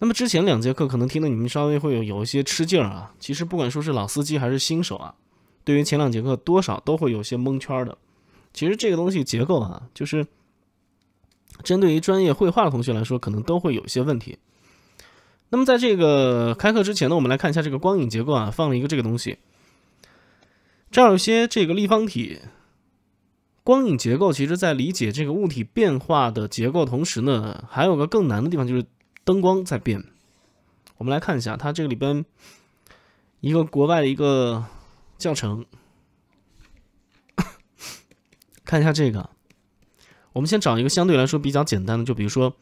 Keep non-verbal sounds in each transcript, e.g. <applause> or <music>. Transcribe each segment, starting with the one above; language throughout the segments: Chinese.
那么之前两节课可能听的你们稍微会有有一些吃劲儿啊。其实不管说是老司机还是新手啊，对于前两节课多少都会有些蒙圈的。其实这个东西结构啊，就是针对于专业绘画的同学来说，可能都会有一些问题。那么在这个开课之前呢，我们来看一下这个光影结构啊，放了一个这个东西，这儿有些这个立方体光影结构。其实，在理解这个物体变化的结构同时呢，还有个更难的地方就是。灯光在变，我们来看一下它这个里边一个国外的一个教程，<laughs> 看一下这个。我们先找一个相对来说比较简单的，就比如说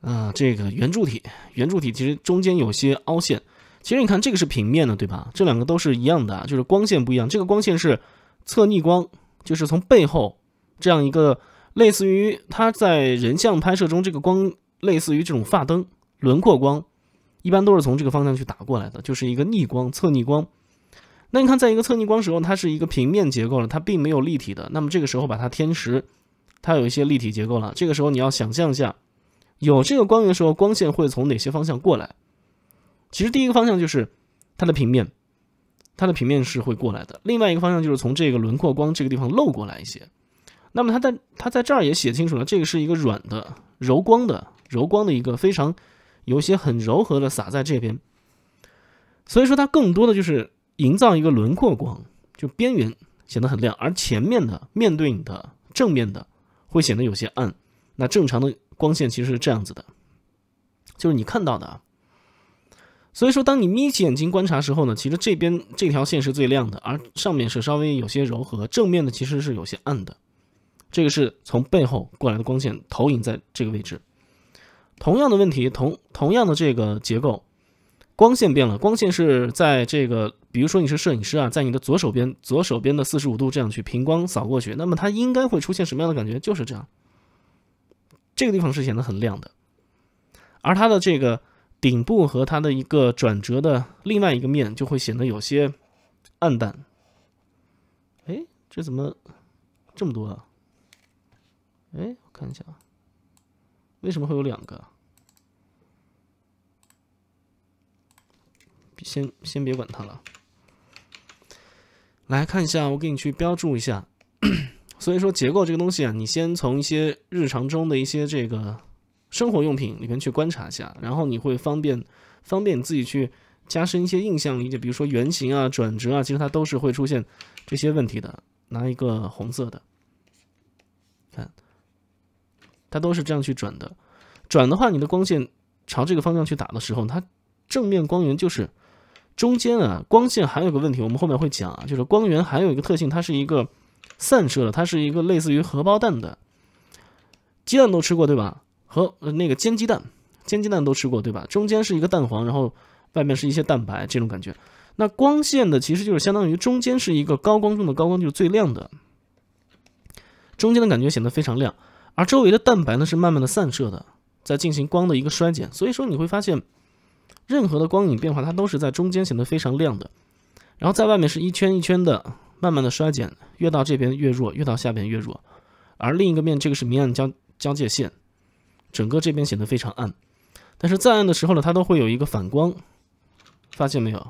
啊，这个圆柱体，圆柱体其实中间有些凹陷。其实你看这个是平面的，对吧？这两个都是一样的，就是光线不一样。这个光线是侧逆光，就是从背后这样一个类似于它在人像拍摄中这个光。类似于这种发灯轮廓光，一般都是从这个方向去打过来的，就是一个逆光、侧逆光。那你看，在一个侧逆光时候，它是一个平面结构了，它并没有立体的。那么这个时候把它填实，它有一些立体结构了。这个时候你要想象一下，有这个光源的时候，光线会从哪些方向过来？其实第一个方向就是它的平面，它的平面是会过来的。另外一个方向就是从这个轮廓光这个地方漏过来一些。那么它在它在这儿也写清楚了，这个是一个软的、柔光的。柔光的一个非常有些很柔和的洒在这边，所以说它更多的就是营造一个轮廓光，就边缘显得很亮，而前面的面对你的正面的会显得有些暗。那正常的光线其实是这样子的，就是你看到的。所以说，当你眯起眼睛观察时候呢，其实这边这条线是最亮的，而上面是稍微有些柔和，正面的其实是有些暗的。这个是从背后过来的光线投影在这个位置。同样的问题，同同样的这个结构，光线变了。光线是在这个，比如说你是摄影师啊，在你的左手边，左手边的四十五度这样去平光扫过去，那么它应该会出现什么样的感觉？就是这样。这个地方是显得很亮的，而它的这个顶部和它的一个转折的另外一个面就会显得有些暗淡。哎，这怎么这么多啊？哎，我看一下。啊。为什么会有两个？先先别管它了，来看一下，我给你去标注一下。<clears throat> 所以说结构这个东西啊，你先从一些日常中的一些这个生活用品里面去观察一下，然后你会方便方便你自己去加深一些印象理解。比如说圆形啊、转折啊，其实它都是会出现这些问题的。拿一个红色的，看。它都是这样去转的，转的话，你的光线朝这个方向去打的时候，它正面光源就是中间啊。光线还有个问题，我们后面会讲啊，就是光源还有一个特性，它是一个散射的，它是一个类似于荷包蛋的鸡蛋都吃过对吧？和那个煎鸡蛋，煎鸡蛋都吃过对吧？中间是一个蛋黄，然后外面是一些蛋白，这种感觉。那光线的其实就是相当于中间是一个高光中的高光，就是最亮的，中间的感觉显得非常亮。而周围的蛋白呢是慢慢的散射的，在进行光的一个衰减，所以说你会发现，任何的光影变化它都是在中间显得非常亮的，然后在外面是一圈一圈的慢慢的衰减，越到这边越弱，越到下边越弱。而另一个面，这个是明暗交交界线，整个这边显得非常暗，但是在暗的时候呢，它都会有一个反光，发现没有？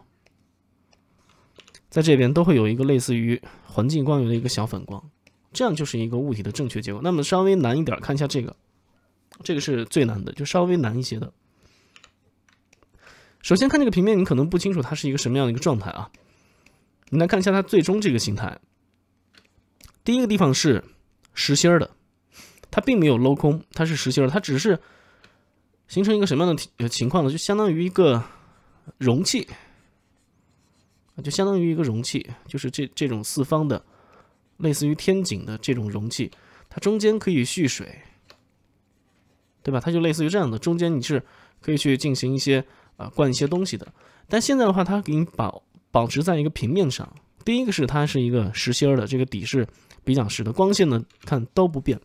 在这边都会有一个类似于环境光源的一个小反光。这样就是一个物体的正确结构。那么稍微难一点，看一下这个，这个是最难的，就稍微难一些的。首先看这个平面，你可能不清楚它是一个什么样的一个状态啊。我们来看一下它最终这个形态。第一个地方是实心儿的，它并没有镂空，它是实心儿，它只是形成一个什么样的情况呢？就相当于一个容器就相当于一个容器，就是这这种四方的。类似于天井的这种容器，它中间可以蓄水，对吧？它就类似于这样的，中间你是可以去进行一些啊灌一些东西的。但现在的话，它给你保保持在一个平面上。第一个是它是一个实心儿的，这个底是比较实的，光线呢看都不变，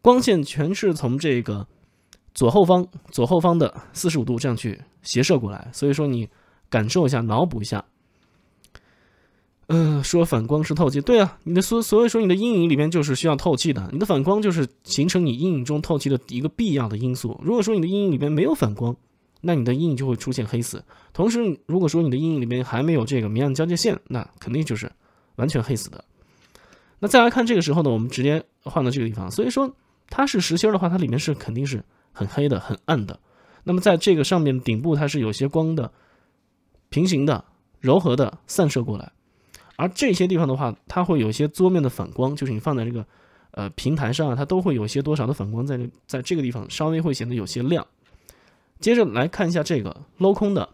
光线全是从这个左后方左后方的四十五度这样去斜射过来，所以说你感受一下，脑补一下。呃，说反光是透气，对啊，你的所，所以说你的阴影里面就是需要透气的，你的反光就是形成你阴影中透气的一个必要的因素。如果说你的阴影里面没有反光，那你的阴影就会出现黑死。同时，如果说你的阴影里面还没有这个明暗交界线，那肯定就是完全黑死的。那再来看这个时候呢，我们直接换到这个地方，所以说它是实心的话，它里面是肯定是很黑的、很暗的。那么在这个上面顶部，它是有些光的，平行的、柔和的散射过来。而这些地方的话，它会有一些桌面的反光，就是你放在这个，呃，平台上啊，它都会有一些多少的反光，在这，在这个地方稍微会显得有些亮。接着来看一下这个镂空的，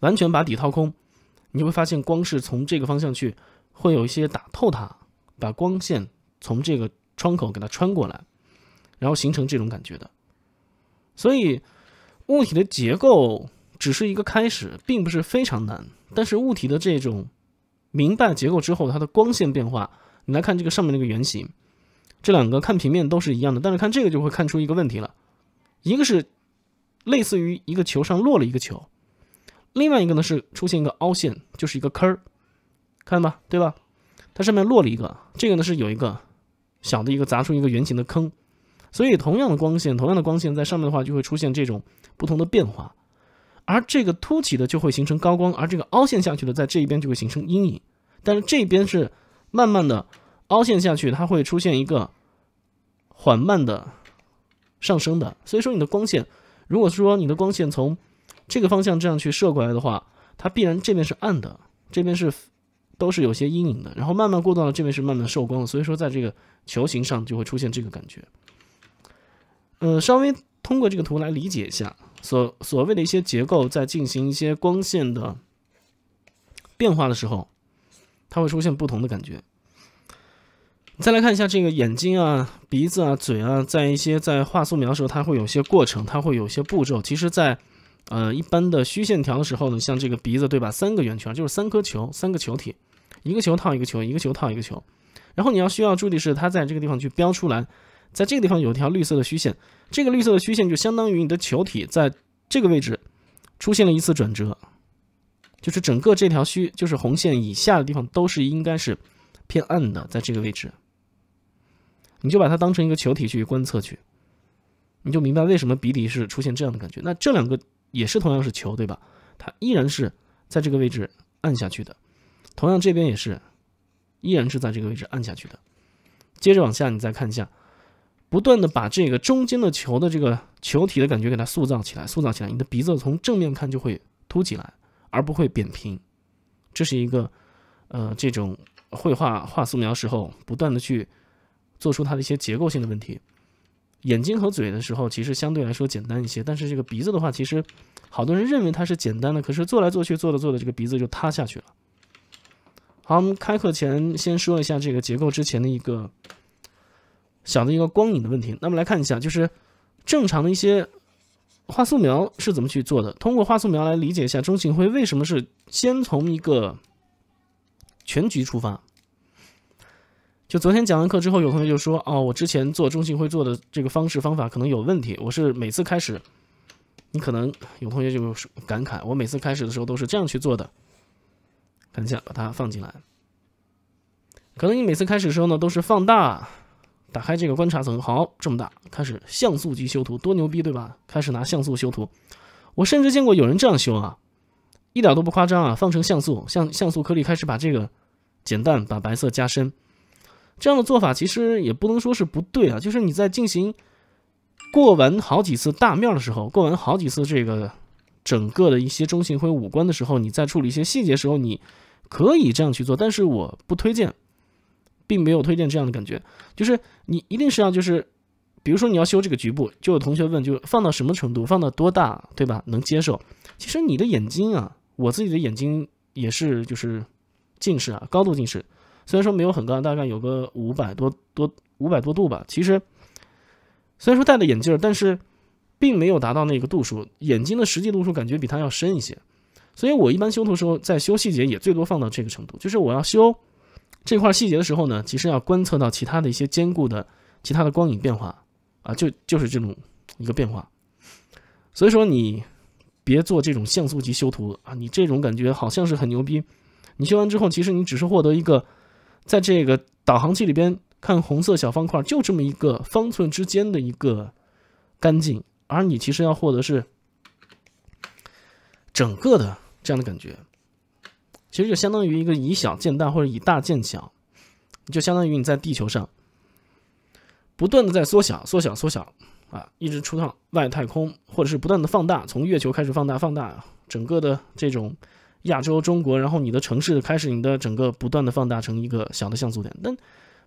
完全把底掏空，你会发现光是从这个方向去，会有一些打透它，把光线从这个窗口给它穿过来，然后形成这种感觉的。所以，物体的结构只是一个开始，并不是非常难，但是物体的这种。明白结构之后，它的光线变化。你来看这个上面那个圆形，这两个看平面都是一样的，但是看这个就会看出一个问题了，一个是类似于一个球上落了一个球，另外一个呢是出现一个凹陷，就是一个坑儿，看吧，对吧？它上面落了一个，这个呢是有一个小的一个砸出一个圆形的坑，所以同样的光线，同样的光线在上面的话就会出现这种不同的变化。而这个凸起的就会形成高光，而这个凹陷下去的在这一边就会形成阴影。但是这边是慢慢的凹陷下去，它会出现一个缓慢的上升的。所以说你的光线，如果说你的光线从这个方向这样去射过来的话，它必然这边是暗的，这边是都是有些阴影的。然后慢慢过到了这边是慢慢受光所以说在这个球形上就会出现这个感觉。呃，稍微通过这个图来理解一下。所所谓的一些结构，在进行一些光线的变化的时候，它会出现不同的感觉。再来看一下这个眼睛啊、鼻子啊、嘴啊，在一些在画素描的时候，它会有些过程，它会有些步骤。其实，在呃一般的虚线条的时候呢，像这个鼻子对吧？三个圆圈就是三颗球，三个球体，一个球套一个球，一个球套一个球。然后你要需要注意的是，它在这个地方去标出来。在这个地方有一条绿色的虚线，这个绿色的虚线就相当于你的球体在这个位置出现了一次转折，就是整个这条虚就是红线以下的地方都是应该是偏暗的，在这个位置，你就把它当成一个球体去观测去，你就明白为什么鼻底是出现这样的感觉。那这两个也是同样是球，对吧？它依然是在这个位置按下去的，同样这边也是，依然是在这个位置按下去的。接着往下，你再看一下。不断的把这个中间的球的这个球体的感觉给它塑造起来，塑造起来，你的鼻子从正面看就会凸起来，而不会扁平。这是一个，呃，这种绘画画素描时候不断的去做出它的一些结构性的问题。眼睛和嘴的时候其实相对来说简单一些，但是这个鼻子的话，其实好多人认为它是简单的，可是做来做去做着做着这个鼻子就塌下去了。好，我们开课前先说一下这个结构之前的一个。小的一个光影的问题，那么来看一下，就是正常的一些画素描是怎么去做的。通过画素描来理解一下中性灰为什么是先从一个全局出发。就昨天讲完课之后，有同学就说：“哦，我之前做中性灰做的这个方式方法可能有问题。”我是每次开始，你可能有同学就是感慨，我每次开始的时候都是这样去做的。看一下，把它放进来。可能你每次开始的时候呢，都是放大。打开这个观察层，好这么大，开始像素级修图，多牛逼，对吧？开始拿像素修图，我甚至见过有人这样修啊，一点都不夸张啊，放成像素，像像素颗粒，开始把这个减淡，把白色加深。这样的做法其实也不能说是不对啊，就是你在进行过完好几次大面的时候，过完好几次这个整个的一些中性灰五官的时候，你在处理一些细节时候，你可以这样去做，但是我不推荐。并没有推荐这样的感觉，就是你一定是要就是，比如说你要修这个局部，就有同学问，就放到什么程度，放到多大，对吧？能接受。其实你的眼睛啊，我自己的眼睛也是就是近视啊，高度近视，虽然说没有很高，大概有个五百多多五百多度吧。其实虽然说戴了眼镜，但是并没有达到那个度数，眼睛的实际度数感觉比它要深一些。所以我一般修图时候，在修细节也最多放到这个程度，就是我要修。这块细节的时候呢，其实要观测到其他的一些坚固的、其他的光影变化啊，就就是这种一个变化。所以说你别做这种像素级修图啊，你这种感觉好像是很牛逼，你修完之后，其实你只是获得一个，在这个导航器里边看红色小方块，就这么一个方寸之间的一个干净，而你其实要获得是整个的这样的感觉。其实就相当于一个以小见大，或者以大见小，就相当于你在地球上不断的在缩小，缩小，缩小，啊，一直出到外太空，或者是不断的放大，从月球开始放大，放大整个的这种亚洲、中国，然后你的城市开始你的整个不断的放大成一个小的像素点，但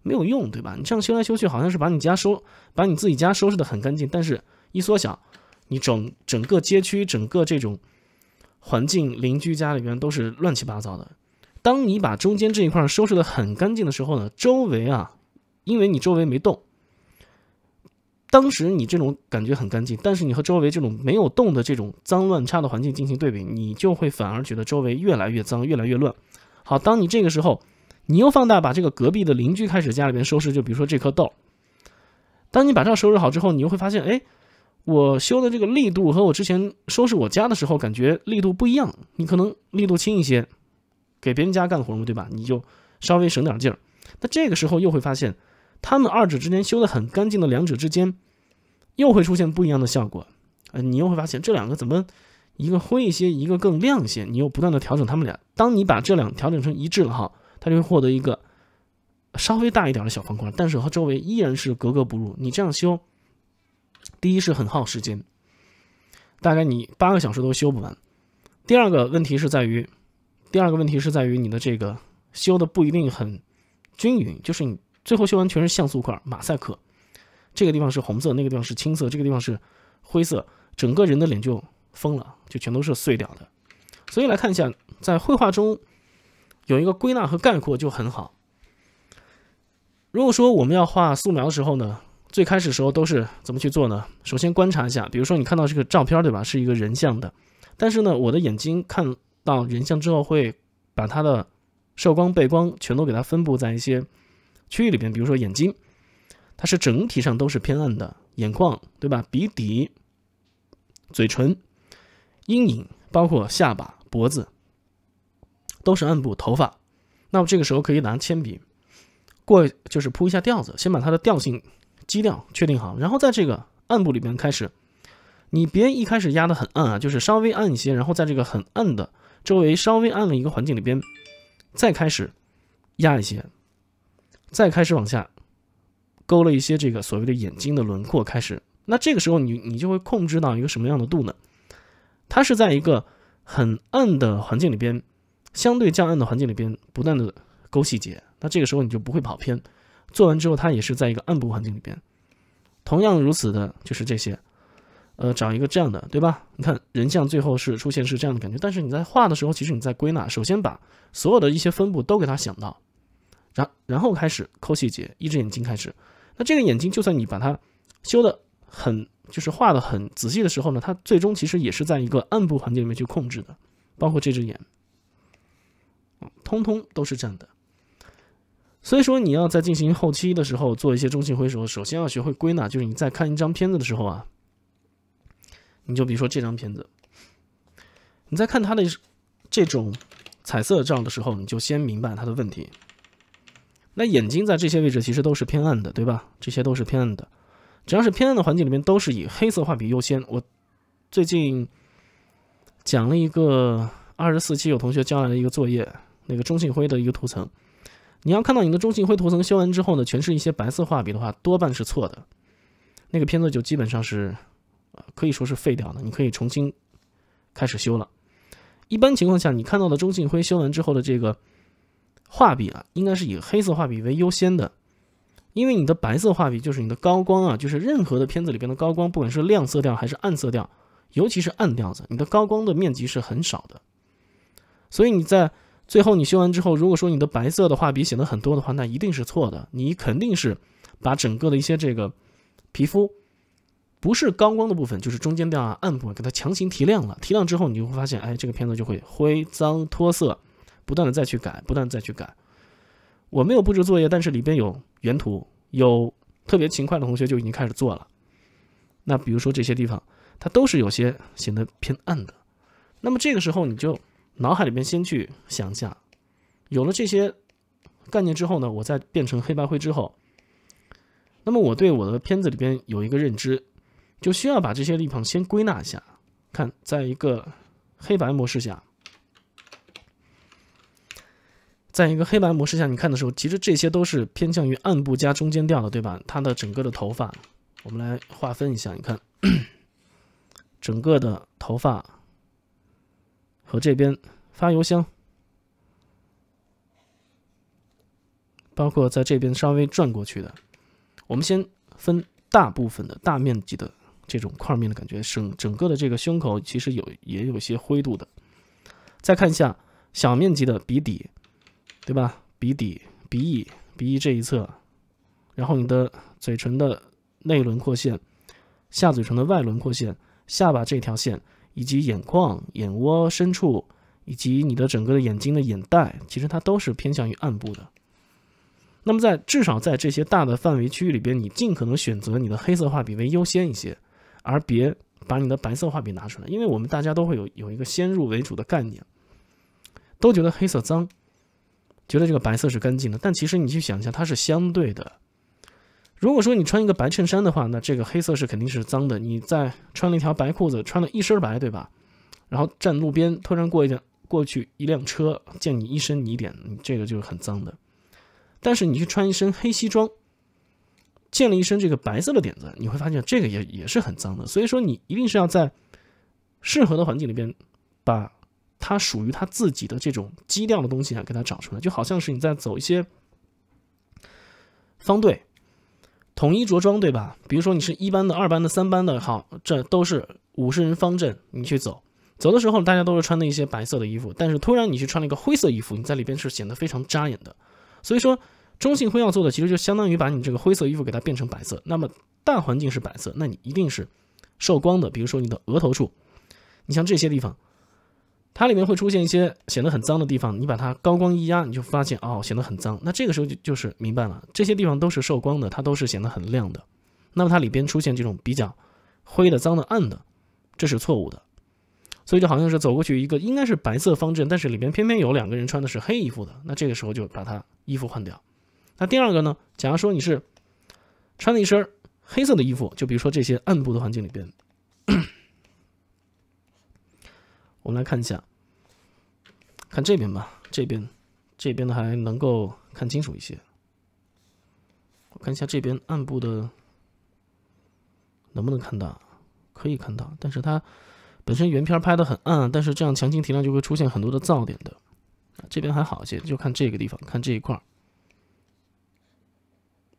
没有用，对吧？你这样修来修去，好像是把你家收，把你自己家收拾的很干净，但是一缩小，你整整个街区，整个这种。环境邻居家里边都是乱七八糟的，当你把中间这一块收拾的很干净的时候呢，周围啊，因为你周围没动，当时你这种感觉很干净，但是你和周围这种没有动的这种脏乱差的环境进行对比，你就会反而觉得周围越来越脏，越来越乱。好，当你这个时候，你又放大把这个隔壁的邻居开始家里边收拾，就比如说这颗豆，当你把这收拾好之后，你又会发现，哎。我修的这个力度和我之前收拾我家的时候感觉力度不一样，你可能力度轻一些，给别人家干活嘛，对吧？你就稍微省点劲儿。那这个时候又会发现，他们二者之间修的很干净的两者之间，又会出现不一样的效果。你又会发现这两个怎么一个灰一些，一个更亮一些，你又不断的调整他们俩。当你把这两调整成一致了哈，它就会获得一个稍微大一点的小方块，但是和周围依然是格格不入。你这样修。第一是很耗时间，大概你八个小时都修不完。第二个问题是在于，第二个问题是在于你的这个修的不一定很均匀，就是你最后修完全是像素块马赛克，这个地方是红色，那个地方是青色，这个地方是灰色，整个人的脸就疯了，就全都是碎掉的。所以来看一下，在绘画中有一个归纳和概括就很好。如果说我们要画素描的时候呢？最开始时候都是怎么去做呢？首先观察一下，比如说你看到这个照片，对吧？是一个人像的，但是呢，我的眼睛看到人像之后，会把它的受光、背光全都给它分布在一些区域里边，比如说眼睛，它是整体上都是偏暗的，眼眶，对吧？鼻底、嘴唇、阴影，包括下巴、脖子，都是暗部头发。那么这个时候可以拿铅笔过，就是铺一下调子，先把它的调性。基量确定好，然后在这个暗部里边开始，你别一开始压得很暗啊，就是稍微暗一些，然后在这个很暗的周围稍微暗了一个环境里边，再开始压一些，再开始往下勾了一些这个所谓的眼睛的轮廓，开始，那这个时候你你就会控制到一个什么样的度呢？它是在一个很暗的环境里边，相对较暗的环境里边不断的勾细节，那这个时候你就不会跑偏。做完之后，它也是在一个暗部环境里边，同样如此的就是这些，呃，找一个这样的，对吧？你看人像最后是出现是这样的感觉，但是你在画的时候，其实你在归纳，首先把所有的一些分布都给它想到，然然后开始抠细节，一只眼睛开始，那这个眼睛就算你把它修的很，就是画的很仔细的时候呢，它最终其实也是在一个暗部环境里面去控制的，包括这只眼，通通都是这样的。所以说，你要在进行后期的时候做一些中性灰的时候，首先要学会归纳。就是你在看一张片子的时候啊，你就比如说这张片子，你在看它的这种彩色照的时候，你就先明白它的问题。那眼睛在这些位置其实都是偏暗的，对吧？这些都是偏暗的，只要是偏暗的环境里面，都是以黑色画笔优先。我最近讲了一个二十四期，有同学交来的一个作业，那个中性灰的一个图层。你要看到你的中性灰图层修完之后呢，全是一些白色画笔的话，多半是错的。那个片子就基本上是，呃，可以说是废掉的。你可以重新开始修了。一般情况下，你看到的中性灰修完之后的这个画笔啊，应该是以黑色画笔为优先的，因为你的白色画笔就是你的高光啊，就是任何的片子里边的高光，不管是亮色调还是暗色调，尤其是暗调子，你的高光的面积是很少的，所以你在。最后你修完之后，如果说你的白色的画笔显得很多的话，那一定是错的。你肯定是把整个的一些这个皮肤不是高光的部分，就是中间调啊暗部，给它强行提亮了。提亮之后，你就会发现，哎，这个片子就会灰脏脱色。不断的再去改，不断再去改。我没有布置作业，但是里边有原图，有特别勤快的同学就已经开始做了。那比如说这些地方，它都是有些显得偏暗的。那么这个时候你就。脑海里面先去想一下，有了这些概念之后呢，我再变成黑白灰之后，那么我对我的片子里边有一个认知，就需要把这些地方先归纳一下。看，在一个黑白模式下，在一个黑白模式下，你看的时候，其实这些都是偏向于暗部加中间调的，对吧？它的整个的头发，我们来划分一下，你看，<clears throat> 整个的头发。和这边发邮箱，包括在这边稍微转过去的，我们先分大部分的大面积的这种块面的感觉，整整个的这个胸口其实有也有些灰度的。再看一下小面积的鼻底，对吧？鼻底、鼻翼、鼻翼这一侧，然后你的嘴唇的内轮廓线，下嘴唇的外轮廓线，下巴这条线。以及眼眶、眼窝深处，以及你的整个的眼睛的眼袋，其实它都是偏向于暗部的。那么，在至少在这些大的范围区域里边，你尽可能选择你的黑色画笔为优先一些，而别把你的白色画笔拿出来，因为我们大家都会有有一个先入为主的概念，都觉得黑色脏，觉得这个白色是干净的，但其实你去想一下，它是相对的。如果说你穿一个白衬衫的话，那这个黑色是肯定是脏的。你再穿了一条白裤子，穿了一身白，对吧？然后站路边，突然过一辆过去一辆车，溅你一身泥点，这个就是很脏的。但是你去穿一身黑西装，溅了一身这个白色的点子，你会发现这个也也是很脏的。所以说，你一定是要在适合的环境里边，把它属于它自己的这种基调的东西啊，给它找出来。就好像是你在走一些方队。统一着装，对吧？比如说你是一班的、二班的、三班的，好，这都是五十人方阵，你去走。走的时候，大家都是穿的一些白色的衣服，但是突然你去穿了一个灰色衣服，你在里边是显得非常扎眼的。所以说，中性灰要做的，其实就相当于把你这个灰色衣服给它变成白色。那么大环境是白色，那你一定是受光的。比如说你的额头处，你像这些地方。它里面会出现一些显得很脏的地方，你把它高光一压，你就发现哦，显得很脏。那这个时候就就是明白了，这些地方都是受光的，它都是显得很亮的。那么它里边出现这种比较灰的、脏的、暗的，这是错误的。所以就好像是走过去一个应该是白色方阵，但是里边偏偏有两个人穿的是黑衣服的。那这个时候就把它衣服换掉。那第二个呢？假如说你是穿了一身黑色的衣服，就比如说这些暗部的环境里边，<clears throat> 我们来看一下。看这边吧，这边，这边的还能够看清楚一些。我看一下这边暗部的能不能看到，可以看到。但是它本身原片拍的很暗，但是这样强行提亮就会出现很多的噪点的。这边还好一些，就看这个地方，看这一块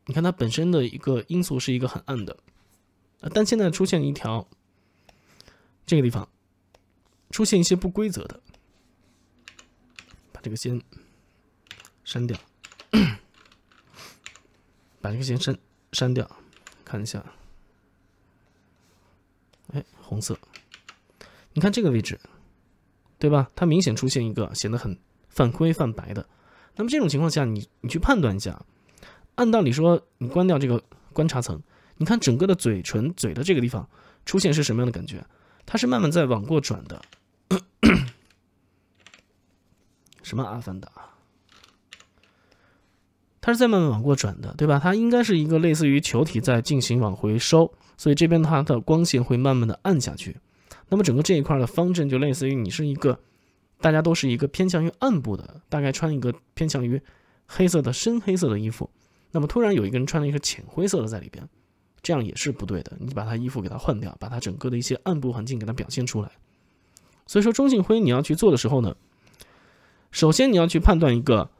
你看它本身的一个因素是一个很暗的，啊，但现在出现一条，这个地方出现一些不规则的。这个先删掉，把这个先删删掉，看一下。哎，红色，你看这个位置，对吧？它明显出现一个显得很泛灰泛白的。那么这种情况下，你你去判断一下，按道理说，你关掉这个观察层，你看整个的嘴唇嘴的这个地方出现是什么样的感觉？它是慢慢在往过转的。什么阿凡达？它是在慢慢往过转的，对吧？它应该是一个类似于球体在进行往回收，所以这边它的光线会慢慢的暗下去。那么整个这一块的方阵就类似于你是一个，大家都是一个偏向于暗部的，大概穿一个偏向于黑色的深黑色的衣服。那么突然有一个人穿了一个浅灰色的在里边，这样也是不对的。你把他衣服给他换掉，把他整个的一些暗部环境给他表现出来。所以说中性灰你要去做的时候呢？首先，你要去判断一个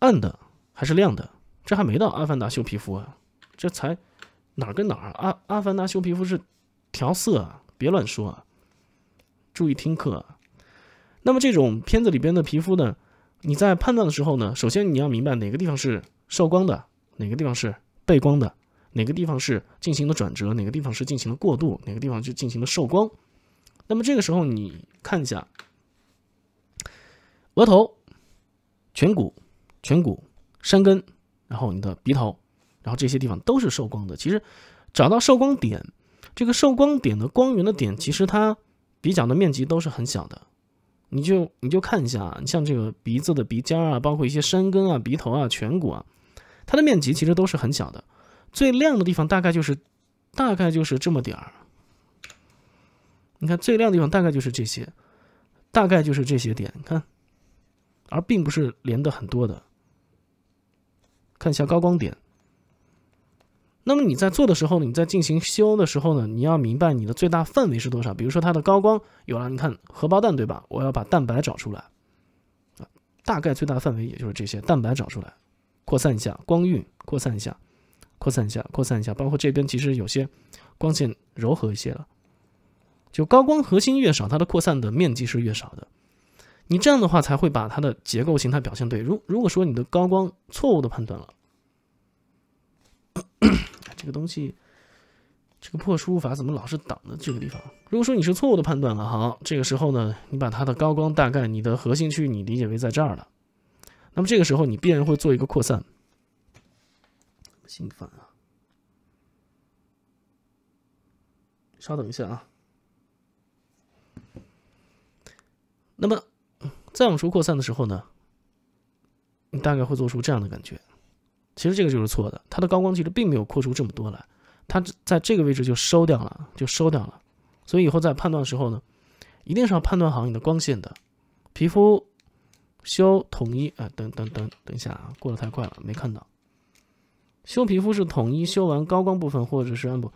暗的还是亮的。这还没到《阿凡达》修皮肤啊，这才哪儿跟哪儿？阿《阿凡达》修皮肤是调色，啊，别乱说，啊，注意听课。啊。那么这种片子里边的皮肤呢，你在判断的时候呢，首先你要明白哪个地方是受光的，哪个地方是背光的，哪个地方是进行了转折，哪个地方是进行了过渡，哪个地方就进行了受光。那么这个时候，你看一下。额头、颧骨、颧骨、山根，然后你的鼻头，然后这些地方都是受光的。其实，找到受光点，这个受光点的光源的点，其实它比较的面积都是很小的。你就你就看一下，你像这个鼻子的鼻尖啊，包括一些山根啊、鼻头啊、颧骨啊，它的面积其实都是很小的。最亮的地方大概就是，大概就是这么点儿。你看，最亮的地方大概就是这些，大概就是这些点。你看。而并不是连的很多的，看一下高光点。那么你在做的时候，呢？你在进行修的时候呢，你要明白你的最大范围是多少。比如说它的高光有了，你看荷包蛋对吧？我要把蛋白找出来，啊，大概最大范围也就是这些蛋白找出来，扩散一下光晕，扩散一下，扩散一下，扩散一下，包括这边其实有些光线柔和一些了。就高光核心越少，它的扩散的面积是越少的。你这样的话才会把它的结构形态表现对。如如果说你的高光错误的判断了，这个东西，这个破输入法怎么老是挡着这个地方？如果说你是错误的判断了，好，这个时候呢，你把它的高光大概你的核心区域你理解为在这儿了，那么这个时候你必然会做一个扩散。心烦啊！稍等一下啊。那么。再往出扩散的时候呢，你大概会做出这样的感觉。其实这个就是错的，它的高光其实并没有扩出这么多来，它在这个位置就收掉了，就收掉了。所以以后在判断的时候呢，一定是要判断好你的光线的。皮肤修统一啊，等等等等一下啊，过得太快了，没看到。修皮肤是统一修完高光部分或者是暗部，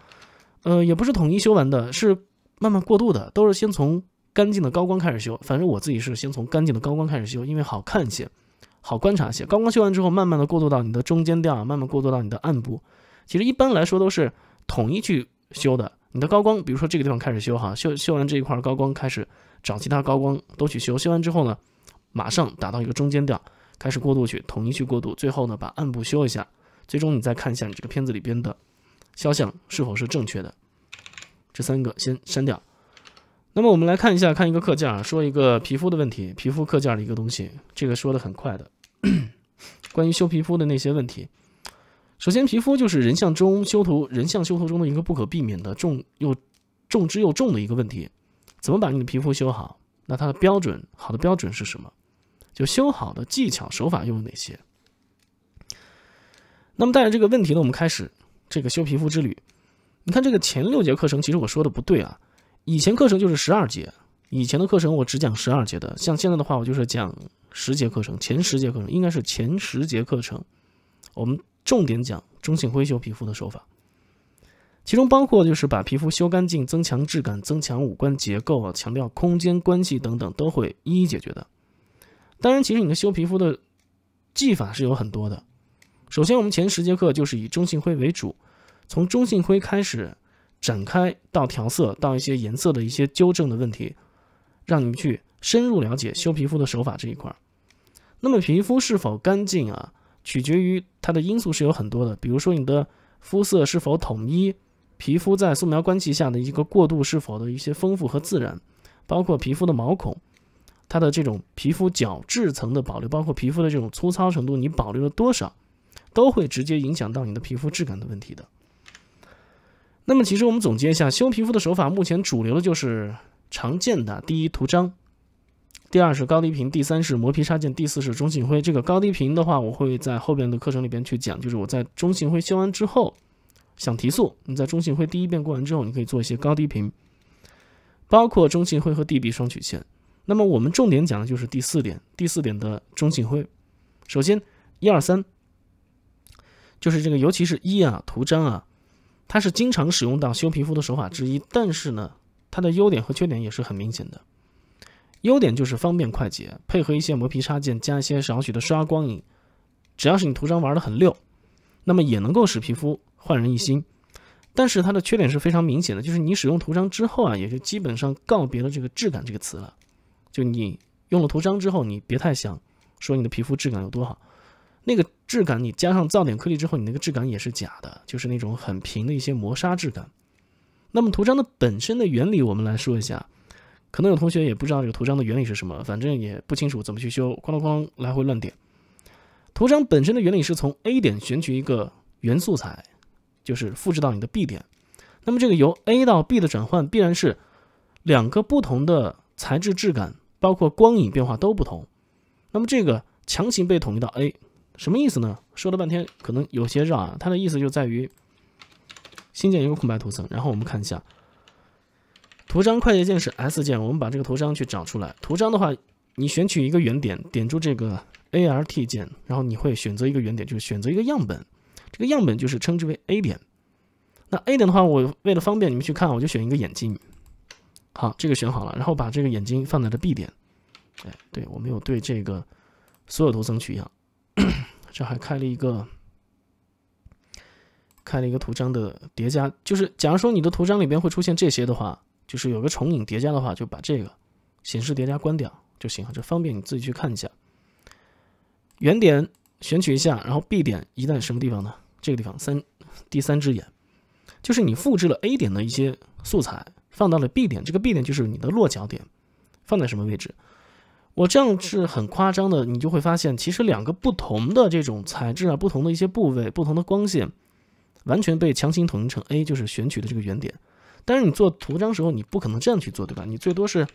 呃，也不是统一修完的，是慢慢过渡的，都是先从。干净的高光开始修，反正我自己是先从干净的高光开始修，因为好看一些，好观察一些。高光修完之后，慢慢的过渡到你的中间调，慢慢过渡到你的暗部。其实一般来说都是统一去修的。你的高光，比如说这个地方开始修哈，修修完这一块高光，开始找其他高光都去修。修完之后呢，马上打到一个中间调，开始过渡去，统一去过渡。最后呢，把暗部修一下，最终你再看一下你这个片子里边的肖像是否是正确的。这三个先删掉。那么我们来看一下，看一个课件啊，说一个皮肤的问题，皮肤课件的一个东西，这个说的很快的，<coughs> 关于修皮肤的那些问题。首先，皮肤就是人像中修图、人像修图中的一个不可避免的重又重之又重的一个问题。怎么把你的皮肤修好？那它的标准，好的标准是什么？就修好的技巧、手法又有哪些？那么带着这个问题呢，我们开始这个修皮肤之旅。你看这个前六节课程，其实我说的不对啊。以前课程就是十二节，以前的课程我只讲十二节的。像现在的话，我就是讲十节课程，前十节课程应该是前十节课程，我们重点讲中性灰修皮肤的手法，其中包括就是把皮肤修干净、增强质感、增强五官结构、强调空间关系等等，都会一一解决的。当然，其实你的修皮肤的技法是有很多的。首先，我们前十节课就是以中性灰为主，从中性灰开始。展开到调色，到一些颜色的一些纠正的问题，让你们去深入了解修皮肤的手法这一块。那么皮肤是否干净啊，取决于它的因素是有很多的，比如说你的肤色是否统一，皮肤在素描关系下的一个过渡是否的一些丰富和自然，包括皮肤的毛孔，它的这种皮肤角质层的保留，包括皮肤的这种粗糙程度，你保留了多少，都会直接影响到你的皮肤质感的问题的。那么，其实我们总结一下修皮肤的手法，目前主流的就是常见的第一图章，第二是高低频，第三是磨皮插件，第四是中性灰。这个高低频的话，我会在后边的课程里边去讲，就是我在中性灰修完之后，想提速，你在中性灰第一遍过完之后，你可以做一些高低频，包括中性灰和 D B 双曲线。那么我们重点讲的就是第四点，第四点的中性灰。首先一二三，就是这个，尤其是一啊图章啊。它是经常使用到修皮肤的手法之一，但是呢，它的优点和缺点也是很明显的。优点就是方便快捷，配合一些磨皮插件，加一些少许的刷光影，只要是你图章玩的很溜，那么也能够使皮肤焕然一新。但是它的缺点是非常明显的，就是你使用图章之后啊，也就基本上告别了这个质感这个词了。就你用了图章之后，你别太想说你的皮肤质感有多好。那个质感，你加上噪点颗粒之后，你那个质感也是假的，就是那种很平的一些磨砂质感。那么图章的本身的原理，我们来说一下。可能有同学也不知道这个图章的原理是什么，反正也不清楚怎么去修，哐啷哐啷来回乱点。图章本身的原理是从 A 点选取一个原素材，就是复制到你的 B 点。那么这个由 A 到 B 的转换，必然是两个不同的材质质感，包括光影变化都不同。那么这个强行被统一到 A。什么意思呢？说了半天，可能有些绕啊。它的意思就在于，新建一个空白图层，然后我们看一下。图章快捷键是 S 键，我们把这个图章去找出来。图章的话，你选取一个原点，点住这个 ART 键，然后你会选择一个原点，就是选择一个样本。这个样本就是称之为 A 点。那 A 点的话，我为了方便你们去看，我就选一个眼睛。好，这个选好了，然后把这个眼睛放在了 B 点。哎，对，我没有对这个所有图层取样。这还开了一个，开了一个图章的叠加，就是假如说你的图章里边会出现这些的话，就是有个重影叠加的话，就把这个显示叠加关掉就行了，这方便你自己去看一下。原点选取一下，然后 B 点一旦什么地方呢？这个地方三第三只眼，就是你复制了 A 点的一些素材，放到了 B 点，这个 B 点就是你的落脚点，放在什么位置？我这样是很夸张的，你就会发现，其实两个不同的这种材质啊，不同的一些部位，不同的光线，完全被强行统一成 A，就是选取的这个原点。但是你做图章时候，你不可能这样去做，对吧？你最多是，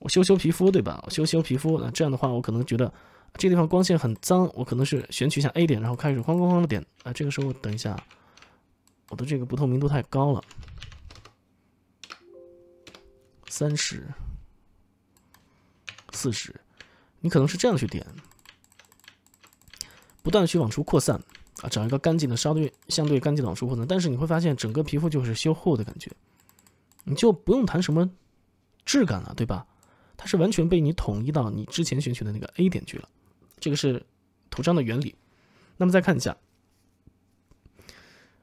我修修皮肤，对吧？我修修皮肤，那这样的话，我可能觉得这地方光线很脏，我可能是选取一下 A 点，然后开始哐哐哐的点。啊，这个时候等一下，我的这个不透明度太高了，三十。四十，你可能是这样去点，不断的去往出扩散啊，找一个干净的，稍对相对干净的往出扩散，但是你会发现整个皮肤就是修厚的感觉，你就不用谈什么质感了，对吧？它是完全被你统一到你之前选取的那个 A 点去了，这个是图章的原理。那么再看一下，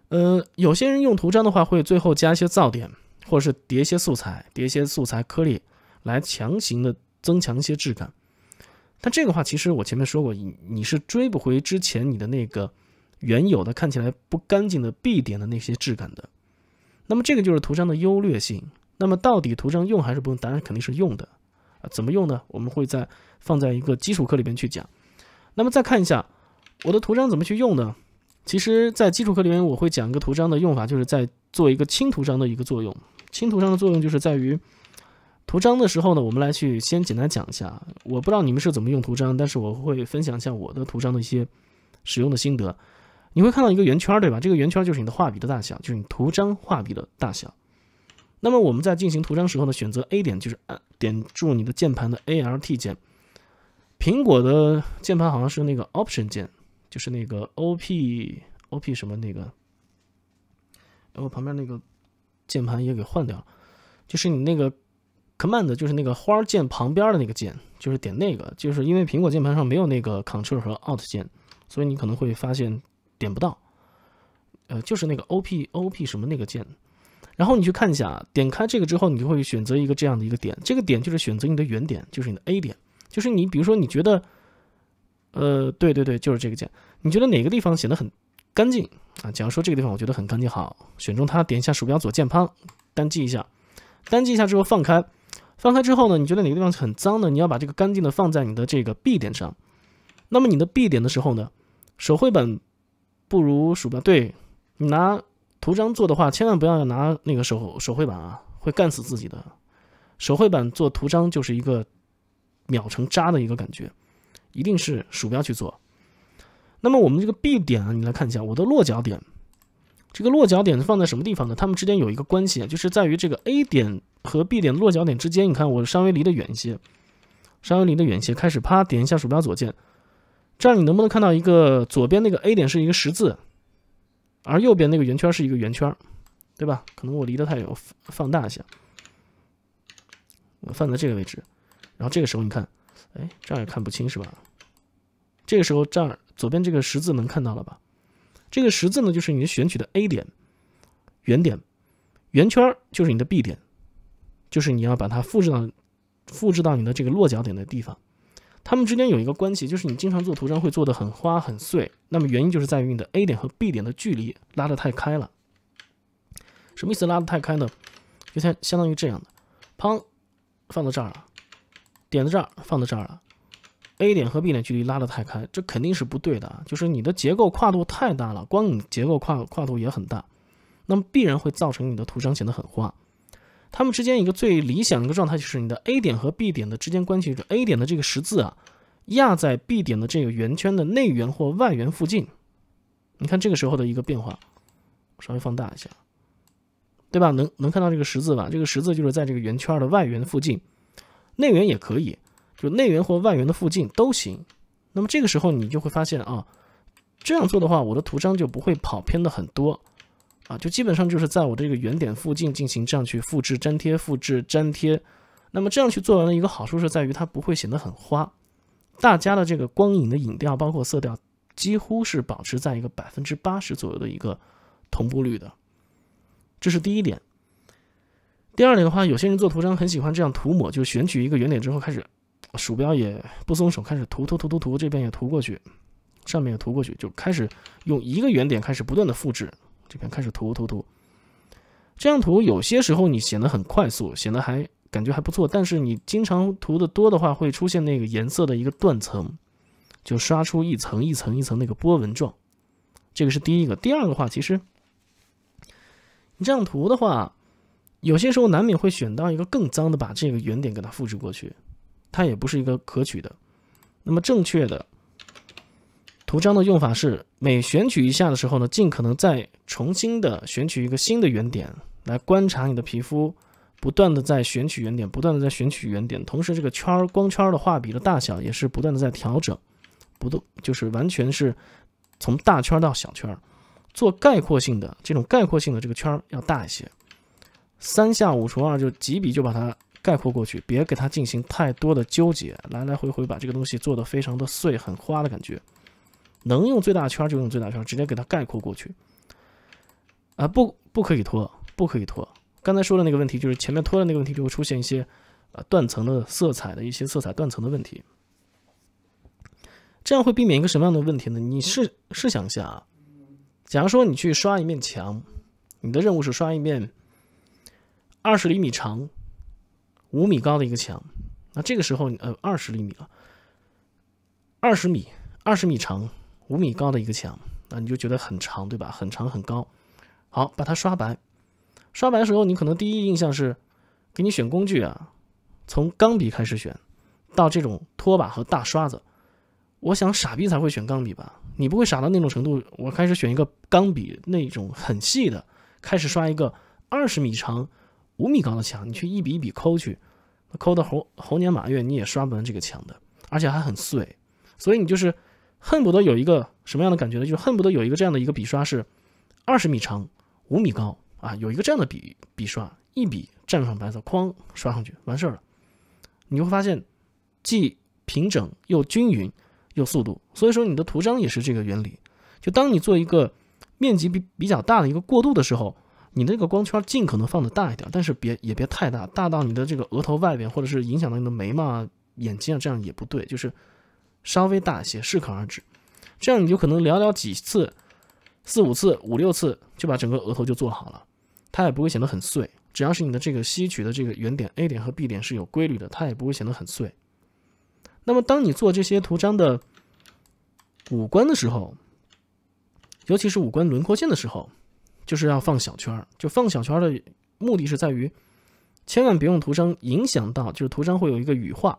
呃，有些人用图章的话，会最后加一些噪点，或者是叠一些素材，叠一些素材颗粒来强行的。增强一些质感，但这个话其实我前面说过，你你是追不回之前你的那个原有的看起来不干净的 B 点的那些质感的。那么这个就是图章的优劣性。那么到底图章用还是不用？答案肯定是用的。啊，怎么用呢？我们会在放在一个基础课里边去讲。那么再看一下我的图章怎么去用呢？其实，在基础课里面我会讲一个图章的用法，就是在做一个轻图章的一个作用。轻图章的作用就是在于。图章的时候呢，我们来去先简单讲一下。我不知道你们是怎么用图章，但是我会分享一下我的图章的一些使用的心得。你会看到一个圆圈，对吧？这个圆圈就是你的画笔的大小，就是你图章画笔的大小。那么我们在进行图章时候呢，选择 A 点就是按点住你的键盘的 ALT 键，苹果的键盘好像是那个 Option 键，就是那个 OP OP 什么那个。我旁边那个键盘也给换掉了，就是你那个。Command 就是那个花键旁边的那个键，就是点那个，就是因为苹果键盘上没有那个 c t r l 和 Alt 键，所以你可能会发现点不到。呃，就是那个 O P O P 什么那个键。然后你去看一下，点开这个之后，你就会选择一个这样的一个点，这个点就是选择你的原点，就是你的 A 点，就是你比如说你觉得，呃，对对对，就是这个键，你觉得哪个地方显得很干净啊？假如说这个地方我觉得很干净，好，选中它，点一下鼠标左键盘，单击一下，单击一下之后放开。翻开之后呢，你觉得哪个地方很脏的，你要把这个干净的放在你的这个 B 点上。那么你的 B 点的时候呢，手绘本不如鼠标。对你拿图章做的话，千万不要拿那个手手绘板啊，会干死自己的。手绘板做图章就是一个秒成渣的一个感觉，一定是鼠标去做。那么我们这个 B 点啊，你来看一下我的落脚点。这个落脚点放在什么地方呢？它们之间有一个关系，就是在于这个 A 点和 B 点落脚点之间。你看，我稍微离得远一些，稍微离得远一些，开始啪点一下鼠标左键。这样你能不能看到一个左边那个 A 点是一个十字，而右边那个圆圈是一个圆圈，对吧？可能我离得太远，放大一下。我放在这个位置，然后这个时候你看，哎，这样也看不清是吧？这个时候这儿左边这个十字能看到了吧？这个十字呢，就是你的选取的 A 点，原点，圆圈就是你的 B 点，就是你要把它复制到，复制到你的这个落脚点的地方。它们之间有一个关系，就是你经常做图章会做的很花很碎，那么原因就是在于你的 A 点和 B 点的距离拉得太开了。什么意思？拉得太开呢？就像相当于这样的，砰，放到这儿了，点到这儿，放到这儿了。A 点和 B 点距离拉得太开，这肯定是不对的。就是你的结构跨度太大了，光结构跨跨度也很大，那么必然会造成你的图章显得很花。它们之间一个最理想的一个状态就是你的 A 点和 B 点的之间关系，A 点的这个十字啊压在 B 点的这个圆圈的内圆或外圆附近。你看这个时候的一个变化，稍微放大一下，对吧？能能看到这个十字吧？这个十字就是在这个圆圈的外圆附近，内圆也可以。就内圆或外圆的附近都行，那么这个时候你就会发现啊，这样做的话，我的图章就不会跑偏的很多啊，就基本上就是在我这个圆点附近进行这样去复制粘贴、复制粘贴，那么这样去做完的一个好处是在于它不会显得很花，大家的这个光影的影调包括色调几乎是保持在一个百分之八十左右的一个同步率的，这是第一点。第二点的话，有些人做图章很喜欢这样涂抹，就选取一个圆点之后开始。鼠标也不松手，开始涂涂涂涂涂，这边也涂过去，上面也涂过去，就开始用一个圆点开始不断的复制，这边开始涂涂涂。这样涂有些时候你显得很快速，显得还感觉还不错，但是你经常涂的多的话，会出现那个颜色的一个断层，就刷出一层一层一层那个波纹状。这个是第一个，第二个话，其实你这样涂的话，有些时候难免会选到一个更脏的，把这个圆点给它复制过去。它也不是一个可取的。那么正确的图章的用法是，每选取一下的时候呢，尽可能再重新的选取一个新的原点来观察你的皮肤，不断的在选取原点，不断的在选取原点，同时这个圈儿、光圈儿的画笔的大小也是不断的在调整，不动就是完全是从大圈儿到小圈儿，做概括性的这种概括性的这个圈儿要大一些，三下五除二就几笔就把它。概括过去，别给它进行太多的纠结，来来回回把这个东西做的非常的碎，很花的感觉。能用最大圈就用最大圈，直接给它概括过去。啊，不，不可以拖，不可以拖。刚才说的那个问题，就是前面拖的那个问题，就会出现一些呃断层的色彩的一些色彩断层的问题。这样会避免一个什么样的问题呢？你试试想一下啊，假如说你去刷一面墙，你的任务是刷一面二十厘米长。五米高的一个墙，那这个时候，呃，二十厘米了，二十米，二十米长，五米高的一个墙，那你就觉得很长，对吧？很长，很高。好，把它刷白。刷白的时候，你可能第一印象是，给你选工具啊，从钢笔开始选，到这种拖把和大刷子。我想傻逼才会选钢笔吧？你不会傻到那种程度，我开始选一个钢笔那种很细的，开始刷一个二十米长。五米高的墙，你去一笔一笔抠去，抠到猴猴年马月你也刷不完这个墙的，而且还很碎。所以你就是恨不得有一个什么样的感觉呢？就是恨不得有一个这样的一个笔刷，是二十米长、五米高啊，有一个这样的笔笔刷，一笔蘸上白色，哐刷上去，完事儿了。你会发现，既平整又均匀又速度。所以说，你的图章也是这个原理。就当你做一个面积比比较大的一个过渡的时候。你那个光圈尽可能放的大一点，但是别也别太大，大到你的这个额头外边，或者是影响到你的眉毛、啊、眼睛啊，这样也不对。就是稍微大一些，适可而止。这样你就可能寥寥几次、四五次、五六次就把整个额头就做好了，它也不会显得很碎。只要是你的这个吸取的这个圆点 A 点和 B 点是有规律的，它也不会显得很碎。那么当你做这些图章的五官的时候，尤其是五官轮廓线的时候。就是要放小圈儿，就放小圈儿的目的是在于，千万别用图章影响到，就是图章会有一个羽化，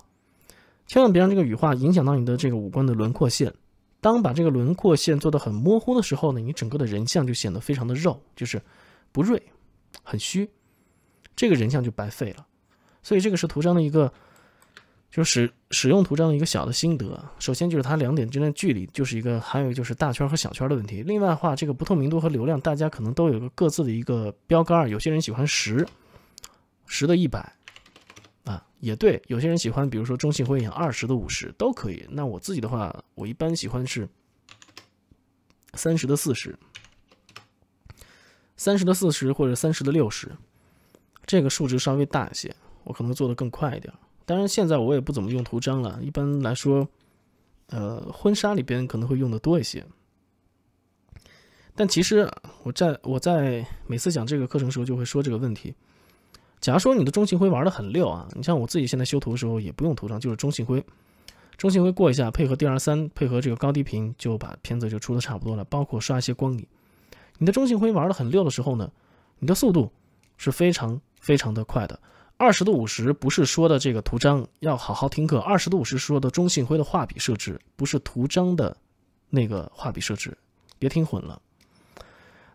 千万别让这个羽化影响到你的这个五官的轮廓线。当把这个轮廓线做的很模糊的时候呢，你整个的人像就显得非常的肉，就是不锐，很虚，这个人像就白费了。所以这个是图章的一个。就使使用图章的一个小的心得，首先就是它两点之间的距离就是一个，还有就是大圈和小圈的问题。另外的话，这个不透明度和流量，大家可能都有个各自的一个标杆有些人喜欢十十的一百，啊，也对。有些人喜欢，比如说中性灰影二十的五十都可以。那我自己的话，我一般喜欢是三十的四十，三十的四十或者三十的六十，这个数值稍微大一些，我可能做的更快一点。当然，现在我也不怎么用图章了。一般来说，呃，婚纱里边可能会用的多一些。但其实我在我在每次讲这个课程时候就会说这个问题。假如说你的中性灰玩的很溜啊，你像我自己现在修图的时候也不用图章，就是中性灰，中性灰过一下，配合 D R 三，配合这个高低频，就把片子就出的差不多了。包括刷一些光影，你的中性灰玩的很溜的时候呢，你的速度是非常非常的快的。二十度五十不是说的这个图章要好好听课，二十度五十说的中性灰的画笔设置，不是图章的那个画笔设置，别听混了。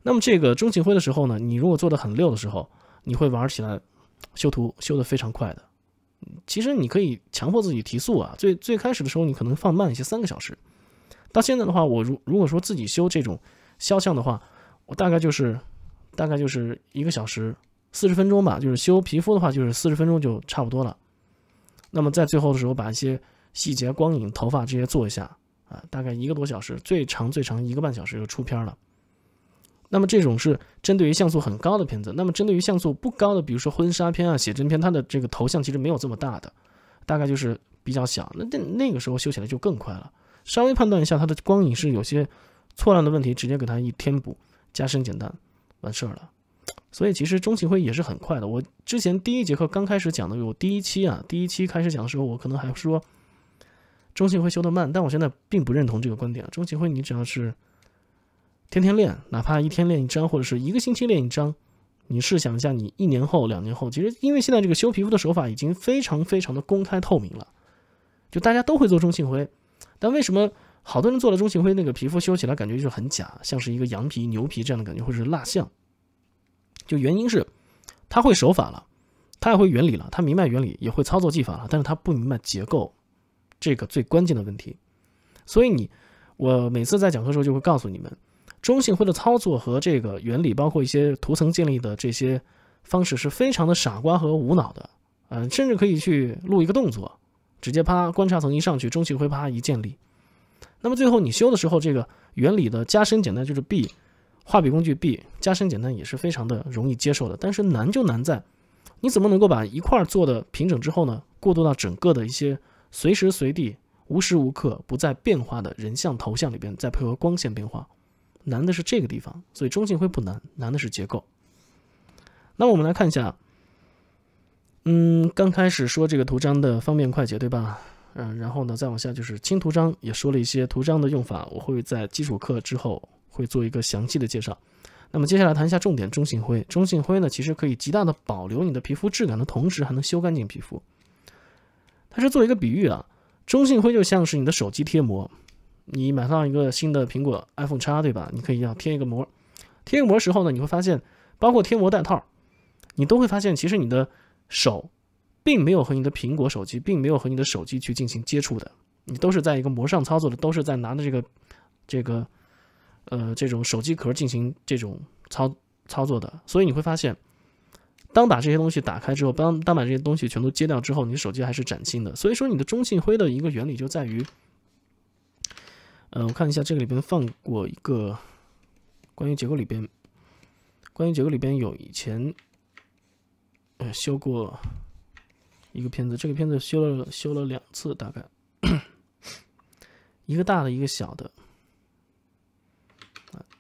那么这个中性灰的时候呢，你如果做的很溜的时候，你会玩起来修图修的非常快的。其实你可以强迫自己提速啊，最最开始的时候你可能放慢一些，三个小时。到现在的话，我如如果说自己修这种肖像的话，我大概就是大概就是一个小时。四十分钟吧，就是修皮肤的话，就是四十分钟就差不多了。那么在最后的时候，把一些细节、光影、头发这些做一下啊，大概一个多小时，最长最长一个半小时就出片了。那么这种是针对于像素很高的片子，那么针对于像素不高的，比如说婚纱片啊、写真片，它的这个头像其实没有这么大的，大概就是比较小。那那那个时候修起来就更快了。稍微判断一下它的光影是有些错乱的问题，直接给它一填补、加深，简单完事儿了。所以其实中性灰也是很快的。我之前第一节课刚开始讲的，我第一期啊，第一期开始讲的时候，我可能还说中性灰修的慢，但我现在并不认同这个观点中性灰你只要是天天练，哪怕一天练一张，或者是一个星期练一张，你试想一下，你一年后、两年后，其实因为现在这个修皮肤的手法已经非常非常的公开透明了，就大家都会做中性灰，但为什么好多人做了中性灰那个皮肤修起来感觉就很假，像是一个羊皮、牛皮这样的感觉，或者是蜡像？就原因是，他会手法了，他也会原理了，他明白原理也会操作技法了，但是他不明白结构，这个最关键的问题。所以你，我每次在讲课的时候就会告诉你们，中性灰的操作和这个原理，包括一些图层建立的这些方式，是非常的傻瓜和无脑的。嗯，甚至可以去录一个动作，直接啪观察层一上去，中性灰啪一建立。那么最后你修的时候，这个原理的加深简单就是 B。画笔工具 B 加深简单也是非常的容易接受的，但是难就难在，你怎么能够把一块做的平整之后呢，过渡到整个的一些随时随地无时无刻不在变化的人像头像里边，再配合光线变化，难的是这个地方。所以中性灰不难，难的是结构。那我们来看一下，嗯，刚开始说这个图章的方便快捷，对吧？嗯，然后呢，再往下就是轻图章也说了一些图章的用法，我会在基础课之后。会做一个详细的介绍，那么接下来谈一下重点中性灰。中性灰呢，其实可以极大的保留你的皮肤质感的同时，还能修干净皮肤。它是做一个比喻啊，中性灰就像是你的手机贴膜。你买上一个新的苹果 iPhone 叉，对吧？你可以要贴一个膜，贴一个膜时候呢，你会发现，包括贴膜带套，你都会发现，其实你的手，并没有和你的苹果手机，并没有和你的手机去进行接触的，你都是在一个膜上操作的，都是在拿的这个，这个。呃，这种手机壳进行这种操操作的，所以你会发现，当把这些东西打开之后，当当把这些东西全都揭掉之后，你手机还是崭新的。所以说，你的中性灰的一个原理就在于，呃，我看一下这个里边放过一个关于结构里边，关于结构里边有以前呃修过一个片子，这个片子修了修了两次，大概 <coughs> 一个大的，一个小的。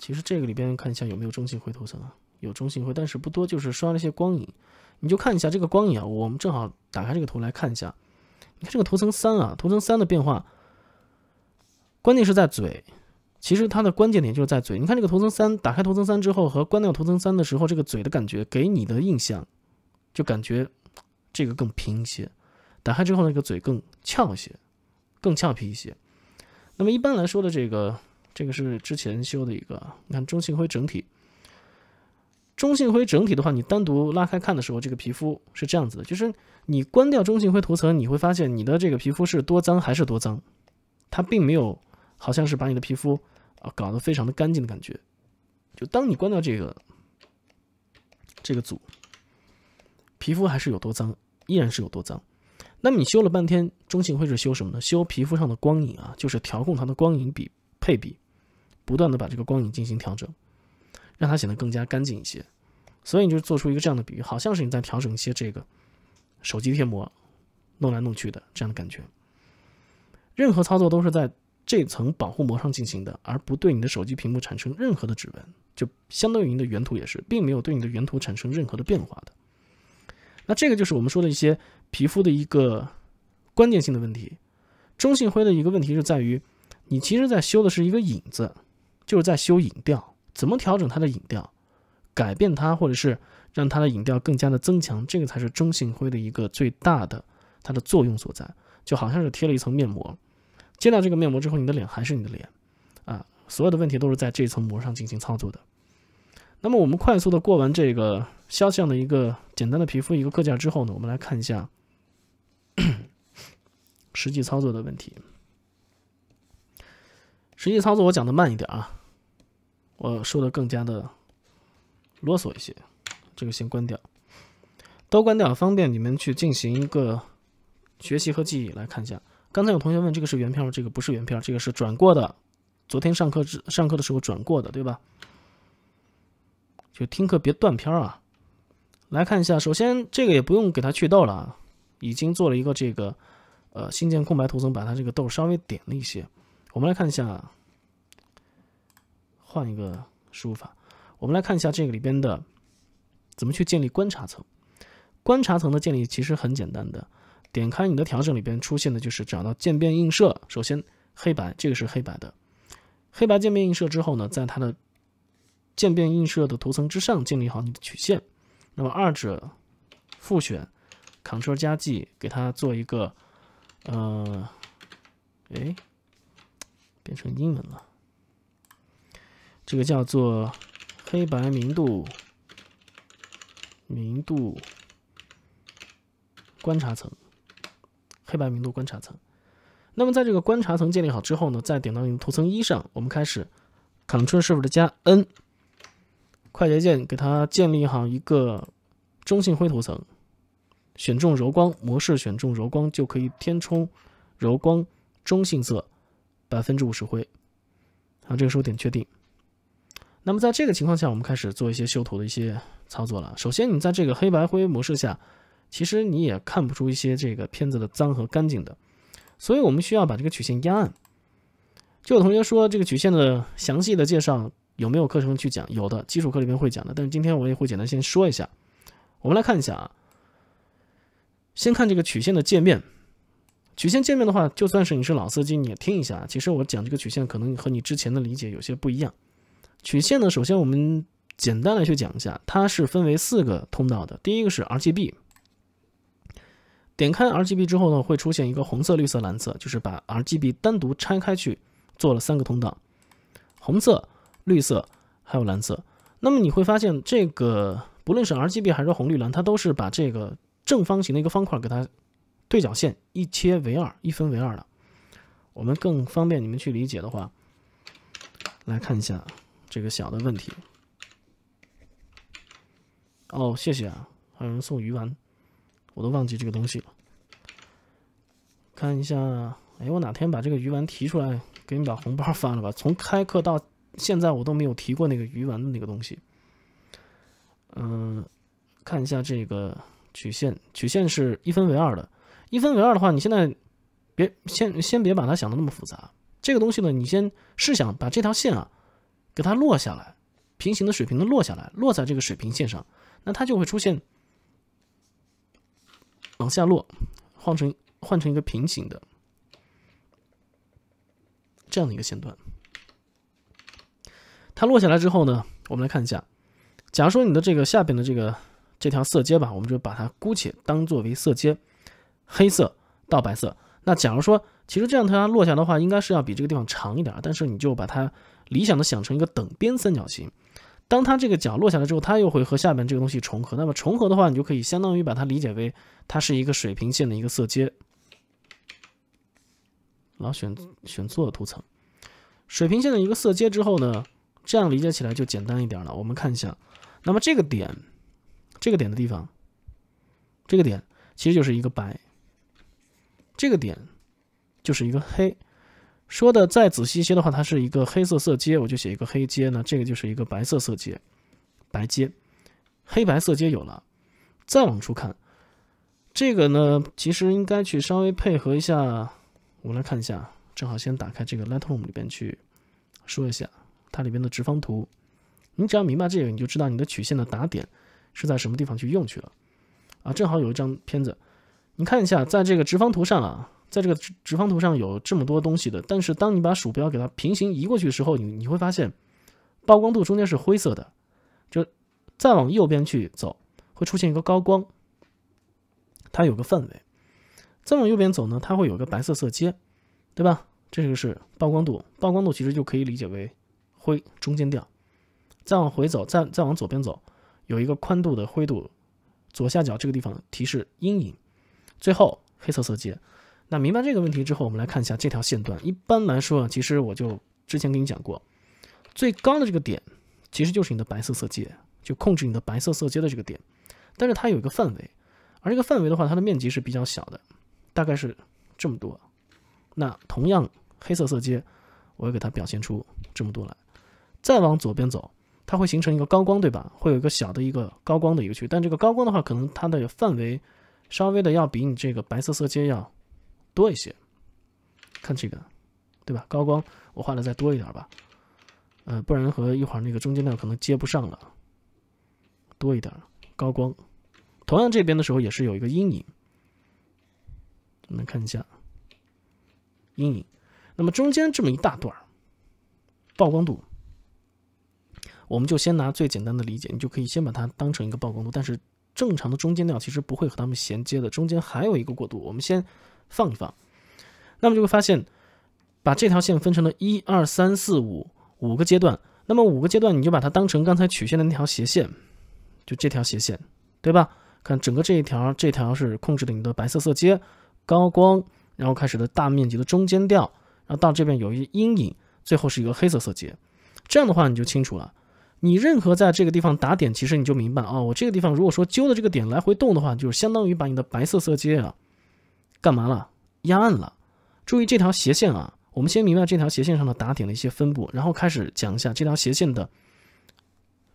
其实这个里边看一下有没有中性灰图层啊？有中性灰，但是不多，就是刷了一些光影。你就看一下这个光影啊。我们正好打开这个图来看一下。你看这个图层三啊，图层三的变化，关键是在嘴。其实它的关键点就是在嘴。你看这个图层三，打开图层三之后和关掉图层三的时候，这个嘴的感觉给你的印象，就感觉这个更平一些。打开之后那个嘴更翘一些，更俏皮一些。那么一般来说的这个。这个是之前修的一个，你看中性灰整体，中性灰整体的话，你单独拉开看的时候，这个皮肤是这样子的，就是你关掉中性灰图层，你会发现你的这个皮肤是多脏还是多脏，它并没有好像是把你的皮肤啊搞得非常的干净的感觉，就当你关掉这个这个组，皮肤还是有多脏，依然是有多脏。那么你修了半天中性灰是修什么呢？修皮肤上的光影啊，就是调控它的光影比配比。不断的把这个光影进行调整，让它显得更加干净一些。所以你就做出一个这样的比喻，好像是你在调整一些这个手机贴膜，弄来弄去的这样的感觉。任何操作都是在这层保护膜上进行的，而不对你的手机屏幕产生任何的指纹。就相当于你的原图也是，并没有对你的原图产生任何的变化的。那这个就是我们说的一些皮肤的一个关键性的问题。中性灰的一个问题是在于，你其实在修的是一个影子。就是在修影调，怎么调整它的影调，改变它，或者是让它的影调更加的增强，这个才是中性灰的一个最大的它的作用所在。就好像是贴了一层面膜，接到这个面膜之后，你的脸还是你的脸，啊，所有的问题都是在这层膜上进行操作的。那么我们快速的过完这个肖像的一个简单的皮肤一个课件之后呢，我们来看一下实际操作的问题。实际操作我讲的慢一点啊。我说的更加的啰嗦一些，这个先关掉，都关掉，方便你们去进行一个学习和记忆。来看一下，刚才有同学问这个是原片吗？这个不是原片，这个是转过的。昨天上课上课的时候转过的，对吧？就听课别断片儿啊。来看一下，首先这个也不用给它去痘了啊，已经做了一个这个呃新建空白图层，把它这个痘稍微点了一些。我们来看一下。换一个输入法，我们来看一下这个里边的怎么去建立观察层。观察层的建立其实很简单的，点开你的调整里边出现的就是找到渐变映射。首先黑白，这个是黑白的，黑白渐变映射之后呢，在它的渐变映射的图层之上建立好你的曲线，那么二者复选，Ctrl 加 G 给它做一个，呃，哎，变成英文了。这个叫做黑白明度明度观察层，黑白明度观察层。那么在这个观察层建立好之后呢，再点到你的图层一上，我们开始 c t r l Shift 加 N 快捷键，给它建立好一个中性灰图层。选中柔光模式，选中柔光就可以填充柔光中性色百分之五十灰。好，这个时候点确定。那么在这个情况下，我们开始做一些修图的一些操作了。首先，你在这个黑白灰模式下，其实你也看不出一些这个片子的脏和干净的，所以我们需要把这个曲线压暗。就有同学说，这个曲线的详细的介绍有没有课程去讲？有的，基础课里面会讲的。但是今天我也会简单先说一下。我们来看一下啊，先看这个曲线的界面。曲线界面的话，就算是你是老司机，你也听一下。其实我讲这个曲线，可能和你之前的理解有些不一样。曲线呢？首先我们简单来去讲一下，它是分为四个通道的。第一个是 RGB，点开 RGB 之后呢，会出现一个红色、绿色、蓝色，就是把 RGB 单独拆开去做了三个通道，红色、绿色还有蓝色。那么你会发现，这个不论是 RGB 还是红绿蓝，它都是把这个正方形的一个方块给它对角线一切为二，一分为二了。我们更方便你们去理解的话，来看一下这个小的问题，哦，谢谢啊！还有人送鱼丸，我都忘记这个东西了。看一下，哎，我哪天把这个鱼丸提出来，给你把红包发了吧？从开课到现在，我都没有提过那个鱼丸的那个东西。嗯，看一下这个曲线，曲线是一分为二的。一分为二的话，你现在别先先别把它想的那么复杂。这个东西呢，你先试想把这条线啊。给它落下来，平行的、水平的落下来，落在这个水平线上，那它就会出现往下落，换成换成一个平行的这样的一个线段。它落下来之后呢，我们来看一下，假如说你的这个下边的这个这条色阶吧，我们就把它姑且当作为色阶，黑色到白色。那假如说，其实这样它落下的话，应该是要比这个地方长一点，但是你就把它。理想的想成一个等边三角形，当它这个角落下来之后，它又会和下边这个东西重合。那么重合的话，你就可以相当于把它理解为它是一个水平线的一个色阶。老选选错了图层，水平线的一个色阶之后呢，这样理解起来就简单一点了。我们看一下，那么这个点，这个点的地方，这个点其实就是一个白，这个点就是一个黑。说的再仔细一些的话，它是一个黑色色阶，我就写一个黑阶呢。这个就是一个白色色阶，白阶，黑白色阶有了。再往出看，这个呢，其实应该去稍微配合一下。我们来看一下，正好先打开这个 Lightroom 里边去说一下它里边的直方图。你只要明白这个，你就知道你的曲线的打点是在什么地方去用去了。啊，正好有一张片子，你看一下，在这个直方图上了。在这个直直方图上有这么多东西的，但是当你把鼠标给它平行移过去的时候，你你会发现，曝光度中间是灰色的，就再往右边去走会出现一个高光，它有个范围。再往右边走呢，它会有个白色色阶，对吧？这个是曝光度，曝光度其实就可以理解为灰中间调。再往回走，再再往左边走，有一个宽度的灰度，左下角这个地方提示阴影，最后黑色色阶。那明白这个问题之后，我们来看一下这条线段。一般来说啊，其实我就之前跟你讲过，最高的这个点，其实就是你的白色色阶，就控制你的白色色阶的这个点。但是它有一个范围，而这个范围的话，它的面积是比较小的，大概是这么多。那同样黑色色阶，我也给它表现出这么多来。再往左边走，它会形成一个高光，对吧？会有一个小的一个高光的一个区。但这个高光的话，可能它的范围稍微的要比你这个白色色阶要。多一些，看这个，对吧？高光我画的再多一点吧，呃，不然和一会儿那个中间亮可能接不上了。多一点高光，同样这边的时候也是有一个阴影，我们看一下阴影。那么中间这么一大段曝光度，我们就先拿最简单的理解，你就可以先把它当成一个曝光度。但是正常的中间亮其实不会和它们衔接的，中间还有一个过渡，我们先。放一放，那么就会发现，把这条线分成了一二三四五五个阶段。那么五个阶段，你就把它当成刚才曲线的那条斜线，就这条斜线，对吧？看整个这一条，这条是控制你的白色色阶高光，然后开始的大面积的中间调，然后到这边有一些阴影，最后是一个黑色色阶。这样的话，你就清楚了。你任何在这个地方打点，其实你就明白哦，我这个地方如果说揪的这个点来回动的话，就是相当于把你的白色色阶啊。干嘛了？压暗了。注意这条斜线啊！我们先明白这条斜线上的打点的一些分布，然后开始讲一下这条斜线的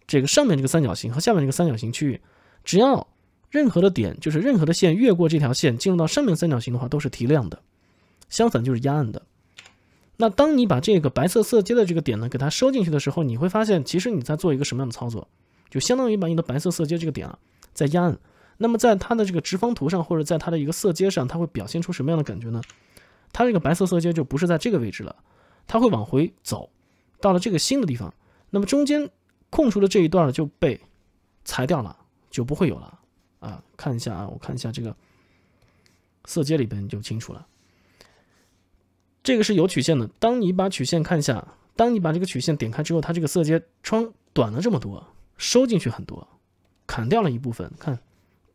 这个上面这个三角形和下面这个三角形区域。只要任何的点，就是任何的线越过这条线进入到上面三角形的话，都是提亮的；相反，就是压暗的。那当你把这个白色色阶的这个点呢，给它收进去的时候，你会发现，其实你在做一个什么样的操作？就相当于把你的白色色阶这个点啊，在压暗。那么在它的这个直方图上，或者在它的一个色阶上，它会表现出什么样的感觉呢？它这个白色色阶就不是在这个位置了，它会往回走，到了这个新的地方。那么中间空出的这一段就被裁掉了，就不会有了。啊，看一下啊，我看一下这个色阶里边就清楚了。这个是有曲线的。当你把曲线看一下，当你把这个曲线点开之后，它这个色阶窗短了这么多，收进去很多，砍掉了一部分。看。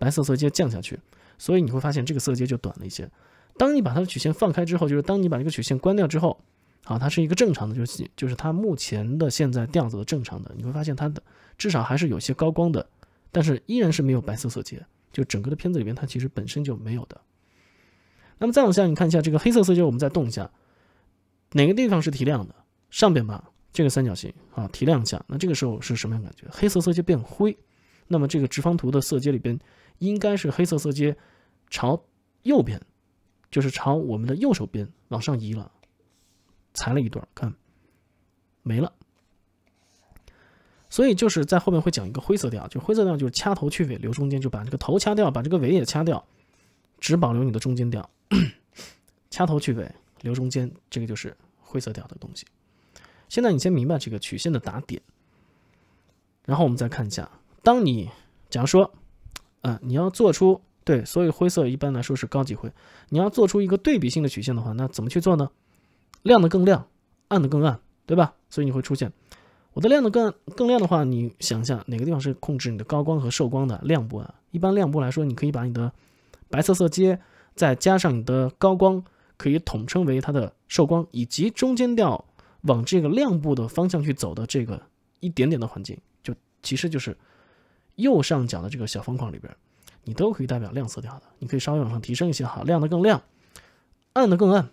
白色色阶降下去，所以你会发现这个色阶就短了一些。当你把它的曲线放开之后，就是当你把这个曲线关掉之后，啊，它是一个正常的，就是就是它目前的现在样子的正常的。你会发现它的至少还是有些高光的，但是依然是没有白色色阶，就整个的片子里边它其实本身就没有的。那么再往下，你看一下这个黑色色阶，我们再动一下，哪个地方是提亮的？上边吧，这个三角形啊，提亮一下。那这个时候是什么样感觉？黑色色阶变灰，那么这个直方图的色阶里边。应该是黑色色阶，朝右边，就是朝我们的右手边往上移了，裁了一段，看没了。所以就是在后面会讲一个灰色调，就灰色调就是掐头去尾留中间，就把这个头掐掉，把这个尾也掐掉，只保留你的中间调，<clears throat> 掐头去尾留中间，这个就是灰色调的东西。现在你先明白这个曲线的打点，然后我们再看一下，当你假如说。嗯，你要做出对，所以灰色一般来说是高级灰。你要做出一个对比性的曲线的话，那怎么去做呢？亮的更亮，暗的更暗，对吧？所以你会出现我的亮的更更亮的话，你想一下哪个地方是控制你的高光和受光的亮部啊？一般亮部来说，你可以把你的白色色阶再加上你的高光，可以统称为它的受光，以及中间调往这个亮部的方向去走的这个一点点的环境，就其实就是。右上角的这个小方框里边，你都可以代表亮色调的。你可以稍微往上提升一些哈，亮的更亮，暗的更暗。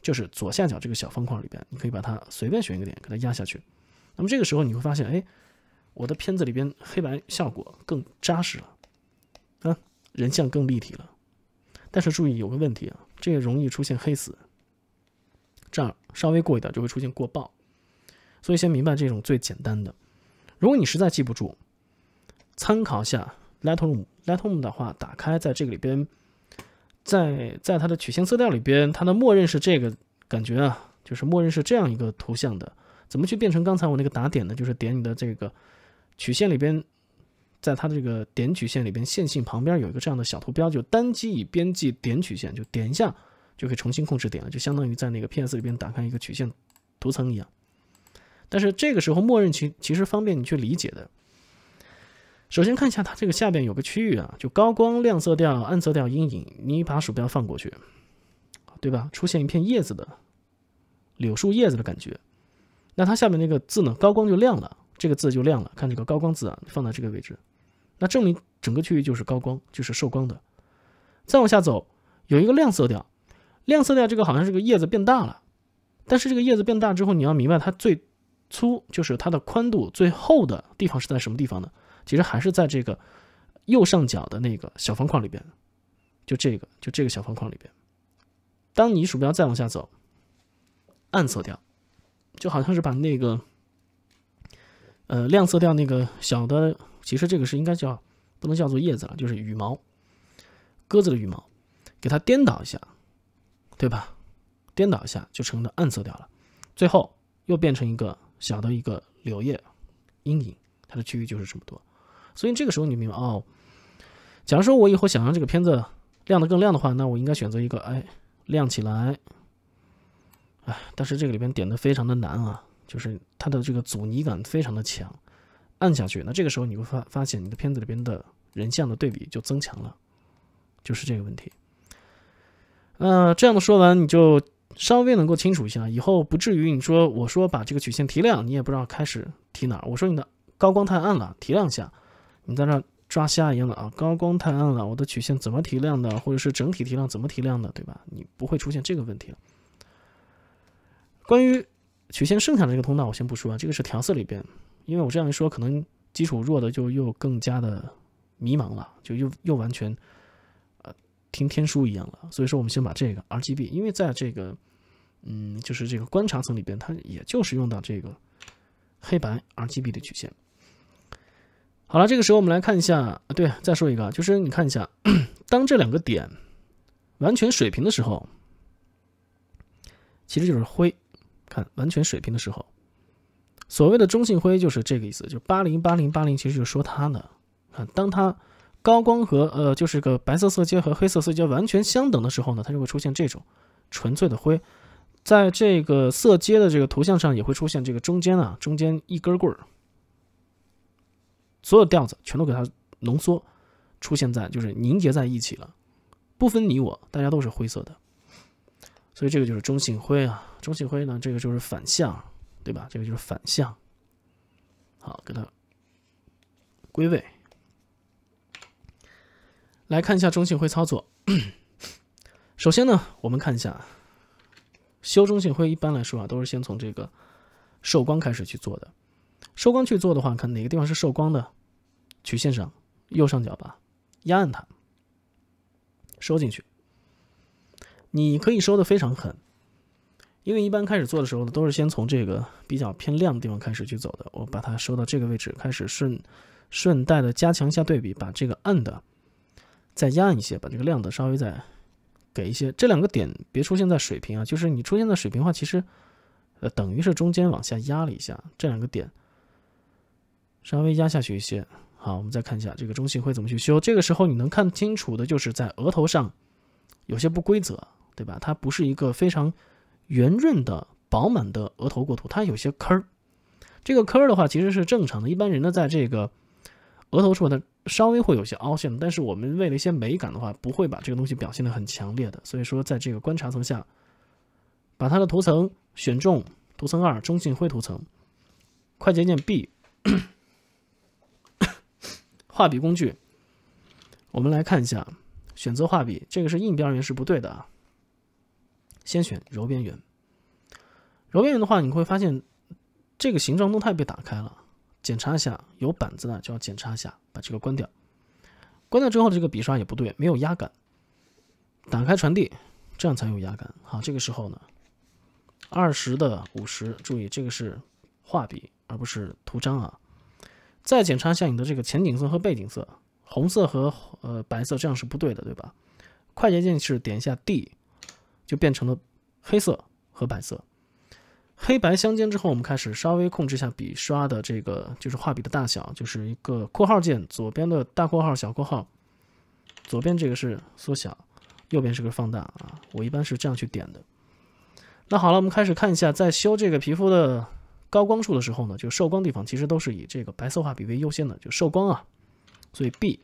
就是左下角这个小方框里边，你可以把它随便选一个点给它压下去。那么这个时候你会发现，哎，我的片子里边黑白效果更扎实了啊，人像更立体了。但是注意有个问题啊，这个容易出现黑死，这样稍微过一点就会出现过曝。所以先明白这种最简单的。如果你实在记不住，参考下 Lightroom，Lightroom 的话，打开在这个里边，在在它的曲线色调里边，它的默认是这个感觉啊，就是默认是这样一个图像的。怎么去变成刚才我那个打点呢？就是点你的这个曲线里边，在它的这个点曲线里边，线性旁边有一个这样的小图标，就单击以编辑点曲线，就点一下就可以重新控制点了，就相当于在那个 PS 里边打开一个曲线图层一样。但是这个时候默认其其实方便你去理解的。首先看一下它这个下边有个区域啊，就高光、亮色调、暗色调、阴影。你把鼠标放过去，对吧？出现一片叶子的柳树叶子的感觉。那它下面那个字呢？高光就亮了，这个字就亮了。看这个高光字啊，放在这个位置，那证明整个区域就是高光，就是受光的。再往下走，有一个亮色调，亮色调这个好像是个叶子变大了，但是这个叶子变大之后，你要明白它最粗，就是它的宽度最厚的地方是在什么地方呢？其实还是在这个右上角的那个小方框里边，就这个，就这个小方框里边。当你鼠标再往下走，暗色调，就好像是把那个呃亮色调那个小的，其实这个是应该叫不能叫做叶子了，就是羽毛，鸽子的羽毛，给它颠倒一下，对吧？颠倒一下就成了暗色调了，最后又变成一个小的一个柳叶阴影，它的区域就是这么多。所以这个时候你明白哦？假如说我以后想让这个片子亮的更亮的话，那我应该选择一个哎亮起来。哎，但是这个里边点的非常的难啊，就是它的这个阻尼感非常的强，按下去。那这个时候你会发发现你的片子里边的人像的对比就增强了，就是这个问题。那这样的说完，你就稍微能够清楚一下，以后不至于你说我说把这个曲线提亮，你也不知道开始提哪。我说你的高光太暗了，提亮一下。你在那抓瞎一样的啊，高光太暗了，我的曲线怎么提亮的，或者是整体提亮怎么提亮的，对吧？你不会出现这个问题了。关于曲线剩下的这个通道，我先不说，这个是调色里边，因为我这样一说，可能基础弱的就又更加的迷茫了，就又又完全呃听天书一样了。所以说，我们先把这个 R G B，因为在这个嗯，就是这个观察层里边，它也就是用到这个黑白 R G B 的曲线。好了，这个时候我们来看一下对，再说一个啊，就是你看一下，当这两个点完全水平的时候，其实就是灰，看完全水平的时候，所谓的中性灰就是这个意思，就八零八零八零，其实就是说它呢，看当它高光和呃就是个白色色阶和黑色色阶完全相等的时候呢，它就会出现这种纯粹的灰，在这个色阶的这个图像上也会出现这个中间啊，中间一根棍儿。所有调子全都给它浓缩，出现在就是凝结在一起了，不分你我，大家都是灰色的，所以这个就是中性灰啊。中性灰呢，这个就是反向，对吧？这个就是反向，好，给它归位。来看一下中性灰操作。首先呢，我们看一下修中性灰，一般来说啊，都是先从这个受光开始去做的。受光去做的话，看哪个地方是受光的。曲线上右上角吧，压按它，收进去。你可以收的非常狠，因为一般开始做的时候呢，都是先从这个比较偏亮的地方开始去走的。我把它收到这个位置，开始顺顺带的加强一下对比，把这个暗的再压一些，把这个亮的稍微再给一些。这两个点别出现在水平啊，就是你出现在水平的话，其实呃等于是中间往下压了一下。这两个点稍微压下去一些。好，我们再看一下这个中性灰怎么去修。这个时候你能看清楚的，就是在额头上有些不规则，对吧？它不是一个非常圆润的、饱满的额头过渡，它有些坑儿。这个坑儿的话，其实是正常的。一般人呢，在这个额头处它稍微会有些凹陷，但是我们为了一些美感的话，不会把这个东西表现的很强烈的。所以说，在这个观察层下，把它的图层选中，图层二中性灰图层，快捷键 B。画笔工具，我们来看一下，选择画笔，这个是硬边缘是不对的啊。先选柔边缘，柔边缘的话，你会发现这个形状动态被打开了。检查一下，有板子的就要检查一下，把这个关掉。关掉之后的这个笔刷也不对，没有压感。打开传递，这样才有压感。好，这个时候呢，二十的五十，注意这个是画笔而不是图章啊。再检查一下你的这个前景色和背景色，红色和呃白色，这样是不对的，对吧？快捷键是点一下 D，就变成了黑色和白色，黑白相间之后，我们开始稍微控制一下笔刷的这个，就是画笔的大小，就是一个括号键，左边的大括号、小括号，左边这个是缩小，右边是个放大啊，我一般是这样去点的。那好了，我们开始看一下，在修这个皮肤的。高光处的时候呢，就受光地方其实都是以这个白色画笔为优先的，就受光啊。所以 B，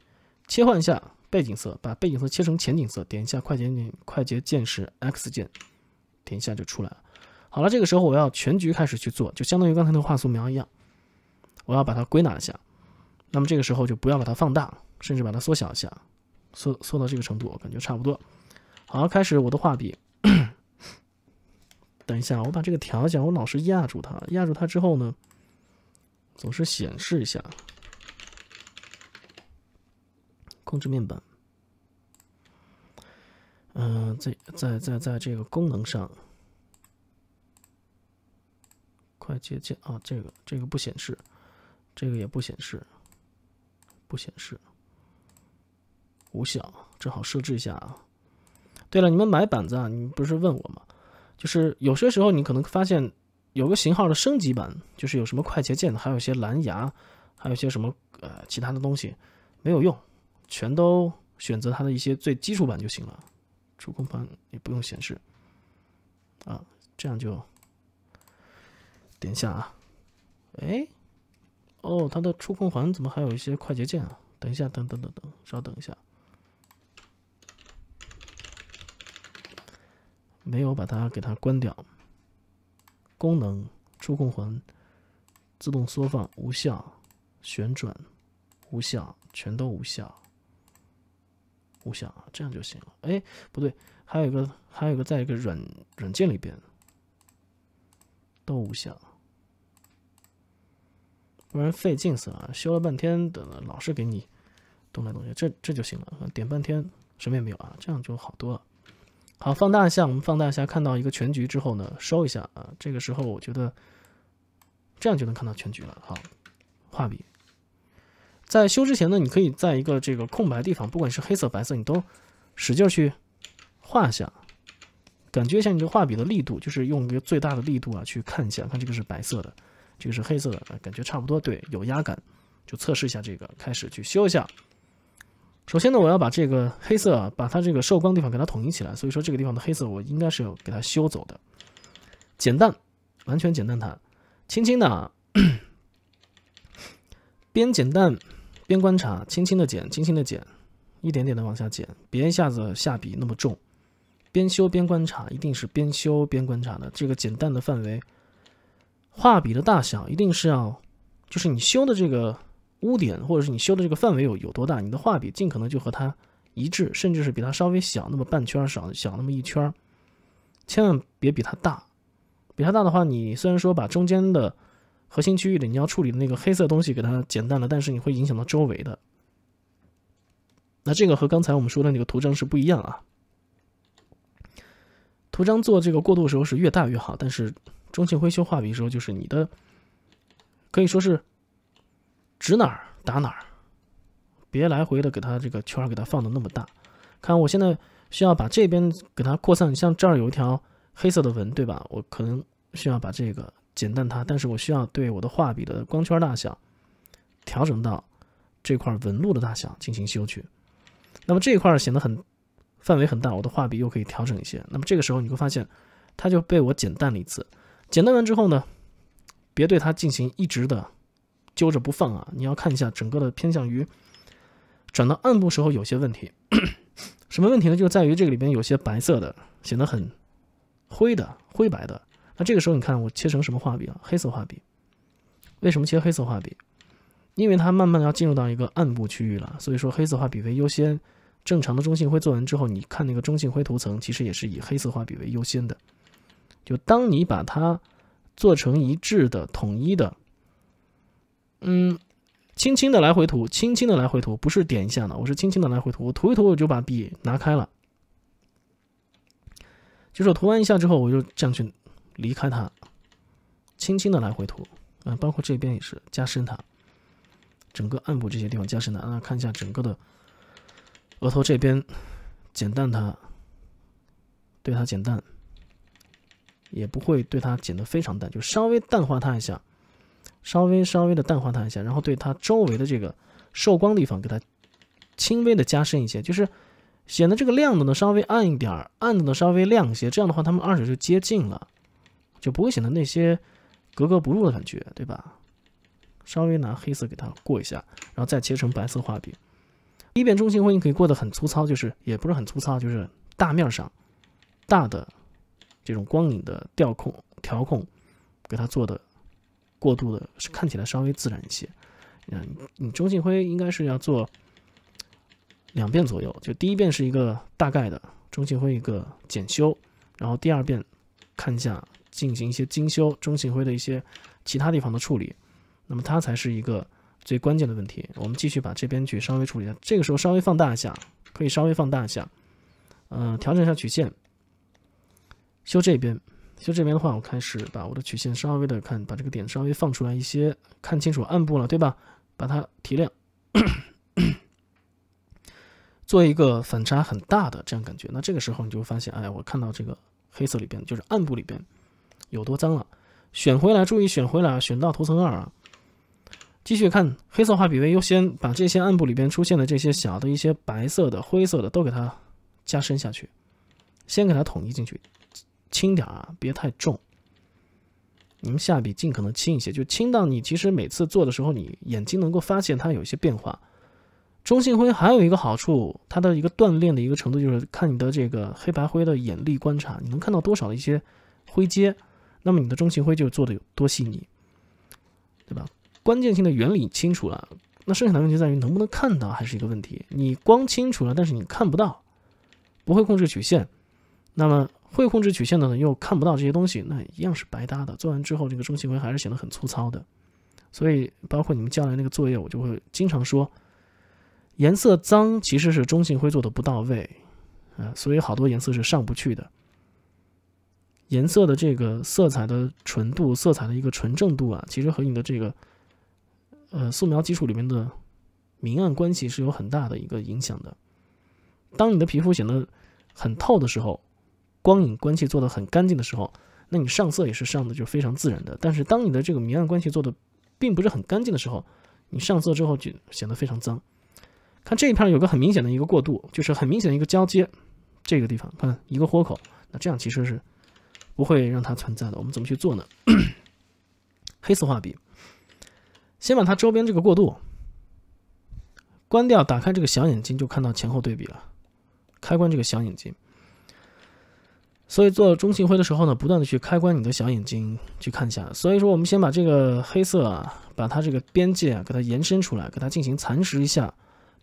切换一下背景色，把背景色切成前景色，点一下快捷键快捷键是 X 键，点一下就出来了。好了，这个时候我要全局开始去做，就相当于刚才那个画素描一样，我要把它归纳一下。那么这个时候就不要把它放大，甚至把它缩小一下，缩缩到这个程度，我感觉差不多。好，开始我的画笔。等一下，我把这个调一下。我老是压住它，压住它之后呢，总是显示一下控制面板。嗯，在在在在这个功能上快捷键啊，这个这个不显示，这个也不显示，不显示无效。正好设置一下啊。对了，你们买板子，啊，你们不是问我吗？就是有些时候你可能发现有个型号的升级版，就是有什么快捷键，还有一些蓝牙，还有一些什么呃其他的东西没有用，全都选择它的一些最基础版就行了。触控盘也不用显示啊，这样就点一下啊。哎，哦，它的触控环怎么还有一些快捷键啊？等一下，等等等等，稍等一下。没有把它给它关掉。功能触控环自动缩放无效，旋转无效，全都无效，无效，这样就行了。哎，不对，还有一个，还有一个，在一个软软件里边，都无效。不然费劲死了，修了半天的，老是给你动来动去，这这就行了。点半天什么也没有啊，这样就好多了。好，放大一下，我们放大一下，看到一个全局之后呢，收一下啊。这个时候我觉得这样就能看到全局了。好，画笔，在修之前呢，你可以在一个这个空白地方，不管是黑色、白色，你都使劲去画一下，感觉一下你这画笔的力度，就是用一个最大的力度啊，去看一下，看这个是白色的，这个是黑色的啊，感觉差不多，对，有压感，就测试一下这个，开始去修一下。首先呢，我要把这个黑色，啊，把它这个受光地方给它统一起来。所以说，这个地方的黑色我应该是要给它修走的，减淡，完全减淡它，轻轻的，<coughs> 边减淡边观察，轻轻的减，轻轻的减，一点点的往下减，别一下子下笔那么重，边修边观察，一定是边修边观察的。这个减淡的范围，画笔的大小一定是要，就是你修的这个。污点，或者是你修的这个范围有有多大？你的画笔尽可能就和它一致，甚至是比它稍微小那么半圈，少小那么一圈儿，千万别比它大。比它大的话，你虽然说把中间的核心区域的你要处理的那个黑色东西给它减淡了，但是你会影响到周围的。那这个和刚才我们说的那个图章是不一样啊。图章做这个过渡的时候是越大越好，但是中性灰修画笔时候就是你的，可以说是。指哪儿打哪儿，别来回的给它这个圈儿给它放的那么大。看，我现在需要把这边给它扩散，像这儿有一条黑色的纹，对吧？我可能需要把这个减淡它，但是我需要对我的画笔的光圈大小调整到这块纹路的大小进行修去。那么这一块显得很范围很大，我的画笔又可以调整一些。那么这个时候你会发现，它就被我减淡了一次。减淡完之后呢，别对它进行一直的。揪着不放啊！你要看一下整个的偏向于转到暗部时候有些问题，<clears throat> 什么问题呢？就在于这个里边有些白色的显得很灰的灰白的。那这个时候你看我切成什么画笔啊？黑色画笔。为什么切黑色画笔？因为它慢慢的要进入到一个暗部区域了，所以说黑色画笔为优先。正常的中性灰做完之后，你看那个中性灰涂层其实也是以黑色画笔为优先的。就当你把它做成一致的、统一的。嗯，轻轻的来回涂，轻轻的来回涂，不是点一下的，我是轻轻的来回涂，我涂一涂我就把笔拿开了。就是涂完一下之后，我就这样去离开它，轻轻的来回涂，啊，包括这边也是加深它，整个暗部这些地方加深它。那看一下整个的额头这边，减淡它，对它减淡，也不会对它减得非常淡，就稍微淡化它一下。稍微稍微的淡化它一下，然后对它周围的这个受光地方给它轻微的加深一些，就是显得这个亮的呢稍微暗一点儿，暗的呢稍微亮一些，这样的话它们二者就接近了，就不会显得那些格格不入的感觉，对吧？稍微拿黑色给它过一下，然后再切成白色画笔，一遍中性灰你可以过得很粗糙，就是也不是很粗糙，就是大面上大的这种光影的调控调控给它做的。过度的是看起来稍微自然一些，嗯，你中性灰应该是要做两遍左右，就第一遍是一个大概的中性灰一个检修，然后第二遍看一下进行一些精修中性灰的一些其他地方的处理，那么它才是一个最关键的问题。我们继续把这边去稍微处理一下，这个时候稍微放大一下，可以稍微放大一下，呃，调整一下曲线，修这边。其实这边的话，我开始把我的曲线稍微的看，把这个点稍微放出来一些，看清楚暗部了，对吧？把它提亮，做一个反差很大的这样感觉。那这个时候你就发现，哎，我看到这个黑色里边就是暗部里边有多脏了。选回来，注意选回来，选到图层二啊。继续看黑色画笔为优先，把这些暗部里边出现的这些小的一些白色的、灰色的都给它加深下去，先给它统一进去。轻点儿啊，别太重。你们下笔尽可能轻一些，就轻到你其实每次做的时候，你眼睛能够发现它有一些变化。中性灰还有一个好处，它的一个锻炼的一个程度就是看你的这个黑白灰的眼力观察，你能看到多少的一些灰阶，那么你的中性灰就做的有多细腻，对吧？关键性的原理清楚了，那剩下的问题在于能不能看到还是一个问题。你光清楚了，但是你看不到，不会控制曲线，那么。会控制曲线的呢，又看不到这些东西，那一样是白搭的。做完之后，这个中性灰还是显得很粗糙的。所以，包括你们将来那个作业，我就会经常说，颜色脏其实是中性灰做的不到位，啊，所以好多颜色是上不去的。颜色的这个色彩的纯度、色彩的一个纯正度啊，其实和你的这个，呃，素描基础里面的明暗关系是有很大的一个影响的。当你的皮肤显得很透的时候。光影关系做的很干净的时候，那你上色也是上的就非常自然的。但是当你的这个明暗关系做的并不是很干净的时候，你上色之后就显得非常脏。看这一片有个很明显的一个过渡，就是很明显的一个交接，这个地方看一个豁口，那这样其实是不会让它存在的。我们怎么去做呢？<clears throat> 黑色画笔，先把它周边这个过渡关掉，打开这个小眼睛就看到前后对比了。开关这个小眼睛。所以做中性灰的时候呢，不断的去开关你的小眼睛去看一下。所以说，我们先把这个黑色啊，把它这个边界啊，给它延伸出来，给它进行蚕食一下，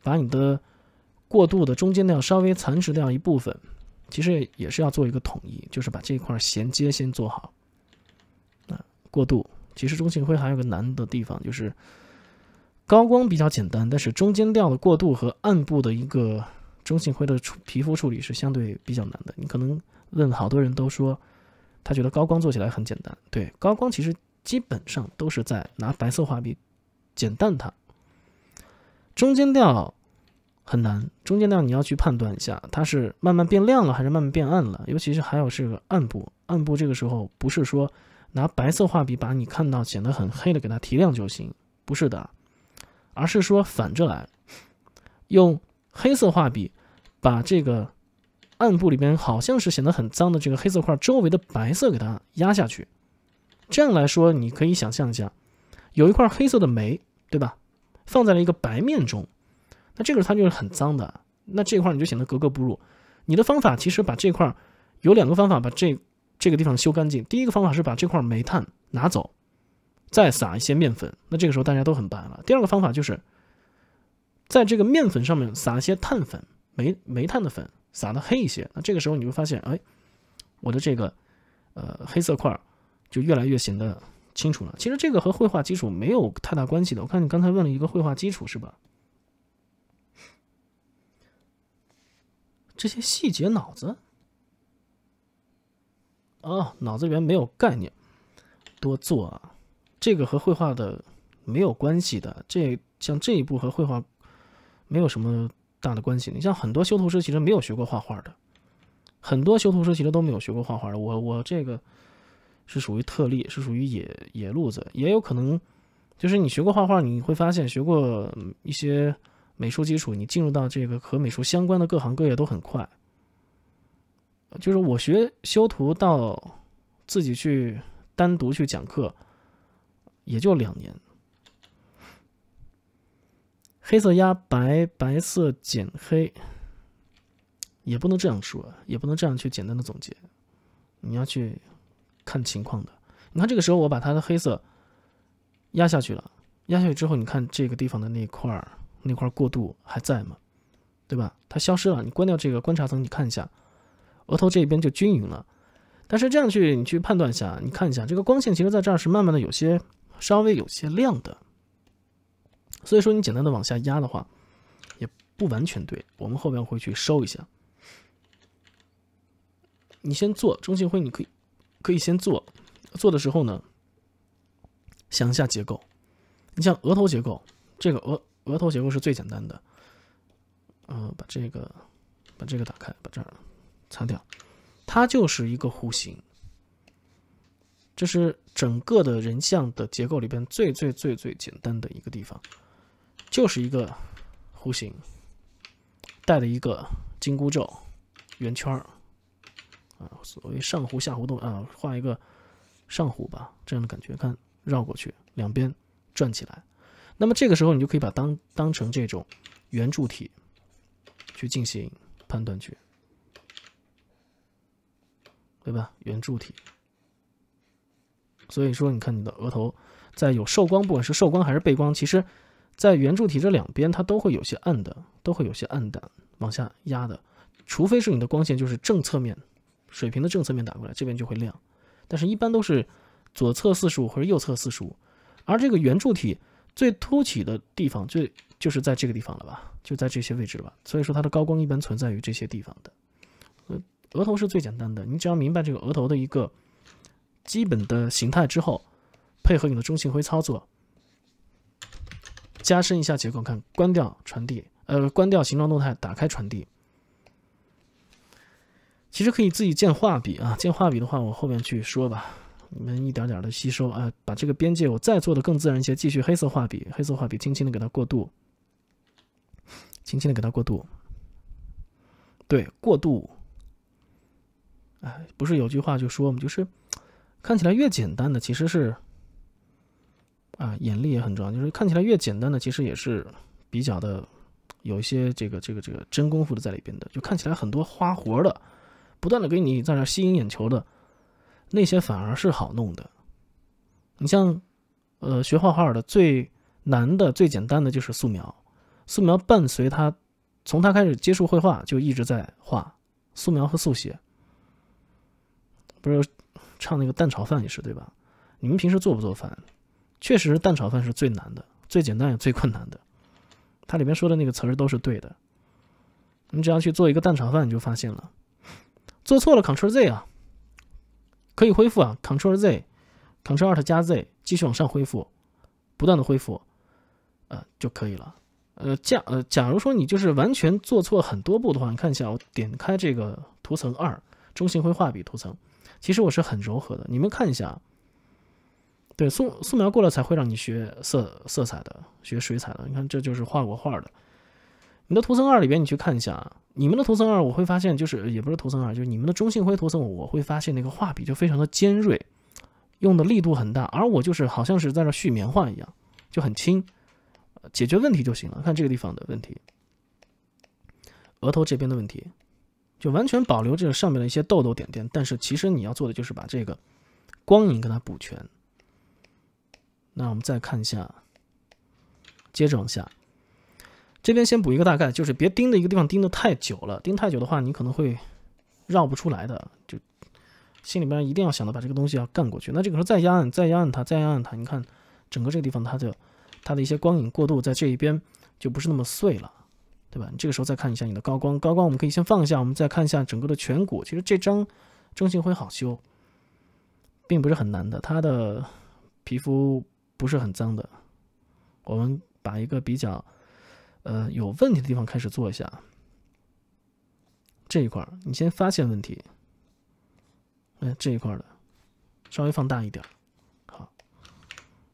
把你的过渡的中间调稍微蚕食掉一部分。其实也是要做一个统一，就是把这一块衔接先做好啊。过渡其实中性灰还有个难的地方，就是高光比较简单，但是中间调的过渡和暗部的一个中性灰的处皮肤处理是相对比较难的，你可能。问好多人都说，他觉得高光做起来很简单。对，高光其实基本上都是在拿白色画笔减淡它。中间调很难，中间调你要去判断一下，它是慢慢变亮了还是慢慢变暗了。尤其是还有是个暗部，暗部这个时候不是说拿白色画笔把你看到显得很黑的给它提亮就行，不是的，而是说反着来，用黑色画笔把这个。暗部里边好像是显得很脏的，这个黑色块周围的白色给它压下去。这样来说，你可以想象一下，有一块黑色的煤，对吧？放在了一个白面中，那这个时候它就是很脏的。那这块你就显得格格不入。你的方法其实把这块有两个方法把这这个地方修干净。第一个方法是把这块煤炭拿走，再撒一些面粉。那这个时候大家都很白了。第二个方法就是在这个面粉上面撒一些碳粉、煤煤炭的粉。撒的黑一些，那这个时候你会发现，哎，我的这个呃黑色块就越来越显得清楚了。其实这个和绘画基础没有太大关系的。我看你刚才问了一个绘画基础是吧？这些细节脑子哦，脑子里面没有概念，多做。啊。这个和绘画的没有关系的。这像这一步和绘画没有什么。大的关系，你像很多修图师其实没有学过画画的，很多修图师其实都没有学过画画的。我我这个是属于特例，是属于野野路子，也有可能就是你学过画画，你会发现学过一些美术基础，你进入到这个和美术相关的各行各业都很快。就是我学修图到自己去单独去讲课，也就两年。黑色压白，白色减黑，也不能这样说，也不能这样去简单的总结。你要去看情况的。你看这个时候，我把它的黑色压下去了，压下去之后，你看这个地方的那块儿，那块儿过渡还在吗？对吧？它消失了。你关掉这个观察层，你看一下，额头这边就均匀了。但是这样去，你去判断一下，你看一下这个光线，其实在这儿是慢慢的有些，稍微有些亮的。所以说，你简单的往下压的话，也不完全对。我们后边会去收一下。你先做中性灰，你可以可以先做。做的时候呢，想一下结构。你像额头结构，这个额额头结构是最简单的。呃，把这个把这个打开，把这儿擦掉。它就是一个弧形。这是整个的人像的结构里边最最最最简单的一个地方。就是一个弧形带了一个金箍咒圆圈儿啊，所谓上弧下弧都啊，画一个上弧吧，这样的感觉，看绕过去，两边转起来。那么这个时候，你就可以把当当成这种圆柱体去进行判断去，对吧？圆柱体。所以说，你看你的额头在有受光，不管是受光还是背光，其实。在圆柱体这两边，它都会有些暗的，都会有些暗淡，往下压的。除非是你的光线就是正侧面，水平的正侧面打过来，这边就会亮。但是，一般都是左侧四十五或者右侧四十五。而这个圆柱体最凸起的地方，最就是在这个地方了吧？就在这些位置了吧？所以说，它的高光一般存在于这些地方的。呃，额头是最简单的，你只要明白这个额头的一个基本的形态之后，配合你的中性灰操作。加深一下结构，看关掉传递，呃，关掉形状动态，打开传递。其实可以自己建画笔啊，建画笔的话，我后面去说吧。你们一点点的吸收啊，把这个边界我再做的更自然一些。继续黑色画笔，黑色画笔轻轻的给它过渡，轻轻的给它过渡。对，过渡。哎，不是有句话就说嘛，就是看起来越简单的，其实是。啊，眼力也很重要。就是看起来越简单的，其实也是比较的有一些这个这个这个真功夫的在里边的。就看起来很多花活的，不断的给你在那吸引眼球的那些反而是好弄的。你像呃学画画的最难的最简单的就是素描，素描伴随他从他开始接触绘画就一直在画素描和速写。不是唱那个蛋炒饭也是对吧？你们平时做不做饭？确实蛋炒饭是最难的，最简单也最困难的。它里面说的那个词儿都是对的。你只要去做一个蛋炒饭，你就发现了，做错了 c t r l Z 啊，可以恢复啊 c t r l z c t r l Alt 加 Z，继续往上恢复，不断的恢复，呃就可以了。呃，假呃，假如说你就是完全做错很多步的话，你看一下，我点开这个图层二，中性灰画笔图层，其实我是很柔和的，你们看一下。对素素描过了才会让你学色色彩的，学水彩的。你看这就是画过画的。你的图层二里边你去看一下，你们的图层二我会发现就是也不是图层二，就是你们的中性灰图层，我会发现那个画笔就非常的尖锐，用的力度很大。而我就是好像是在那续棉花一样，就很轻，解决问题就行了。看这个地方的问题，额头这边的问题，就完全保留这个上面的一些痘痘点点，但是其实你要做的就是把这个光影给它补全。那我们再看一下，接着往下，这边先补一个大概，就是别盯的一个地方盯的太久了，盯太久的话，你可能会绕不出来的，就心里边一定要想着把这个东西要干过去。那这个时候再压暗，再压暗它，再压暗它，你看整个这个地方它的它的一些光影过渡在这一边就不是那么碎了，对吧？你这个时候再看一下你的高光，高光我们可以先放下，我们再看一下整个的颧骨。其实这张中性灰好修，并不是很难的，它的皮肤。不是很脏的，我们把一个比较，呃有问题的地方开始做一下。这一块儿，你先发现问题。哎，这一块儿的，稍微放大一点。好，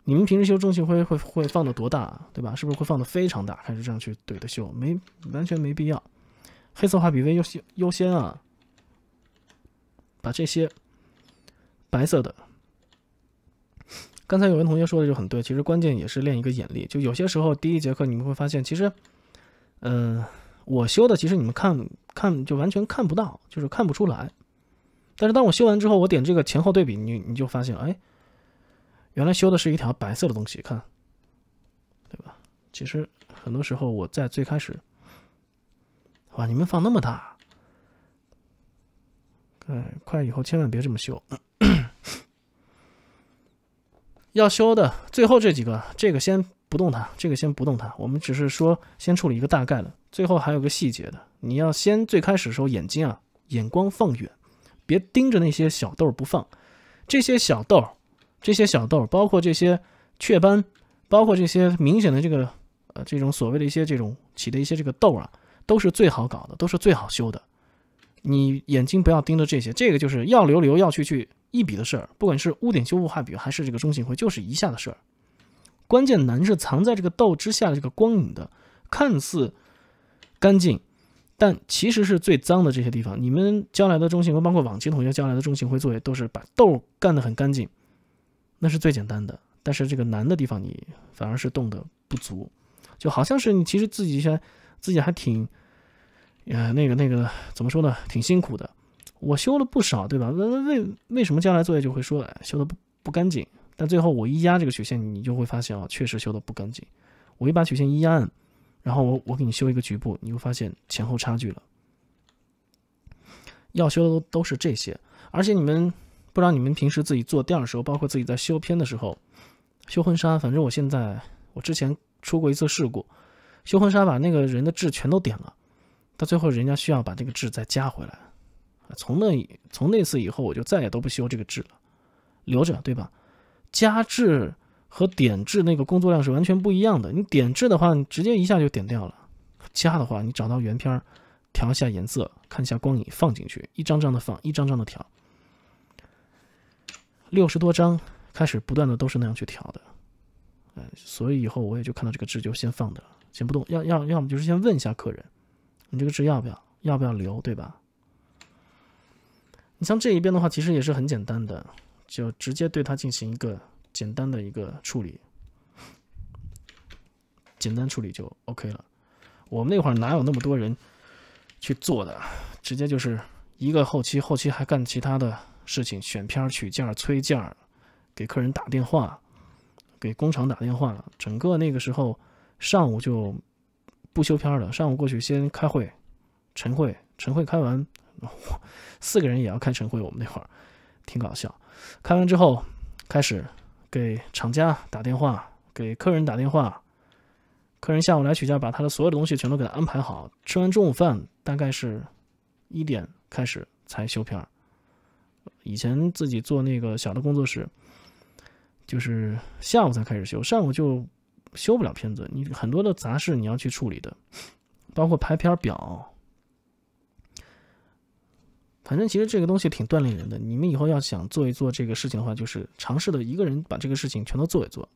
你们平时修中性灰会会放的多大，对吧？是不是会放的非常大，开始这样去怼的修？没，完全没必要。黑色画笔为优先优先啊，把这些白色的。刚才有位同学说的就很对，其实关键也是练一个眼力。就有些时候第一节课你们会发现，其实，嗯，我修的其实你们看看就完全看不到，就是看不出来。但是当我修完之后，我点这个前后对比，你你就发现，哎，原来修的是一条白色的东西，看，对吧？其实很多时候我在最开始，哇，你们放那么大，哎，快以后千万别这么修。要修的最后这几个，这个先不动它，这个先不动它。我们只是说先处理一个大概的，最后还有个细节的。你要先最开始时候眼睛啊，眼光放远，别盯着那些小豆不放。这些小豆，这些小豆，包括这些雀斑，包括这些明显的这个呃这种所谓的一些这种起的一些这个痘啊，都是最好搞的，都是最好修的。你眼睛不要盯着这些，这个就是要留留要去去。一笔的事儿，不管是污点修复画笔还是这个中性灰，就是一下的事儿。关键难是藏在这个豆之下的这个光影的，看似干净，但其实是最脏的这些地方。你们将来的中性灰，包括往期同学将来的中性灰作业，都是把豆干得很干净，那是最简单的。但是这个难的地方，你反而是动的不足，就好像是你其实自己先自己还挺，呃那个那个怎么说呢，挺辛苦的。我修了不少，对吧？为为为为什么将来作业就会说哎修的不不干净？但最后我一压这个曲线，你就会发现啊，确实修的不干净。我一把曲线一压，然后我我给你修一个局部，你会发现前后差距了。要修的都都是这些，而且你们不知道你们平时自己做店的时候，包括自己在修片的时候，修婚纱，反正我现在我之前出过一次事故，修婚纱把那个人的痣全都点了，到最后人家需要把这个痣再加回来。从那从那次以后，我就再也都不修这个痣了，留着对吧？加痣和点痣那个工作量是完全不一样的。你点痣的话，你直接一下就点掉了；加的话，你找到原片儿，调一下颜色，看一下光影，放进去，一张张的放，一张张的调。六十多张开始不断的都是那样去调的，嗯，所以以后我也就看到这个痣就先放的，先不动。要要要么就是先问一下客人，你这个痣要不要，要不要留，对吧？你像这一边的话，其实也是很简单的，就直接对它进行一个简单的一个处理，简单处理就 OK 了。我们那会儿哪有那么多人去做的？直接就是一个后期，后期还干其他的事情，选片、取件、催件，给客人打电话，给工厂打电话。整个那个时候上午就不修片了，上午过去先开会，晨会，晨会开完。<laughs> 四个人也要开晨会，我们那会儿挺搞笑。开完之后，开始给厂家打电话，给客人打电话。客人下午来取件，把他的所有的东西全都给他安排好。吃完中午饭，大概是一点开始才修片儿。以前自己做那个小的工作室，就是下午才开始修，上午就修不了片子。你很多的杂事你要去处理的，包括排片表。反正其实这个东西挺锻炼人的。你们以后要想做一做这个事情的话，就是尝试的一个人把这个事情全都做一做。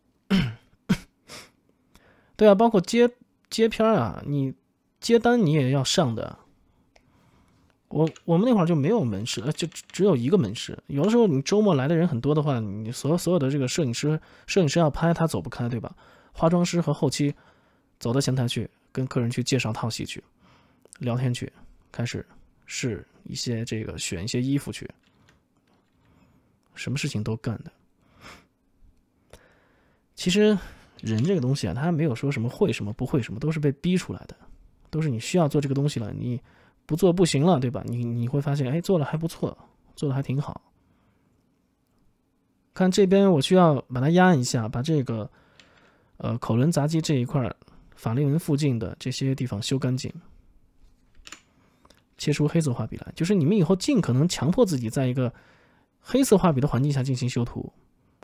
<coughs> 对啊，包括接接片啊，你接单你也要上的。我我们那会儿就没有门市，呃，就只有一个门市。有的时候你周末来的人很多的话，你所所有的这个摄影师，摄影师要拍他走不开，对吧？化妆师和后期走到前台去跟客人去介绍套戏去，聊天去，开始。是一些这个选一些衣服去，什么事情都干的。其实人这个东西啊，他没有说什么会什么不会什么，都是被逼出来的，都是你需要做这个东西了，你不做不行了，对吧？你你会发现，哎，做的还不错，做的还挺好。看这边，我需要把它压一下，把这个呃口轮匝肌这一块法令纹附近的这些地方修干净。切出黑色画笔来，就是你们以后尽可能强迫自己在一个黑色画笔的环境下进行修图，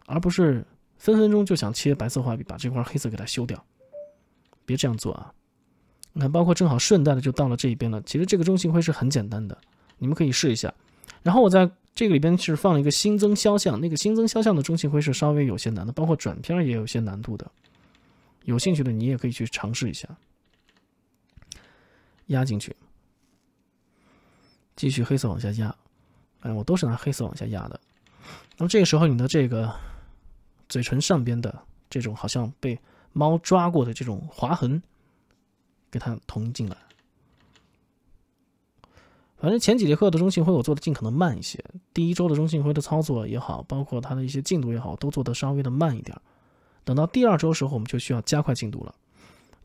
而不是分分钟就想切白色画笔把这块黑色给它修掉，别这样做啊！你看，包括正好顺带的就到了这一边了。其实这个中性灰是很简单的，你们可以试一下。然后我在这个里边是放了一个新增肖像，那个新增肖像的中性灰是稍微有些难的，包括转片也有些难度的。有兴趣的你也可以去尝试一下，压进去。继续黑色往下压，哎，我都是拿黑色往下压的。那么这个时候，你的这个嘴唇上边的这种好像被猫抓过的这种划痕，给它统一进来。反正前几节课的中性灰我做的尽可能慢一些，第一周的中性灰的操作也好，包括它的一些进度也好，都做的稍微的慢一点儿。等到第二周时候，我们就需要加快进度了，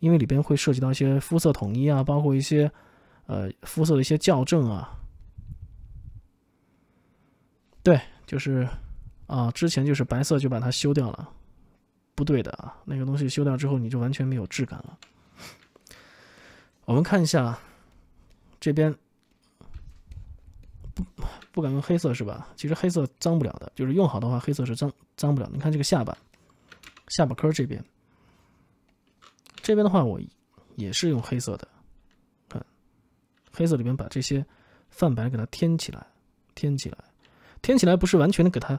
因为里边会涉及到一些肤色统一啊，包括一些呃肤色的一些校正啊。对，就是，啊，之前就是白色就把它修掉了，不对的啊，那个东西修掉之后你就完全没有质感了。我们看一下这边，不不敢用黑色是吧？其实黑色脏不了的，就是用好的话，黑色是脏脏不了。你看这个下巴，下巴颏这边，这边的话我也是用黑色的，看，黑色里面把这些泛白给它添起来，添起来。听起来不是完全的给它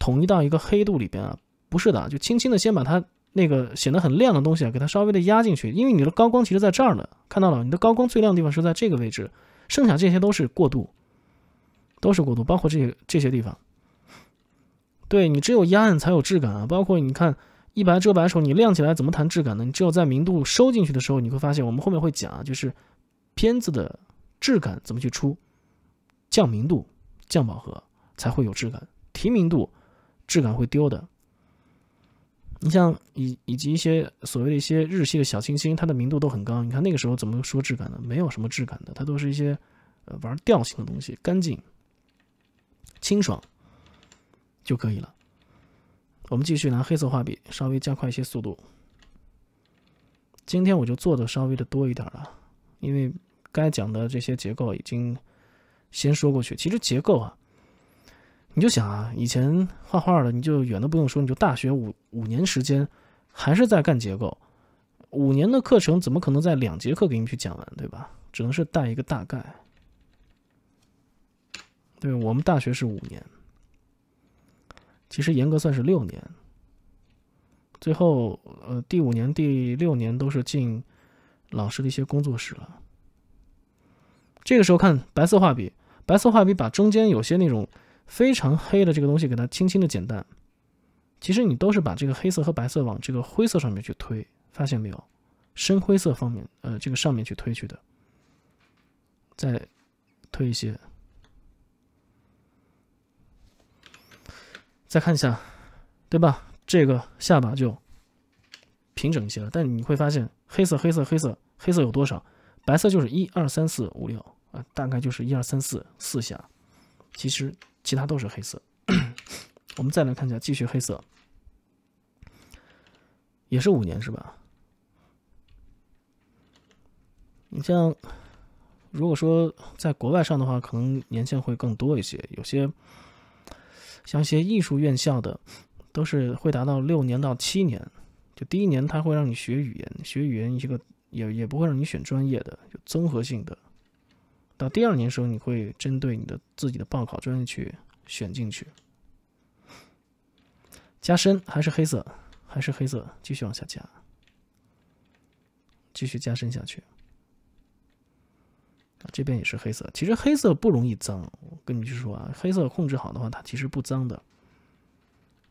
统一到一个黑度里边啊，不是的，就轻轻的先把它那个显得很亮的东西啊，给它稍微的压进去，因为你的高光其实在这儿呢，看到了，你的高光最亮的地方是在这个位置，剩下这些都是过渡，都是过渡，包括这些这些地方。对你只有压暗才有质感啊，包括你看一白遮百丑，你亮起来怎么谈质感呢？你只有在明度收进去的时候，你会发现，我们后面会讲啊，就是片子的质感怎么去出，降明度，降饱和。才会有质感，提明度，质感会丢的。你像以以及一些所谓的一些日系的小清新，它的明度都很高。你看那个时候怎么说质感呢？没有什么质感的，它都是一些呃玩调性的东西，干净、清爽就可以了。我们继续拿黑色画笔，稍微加快一些速度。今天我就做的稍微的多一点了，因为该讲的这些结构已经先说过去。其实结构啊。你就想啊，以前画画的，你就远的不用说，你就大学五五年时间，还是在干结构，五年的课程怎么可能在两节课给你去讲完，对吧？只能是带一个大概。对我们大学是五年，其实严格算是六年，最后呃第五年、第六年都是进老师的一些工作室了。这个时候看白色画笔，白色画笔把中间有些那种。非常黑的这个东西，给它轻轻的减淡。其实你都是把这个黑色和白色往这个灰色上面去推，发现没有？深灰色方面，呃，这个上面去推去的。再推一些。再看一下，对吧？这个下巴就平整一些了。但你会发现，黑色、黑色、黑色、黑色有多少？白色就是一二三四五六啊，大概就是一二三四四下。其实。其他都是黑色，<clears throat> 我们再来看一下，继续黑色，也是五年是吧？你像，如果说在国外上的话，可能年限会更多一些。有些像一些艺术院校的，都是会达到六年到七年。就第一年，他会让你学语言，学语言一个也也不会让你选专业的，就综合性的。到第二年的时候，你会针对你的自己的报考专业去选进去，加深还是黑色，还是黑色，继续往下加继续加深下去。啊，这边也是黑色。其实黑色不容易脏，我跟你们说啊，黑色控制好的话，它其实不脏的。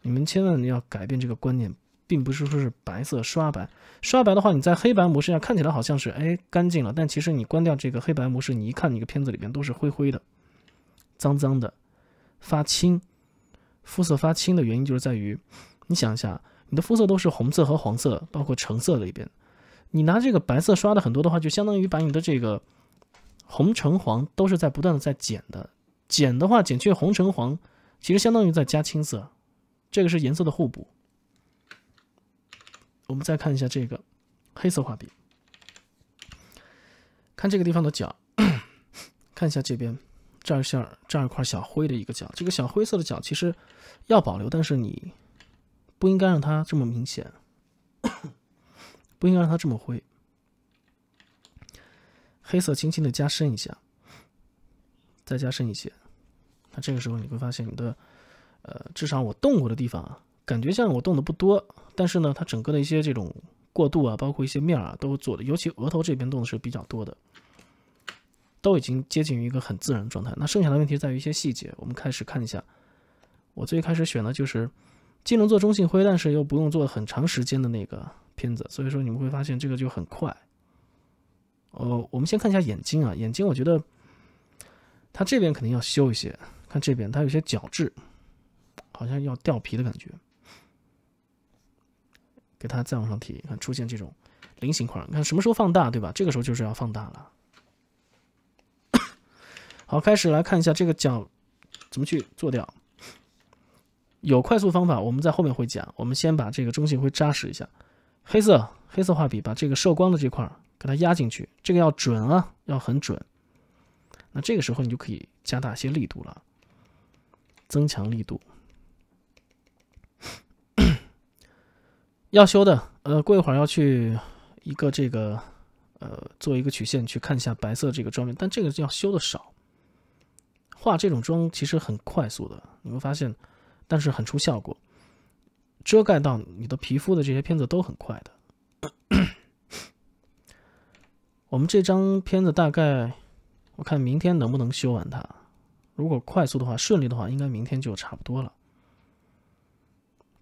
你们千万要改变这个观念。并不是说是白色刷白，刷白的话，你在黑白模式下看起来好像是哎干净了，但其实你关掉这个黑白模式，你一看你个片子里面都是灰灰的、脏脏的、发青，肤色发青的原因就是在于，你想一下，你的肤色都是红色和黄色，包括橙色里边，你拿这个白色刷的很多的话，就相当于把你的这个红橙黄都是在不断的在减的，减的话减去红橙黄，其实相当于在加青色，这个是颜色的互补。我们再看一下这个黑色画笔，看这个地方的角，<clears throat> 看一下这边这儿像下这儿一块小灰的一个角，这个小灰色的角其实要保留，但是你不应该让它这么明显，不应该让它这么灰。黑色轻轻的加深一下，再加深一些，那这个时候你会发现你的呃，至少我动过的地方。啊，感觉像我动的不多，但是呢，它整个的一些这种过渡啊，包括一些面啊，都做的，尤其额头这边动的是比较多的，都已经接近于一个很自然的状态。那剩下的问题在于一些细节。我们开始看一下，我最开始选的就是既能做中性灰，但是又不用做很长时间的那个片子，所以说你们会发现这个就很快。哦，我们先看一下眼睛啊，眼睛我觉得它这边肯定要修一些，看这边它有些角质，好像要掉皮的感觉。给它再往上提，看出现这种菱形块，看什么时候放大，对吧？这个时候就是要放大了。好，开始来看一下这个角怎么去做掉。有快速方法，我们在后面会讲。我们先把这个中性灰扎实一下，黑色黑色画笔把这个受光的这块给它压进去，这个要准啊，要很准。那这个时候你就可以加大一些力度了，增强力度。要修的，呃，过一会儿要去一个这个，呃，做一个曲线去看一下白色这个妆面，但这个要修的少。画这种妆其实很快速的，你会发现，但是很出效果，遮盖到你的皮肤的这些片子都很快的。<coughs> 我们这张片子大概，我看明天能不能修完它，如果快速的话，顺利的话，应该明天就差不多了。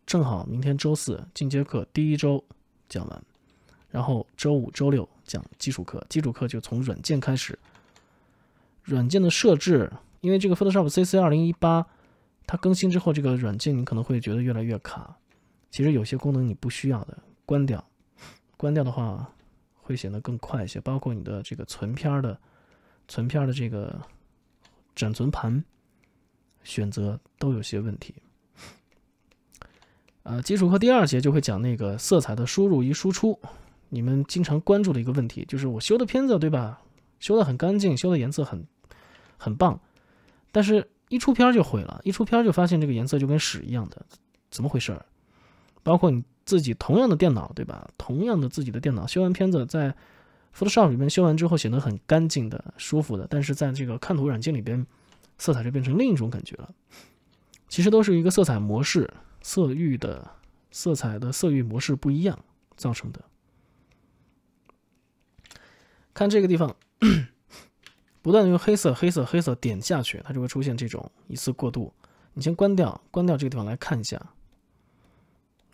正好明天周四，进阶课第一周讲完，然后周五、周六讲基础课。基础课就从软件开始，软件的设置，因为这个 Photoshop CC 二零一八，它更新之后，这个软件你可能会觉得越来越卡。其实有些功能你不需要的，关掉，关掉的话会显得更快一些。包括你的这个存片的、存片的这个展存盘选择都有些问题。呃，基础课第二节就会讲那个色彩的输入与输出。你们经常关注的一个问题就是，我修的片子对吧？修的很干净，修的颜色很，很棒，但是，一出片就毁了。一出片就发现这个颜色就跟屎一样的，怎么回事？包括你自己同样的电脑对吧？同样的自己的电脑，修完片子在 Photoshop 里面修完之后显得很干净的、舒服的，但是在这个看图软件里边，色彩就变成另一种感觉了。其实都是一个色彩模式。色域的色彩的色域模式不一样造成的。看这个地方，<clears throat> 不断的用黑色、黑色、黑色点下去，它就会出现这种一次过渡。你先关掉，关掉这个地方来看一下。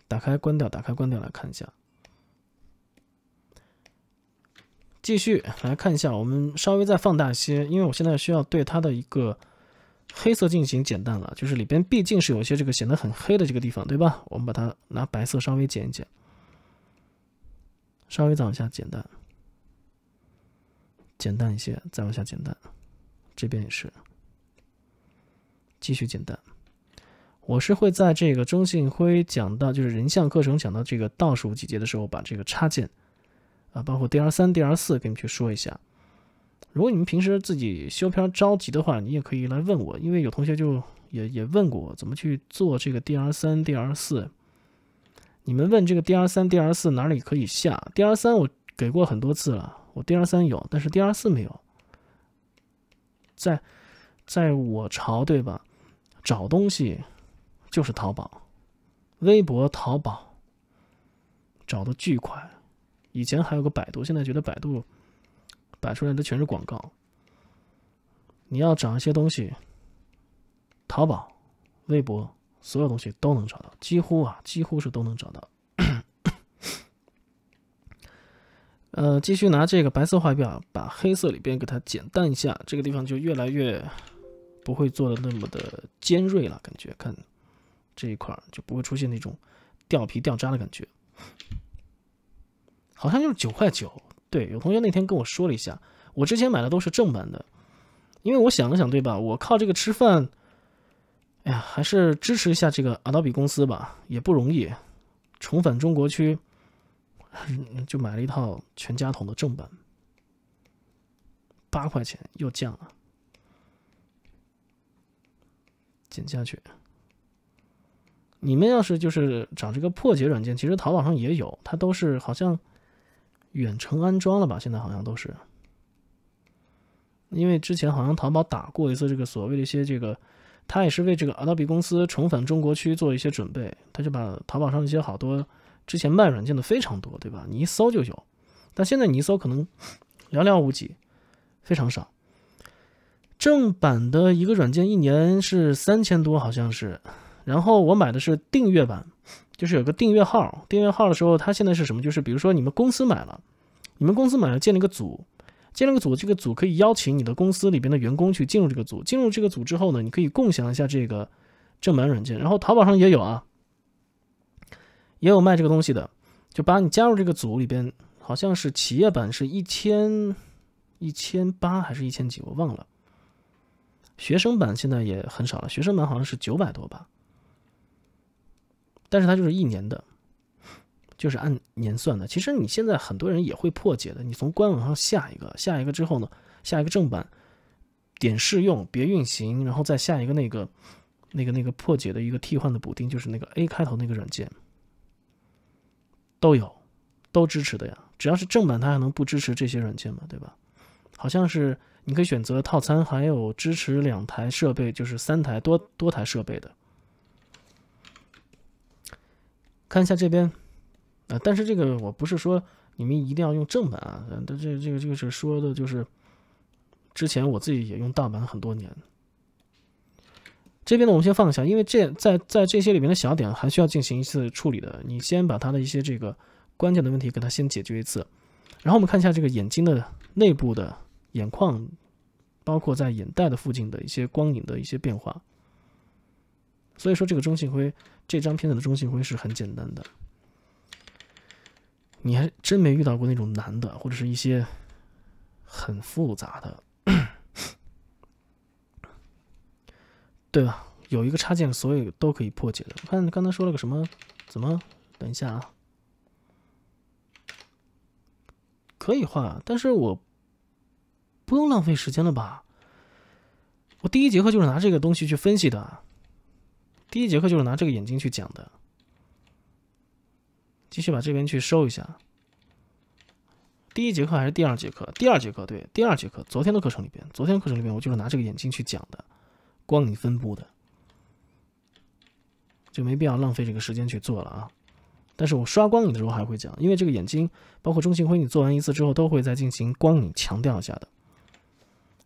打开，关掉，打开，关掉来看一下。继续来看一下，我们稍微再放大些，因为我现在需要对它的一个。黑色进行减淡了，就是里边毕竟是有些这个显得很黑的这个地方，对吧？我们把它拿白色稍微减一减，稍微再往下简单，简单一些，再往下简单，这边也是继续简单。我是会在这个中信灰讲到，就是人像课程讲到这个倒数几节的时候，把这个插件啊，包括 D R 三、D R 四，给你去说一下。如果你们平时自己修片着急的话，你也可以来问我，因为有同学就也也问过我怎么去做这个 D R 三、D R 四。你们问这个 D R 三、D R 四哪里可以下？D R 三我给过很多次了，我 D R 三有，但是 D R 四没有。在，在我朝对吧？找东西就是淘宝、微博、淘宝找的巨快。以前还有个百度，现在觉得百度。摆出来的全是广告。你要找一些东西，淘宝、微博，所有东西都能找到，几乎啊，几乎是都能找到。呃，继续拿这个白色画笔啊，把黑色里边给它减淡一下，这个地方就越来越不会做的那么的尖锐了，感觉看这一块就不会出现那种掉皮掉渣的感觉。好像就是九块九。对，有同学那天跟我说了一下，我之前买的都是正版的，因为我想了想，对吧？我靠这个吃饭，哎呀，还是支持一下这个 Adobe 公司吧，也不容易。重返中国区，就买了一套全家桶的正版，八块钱又降了，减下去。你们要是就是找这个破解软件，其实淘宝上也有，它都是好像。远程安装了吧？现在好像都是，因为之前好像淘宝打过一次这个所谓的一些这个，他也是为这个 Adobe 公司重返中国区做一些准备，他就把淘宝上一些好多之前卖软件的非常多，对吧？你一搜就有，但现在你一搜可能寥寥无几，非常少。正版的一个软件一年是三千多，好像是，然后我买的是订阅版。就是有个订阅号，订阅号的时候，它现在是什么？就是比如说你们公司买了，你们公司买了建了一个组，建了个组，这个组可以邀请你的公司里边的员工去进入这个组。进入这个组之后呢，你可以共享一下这个正版软件。然后淘宝上也有啊，也有卖这个东西的，就把你加入这个组里边。好像是企业版是一千一千八还是一千几，我忘了。学生版现在也很少了，学生版好像是九百多吧。但是它就是一年的，就是按年算的。其实你现在很多人也会破解的。你从官网上下一个，下一个之后呢，下一个正版，点试用，别运行，然后再下一个那个、那个、那个破解的一个替换的补丁，就是那个 A 开头那个软件，都有，都支持的呀。只要是正版，它还能不支持这些软件吗？对吧？好像是你可以选择套餐，还有支持两台设备，就是三台多多台设备的。看一下这边，啊，但是这个我不是说你们一定要用正版啊，但这这个这个是说的，就是之前我自己也用盗版很多年。这边呢，我们先放一下，因为这在在这些里面的小点还需要进行一次处理的，你先把它的一些这个关键的问题给它先解决一次。然后我们看一下这个眼睛的内部的眼眶，包括在眼袋的附近的一些光影的一些变化。所以说，这个中性灰，这张片子的中性灰是很简单的。你还真没遇到过那种难的，或者是一些很复杂的，对吧？有一个插件，所有都可以破解的。我看刚才说了个什么？怎么？等一下啊！可以画，但是我不用浪费时间了吧？我第一节课就是拿这个东西去分析的。第一节课就是拿这个眼睛去讲的，继续把这边去收一下。第一节课还是第二节课？第二节课对，第二节课，昨天的课程里边，昨天课程里边我就是拿这个眼睛去讲的光影分布的，就没必要浪费这个时间去做了啊。但是我刷光影的时候还会讲，因为这个眼睛包括中性灰，你做完一次之后都会再进行光影强调一下的。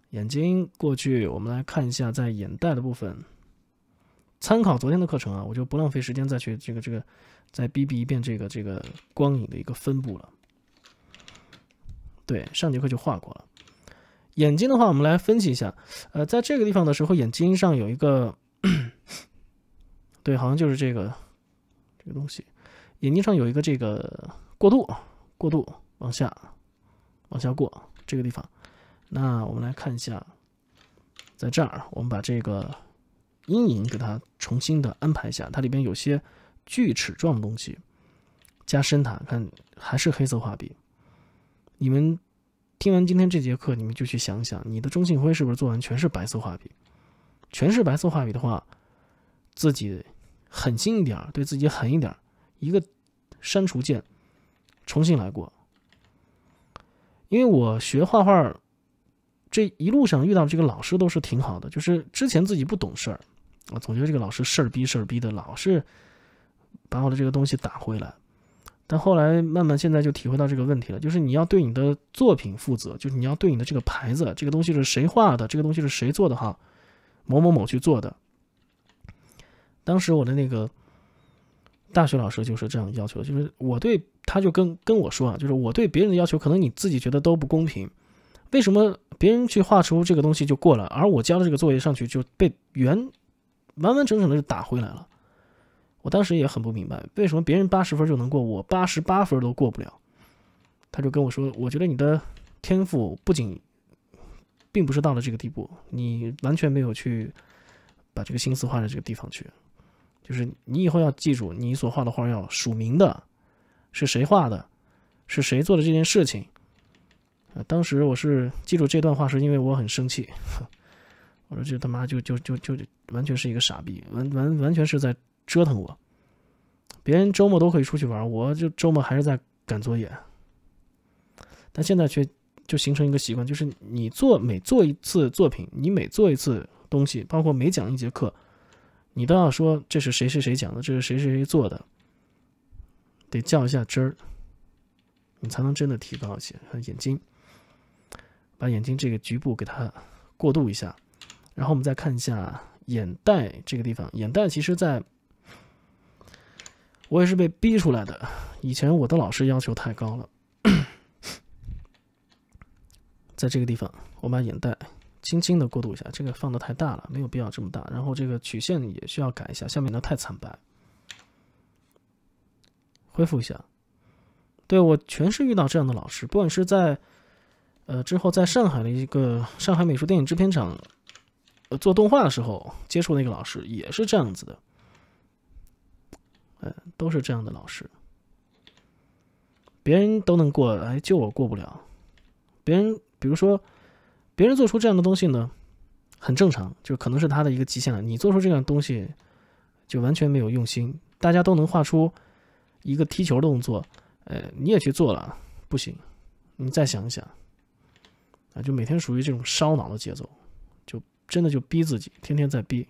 眼睛过去，我们来看一下在眼袋的部分。参考昨天的课程啊，我就不浪费时间再去这个这个再逼逼一遍这个这个光影的一个分布了。对，上节课就画过了。眼睛的话，我们来分析一下。呃，在这个地方的时候，眼睛上有一个，<clears throat> 对，好像就是这个这个东西。眼睛上有一个这个过渡，过渡往下，往下过这个地方。那我们来看一下，在这儿，我们把这个。阴影给它重新的安排一下，它里边有些锯齿状的东西，加深它。看还是黑色画笔。你们听完今天这节课，你们就去想想，你的中性灰是不是做完全是白色画笔？全是白色画笔的话，自己狠心一点儿，对自己狠一点儿，一个删除键，重新来过。因为我学画画这一路上遇到这个老师都是挺好的，就是之前自己不懂事儿。我总觉得这个老师事儿逼事儿逼的，老是把我的这个东西打回来。但后来慢慢现在就体会到这个问题了，就是你要对你的作品负责，就是你要对你的这个牌子、这个东西是谁画的、这个东西是谁做的哈，某某某去做的。当时我的那个大学老师就是这样要求，就是我对他就跟跟我说啊，就是我对别人的要求，可能你自己觉得都不公平。为什么别人去画出这个东西就过了，而我交的这个作业上去就被原。完完整整的就打回来了，我当时也很不明白，为什么别人八十分就能过，我八十八分都过不了。他就跟我说：“我觉得你的天赋不仅，并不是到了这个地步，你完全没有去把这个心思画在这个地方去。就是你以后要记住，你所画的画要署名的，是谁画的，是谁做的这件事情。”呃，当时我是记住这段话，是因为我很生气。我说就他妈就就就就完全是一个傻逼，完完完全是在折腾我。别人周末都可以出去玩，我就周末还是在赶作业。但现在却就形成一个习惯，就是你做每做一次作品，你每做一次东西，包括每讲一节课，你都要说这是谁谁谁讲的，这是谁谁谁做的，得较一下真儿，你才能真的提高一些眼睛，把眼睛这个局部给它过渡一下。然后我们再看一下眼袋这个地方。眼袋其实，在我也是被逼出来的。以前我的老师要求太高了。<clears throat> 在这个地方，我把眼袋轻轻的过渡一下。这个放的太大了，没有必要这么大。然后这个曲线也需要改一下，下面的太惨白，恢复一下。对我全是遇到这样的老师，不管是在呃之后在上海的一个上海美术电影制片厂。做动画的时候接触那个老师也是这样子的，哎，都是这样的老师，别人都能过，哎，就我过不了。别人比如说，别人做出这样的东西呢，很正常，就可能是他的一个极限了。你做出这样的东西，就完全没有用心。大家都能画出一个踢球动作，呃，你也去做了，不行。你再想一想，啊，就每天属于这种烧脑的节奏。真的就逼自己，天天在逼。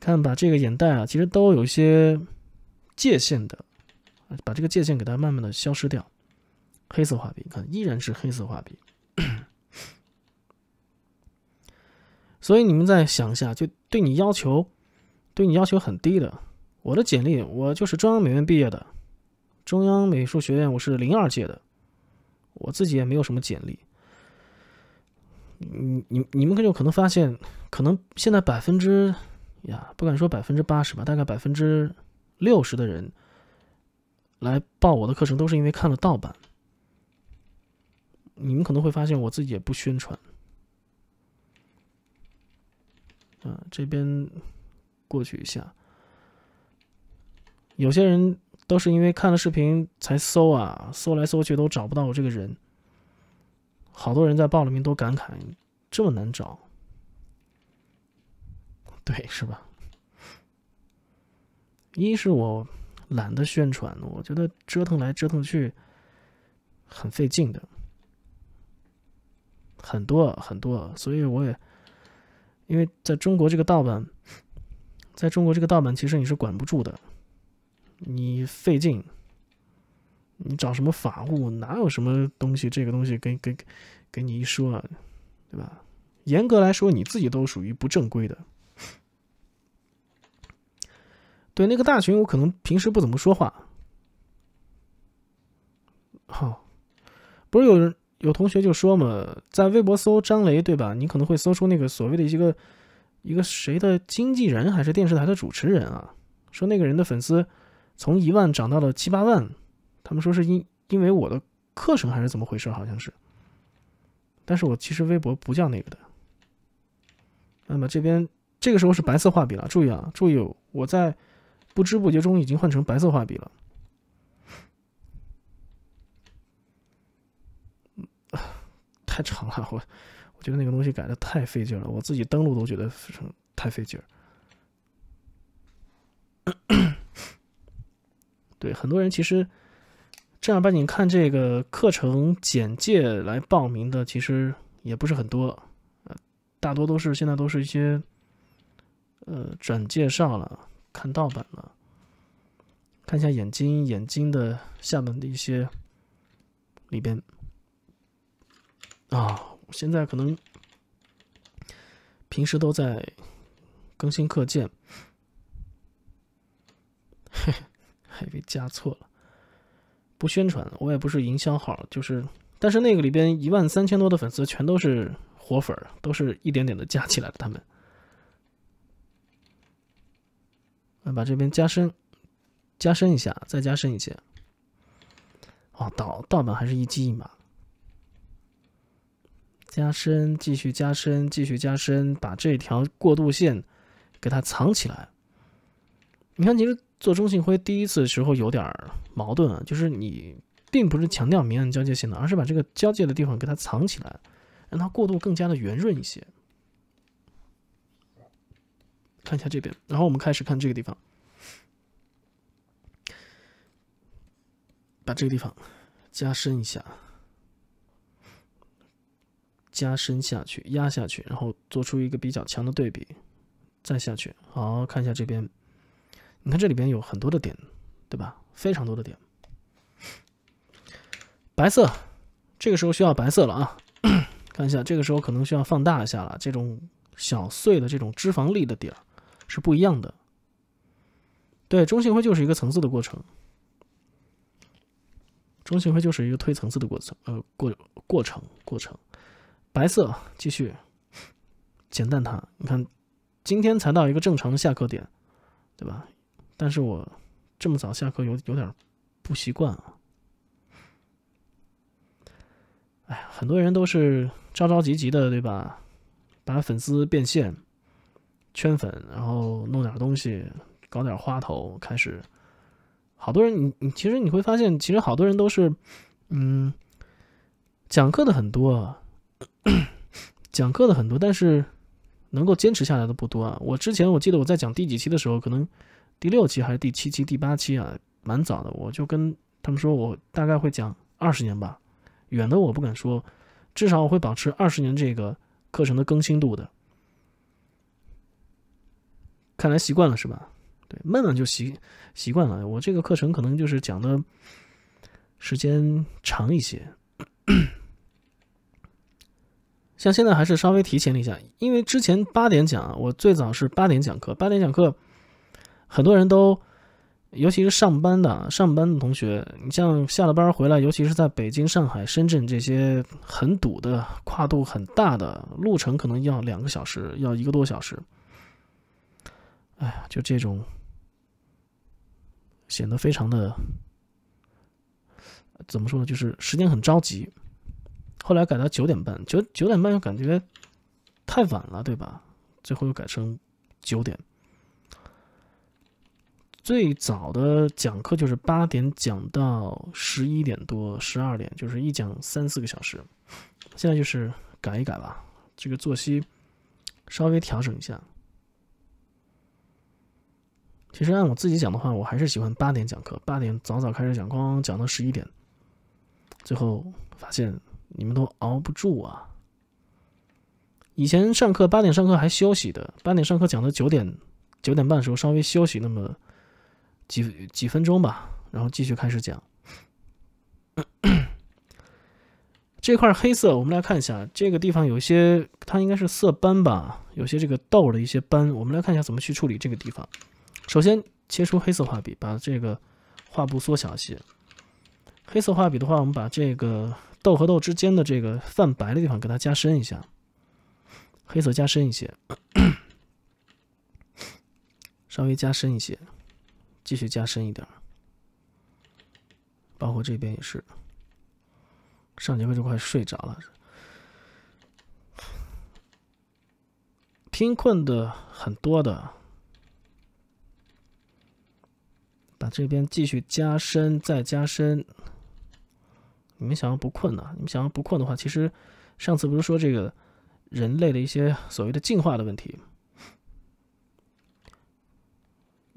看，把这个眼袋啊，其实都有一些界限的，把这个界限给它慢慢的消失掉。黑色画笔，看，依然是黑色画笔。所以你们再想一下，就对你要求，对你要求很低的。我的简历，我就是中央美院毕业的，中央美术学院，我是零二届的，我自己也没有什么简历。你你你们可能可能发现，可能现在百分之呀不敢说百分之八十吧，大概百分之六十的人来报我的课程都是因为看了盗版。你们可能会发现我自己也不宣传。嗯，这边过去一下。有些人都是因为看了视频才搜啊，搜来搜去都找不到我这个人。好多人在报了名都感慨，这么难找，对，是吧？一是我懒得宣传，我觉得折腾来折腾去很费劲的，很多很多，所以我也，因为在中国这个盗版，在中国这个盗版其实你是管不住的，你费劲。你找什么法务？哪有什么东西？这个东西给给给你一说，对吧？严格来说，你自己都属于不正规的。对那个大群，我可能平时不怎么说话。好，不是有人有同学就说嘛，在微博搜张雷，对吧？你可能会搜出那个所谓的一个一个谁的经纪人，还是电视台的主持人啊？说那个人的粉丝从一万涨到了七八万。他们说是因因为我的课程还是怎么回事，好像是。但是我其实微博不叫那个的。那么这边这个时候是白色画笔了，注意啊，注意我在不知不觉中已经换成白色画笔了。太长了，我我觉得那个东西改的太费劲了，我自己登录都觉得太费劲 <coughs> 对，很多人其实。正儿八经看这个课程简介来报名的，其实也不是很多，呃，大多都是现在都是一些，呃，转介绍了，看盗版了。看一下眼睛，眼睛的下面的一些里边，啊，现在可能平时都在更新课件，嘿，<laughs> 还以为加错了。不宣传，我也不是营销号，就是，但是那个里边一万三千多的粉丝全都是活粉，都是一点点的加起来的。他们，把这边加深，加深一下，再加深一些。哦，盗盗版还是一机一码。加深，继续加深，继续加深，把这条过渡线给它藏起来。你看其实做中性灰第一次的时候有点矛盾，就是你并不是强调明暗交界线的，而是把这个交界的地方给它藏起来，让它过渡更加的圆润一些。看一下这边，然后我们开始看这个地方，把这个地方加深一下，加深下去，压下去，然后做出一个比较强的对比，再下去。好，看一下这边。你看这里边有很多的点，对吧？非常多的点。白色，这个时候需要白色了啊！<coughs> 看一下，这个时候可能需要放大一下了。这种小碎的这种脂肪粒的点是不一样的。对，中性灰就是一个层次的过程，中性灰就是一个推层次的过程，呃，过过程过程。白色继续，减淡它。你看，今天才到一个正常的下刻点，对吧？但是我这么早下课有有点不习惯啊。哎很多人都是着着急急的，对吧？把粉丝变现、圈粉，然后弄点东西、搞点花头，开始。好多人，你你其实你会发现，其实好多人都是嗯，讲课的很多，讲课的很多，但是能够坚持下来的不多啊。我之前我记得我在讲第几期的时候，可能。第六期还是第七期、第八期啊，蛮早的。我就跟他们说，我大概会讲二十年吧，远的我不敢说，至少我会保持二十年这个课程的更新度的。看来习惯了是吧？对，慢慢就习习惯了。我这个课程可能就是讲的时间长一些，像现在还是稍微提前了一下，因为之前八点讲，我最早是八点讲课，八点讲课。很多人都，尤其是上班的、上班的同学，你像下了班回来，尤其是在北京、上海、深圳这些很堵的、跨度很大的路程，可能要两个小时，要一个多小时。哎，就这种显得非常的怎么说呢？就是时间很着急。后来改到九点半，九九点半又感觉太晚了，对吧？最后又改成九点。最早的讲课就是八点讲到十一点多、十二点，就是一讲三四个小时。现在就是改一改吧，这个作息稍微调整一下。其实按我自己讲的话，我还是喜欢八点讲课，八点早早开始讲，光讲到十一点，最后发现你们都熬不住啊。以前上课八点上课还休息的，八点上课讲到九点、九点半时候稍微休息，那么。几几分钟吧，然后继续开始讲。这块黑色，我们来看一下，这个地方有一些，它应该是色斑吧，有些这个豆的一些斑。我们来看一下怎么去处理这个地方。首先，切出黑色画笔，把这个画布缩小些。黑色画笔的话，我们把这个豆和豆之间的这个泛白的地方给它加深一下，黑色加深一些，<coughs> 稍微加深一些。继续加深一点，包括这边也是。上节课就快睡着了，贫困的很多的，把这边继续加深，再加深。你们想要不困呢？你们想要不困的话，其实上次不是说这个人类的一些所谓的进化的问题？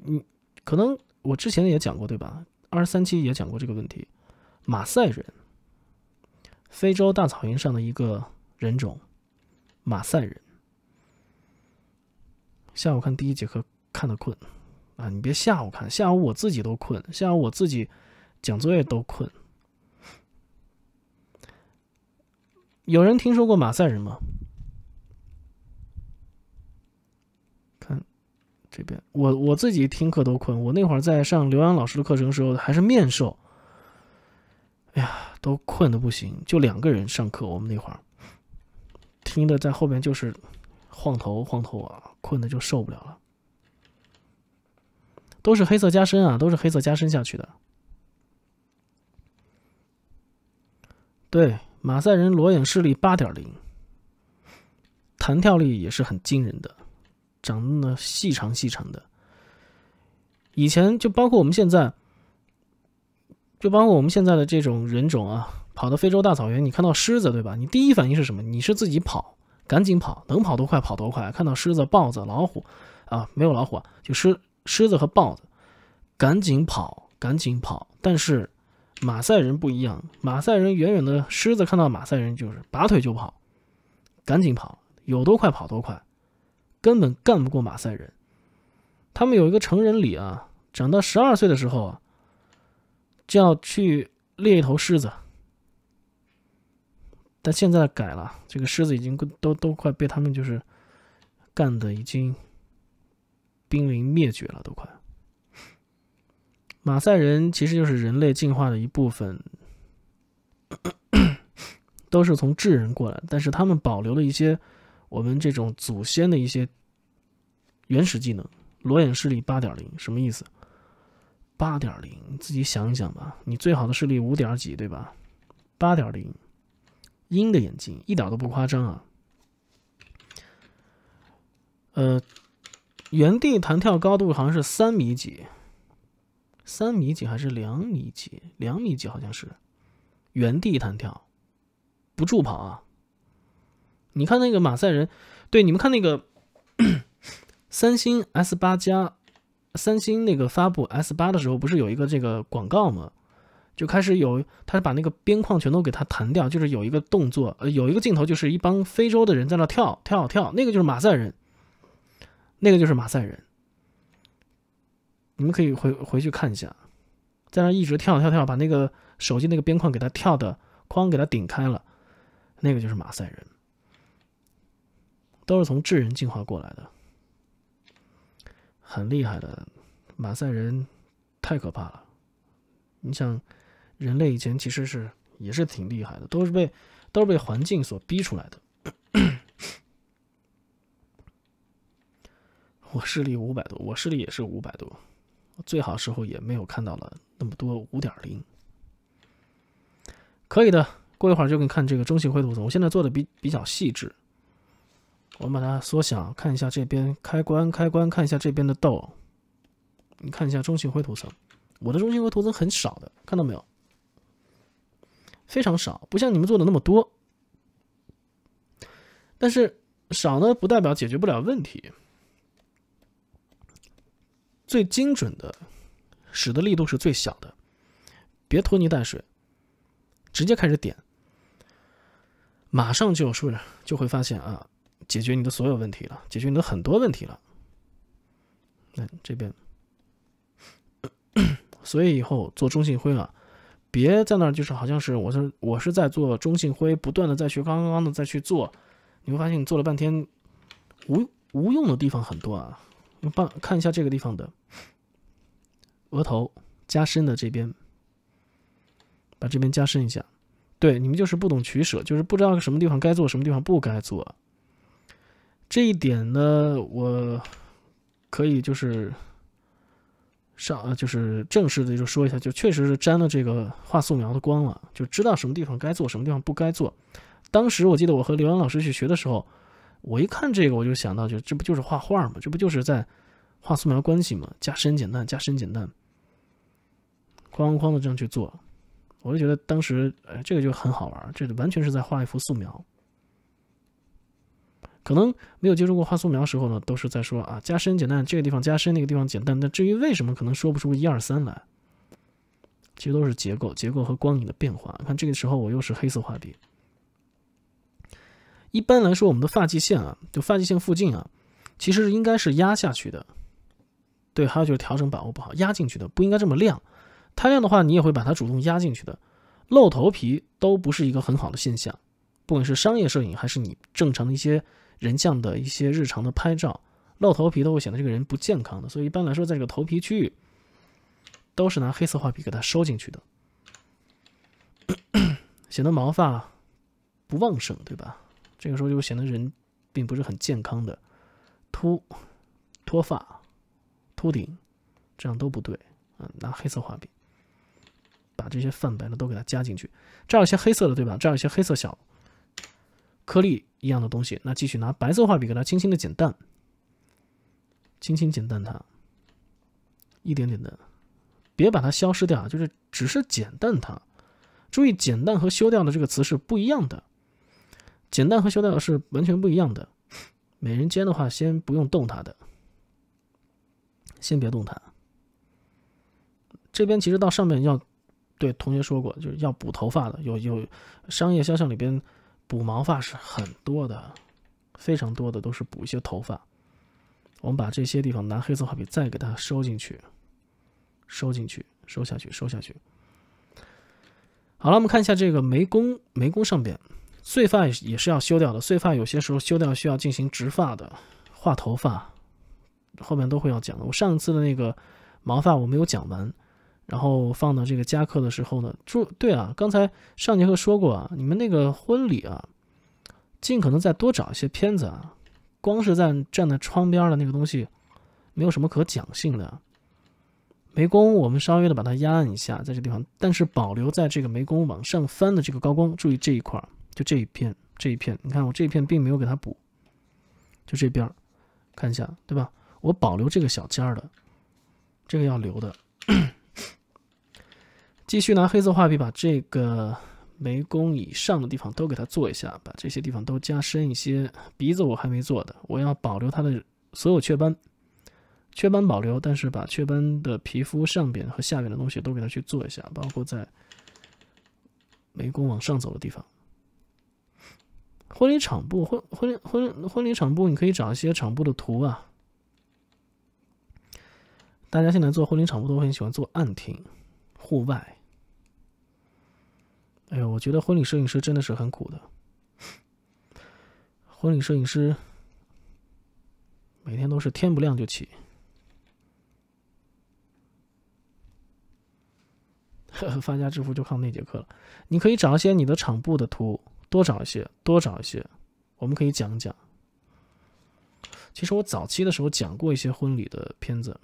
嗯。可能我之前也讲过，对吧？二十三期也讲过这个问题。马赛人，非洲大草原上的一个人种，马赛人。下午看第一节课看的困啊！你别下午看，下午我自己都困。下午我自己讲作业都困。有人听说过马赛人吗？这边我我自己听课都困，我那会儿在上刘洋老师的课程时候还是面授，哎呀，都困的不行，就两个人上课，我们那会儿听的在后边就是晃头晃头啊，困的就受不了了，都是黑色加深啊，都是黑色加深下去的。对，马赛人裸眼视力八点零，弹跳力也是很惊人的。长那么细长细长的，以前就包括我们现在，就包括我们现在的这种人种啊，跑到非洲大草原，你看到狮子，对吧？你第一反应是什么？你是自己跑，赶紧跑，能跑多快跑多快。看到狮子、豹子、老虎，啊，没有老虎，就狮狮子和豹子，赶紧跑，赶紧跑。但是马赛人不一样，马赛人远远的狮子看到马赛人就是拔腿就跑，赶紧跑，有多快跑多快。根本干不过马赛人。他们有一个成人礼啊，长到十二岁的时候啊，就要去猎一头狮子。但现在改了，这个狮子已经都都快被他们就是干的，已经濒临灭绝了，都快。马赛人其实就是人类进化的一部分，<clears throat> 都是从智人过来，但是他们保留了一些。我们这种祖先的一些原始技能，裸眼视力八点零什么意思？八点零，你自己想一想吧。你最好的视力五点几，对吧？八点零，鹰的眼睛一点都不夸张啊。呃，原地弹跳高度好像是三米几，三米几还是两米几？两米几好像是，原地弹跳，不助跑啊。你看那个马赛人，对你们看那个 <coughs> 三星 S 八加，三星那个发布 S 八的时候，不是有一个这个广告吗？就开始有，他是把那个边框全都给他弹掉，就是有一个动作，呃，有一个镜头，就是一帮非洲的人在那跳跳跳，那个就是马赛人，那个就是马赛人，你们可以回回去看一下，在那一直跳跳跳，把那个手机那个边框给他跳的框给他顶开了，那个就是马赛人。都是从智人进化过来的，很厉害的马赛人，太可怕了。你想，人类以前其实是也是挺厉害的，都是被都是被环境所逼出来的。<coughs> 我视力五百多，我视力也是五百多，最好时候也没有看到了那么多五点零。可以的，过一会儿就给你看这个中性灰图层。我现在做的比比较细致。我们把它缩小，看一下这边开关开关，看一下这边的豆。你看一下中性灰涂层，我的中性灰涂层很少的，看到没有？非常少，不像你们做的那么多。但是少呢，不代表解决不了问题。最精准的使的力度是最小的，别拖泥带水，直接开始点，马上就是就会发现啊。解决你的所有问题了，解决你的很多问题了。那这边，<coughs> 所以以后做中性灰啊，别在那儿就是好像是我是我是在做中性灰，不断的在学，刚刚刚的再去做，你会发现你做了半天，无无用的地方很多啊。帮看一下这个地方的额头加深的这边，把这边加深一下。对，你们就是不懂取舍，就是不知道什么地方该做，什么地方不该做。这一点呢，我可以就是上，就是正式的就说一下，就确实是沾了这个画素描的光了，就知道什么地方该做，什么地方不该做。当时我记得我和刘洋老师去学的时候，我一看这个，我就想到，就这不就是画画吗？这不就是在画素描关系吗？加深减淡，加深减淡，哐哐哐的这样去做，我就觉得当时呃这个就很好玩，这完全是在画一幅素描。可能没有接触过画素描时候呢，都是在说啊加深、减淡，这个地方加深，那个地方减淡。那至于为什么，可能说不出一二三来。其实都是结构、结构和光影的变化。看这个时候，我又是黑色画笔。一般来说，我们的发际线啊，就发际线附近啊，其实应该是压下去的。对，还有就是调整把握不好，压进去的不应该这么亮。太亮的话，你也会把它主动压进去的。露头皮都不是一个很好的现象，不管是商业摄影还是你正常的一些。人像的一些日常的拍照，露头皮都会显得这个人不健康的，所以一般来说，在这个头皮区域，都是拿黑色画笔给它收进去的，显得毛发不旺盛，对吧？这个时候就显得人并不是很健康的，秃、脱发、秃顶，这样都不对。嗯，拿黑色画笔把这些泛白的都给它加进去，这样一些黑色的，对吧？这样一些黑色小颗粒。一样的东西，那继续拿白色画笔给它轻轻的减淡，轻轻减淡它，一点点的，别把它消失掉就是只是减淡它，注意“减淡”和“修掉”的这个词是不一样的，“减淡”和“修掉”是完全不一样的。美人尖的话，先不用动它的，先别动它。这边其实到上面要，对同学说过，就是要补头发的，有有商业肖像里边。补毛发是很多的，非常多的都是补一些头发。我们把这些地方拿黑色画笔再给它收进去，收进去，收下去，收下去。好了，我们看一下这个眉弓，眉弓上边碎发也是要修掉的。碎发有些时候修掉需要进行植发的，画头发后面都会要讲的。我上次的那个毛发我没有讲完。然后放到这个加课的时候呢，注对啊，刚才上节课说过啊，你们那个婚礼啊，尽可能再多找一些片子啊。光是在站在窗边的那个东西，没有什么可讲性的。眉弓我们稍微的把它压暗一下，在这地方，但是保留在这个眉弓往上翻的这个高光，注意这一块儿，就这一片，这一片，你看我这一片并没有给它补，就这边，看一下，对吧？我保留这个小尖儿的，这个要留的。继续拿黑色画笔把这个眉弓以上的地方都给它做一下，把这些地方都加深一些。鼻子我还没做的，我要保留它的所有雀斑，雀斑保留，但是把雀斑的皮肤上边和下边的东西都给它去做一下，包括在眉弓往上走的地方。婚礼场布婚婚礼婚婚礼场布，你可以找一些场布的图啊。大家现在做婚礼场布都很喜欢做暗厅、户外。哎呦，我觉得婚礼摄影师真的是很苦的。婚礼摄影师每天都是天不亮就起，<laughs> 发家致富就靠那节课了。你可以找一些你的场布的图，多找一些，多找一些，我们可以讲讲。其实我早期的时候讲过一些婚礼的片子。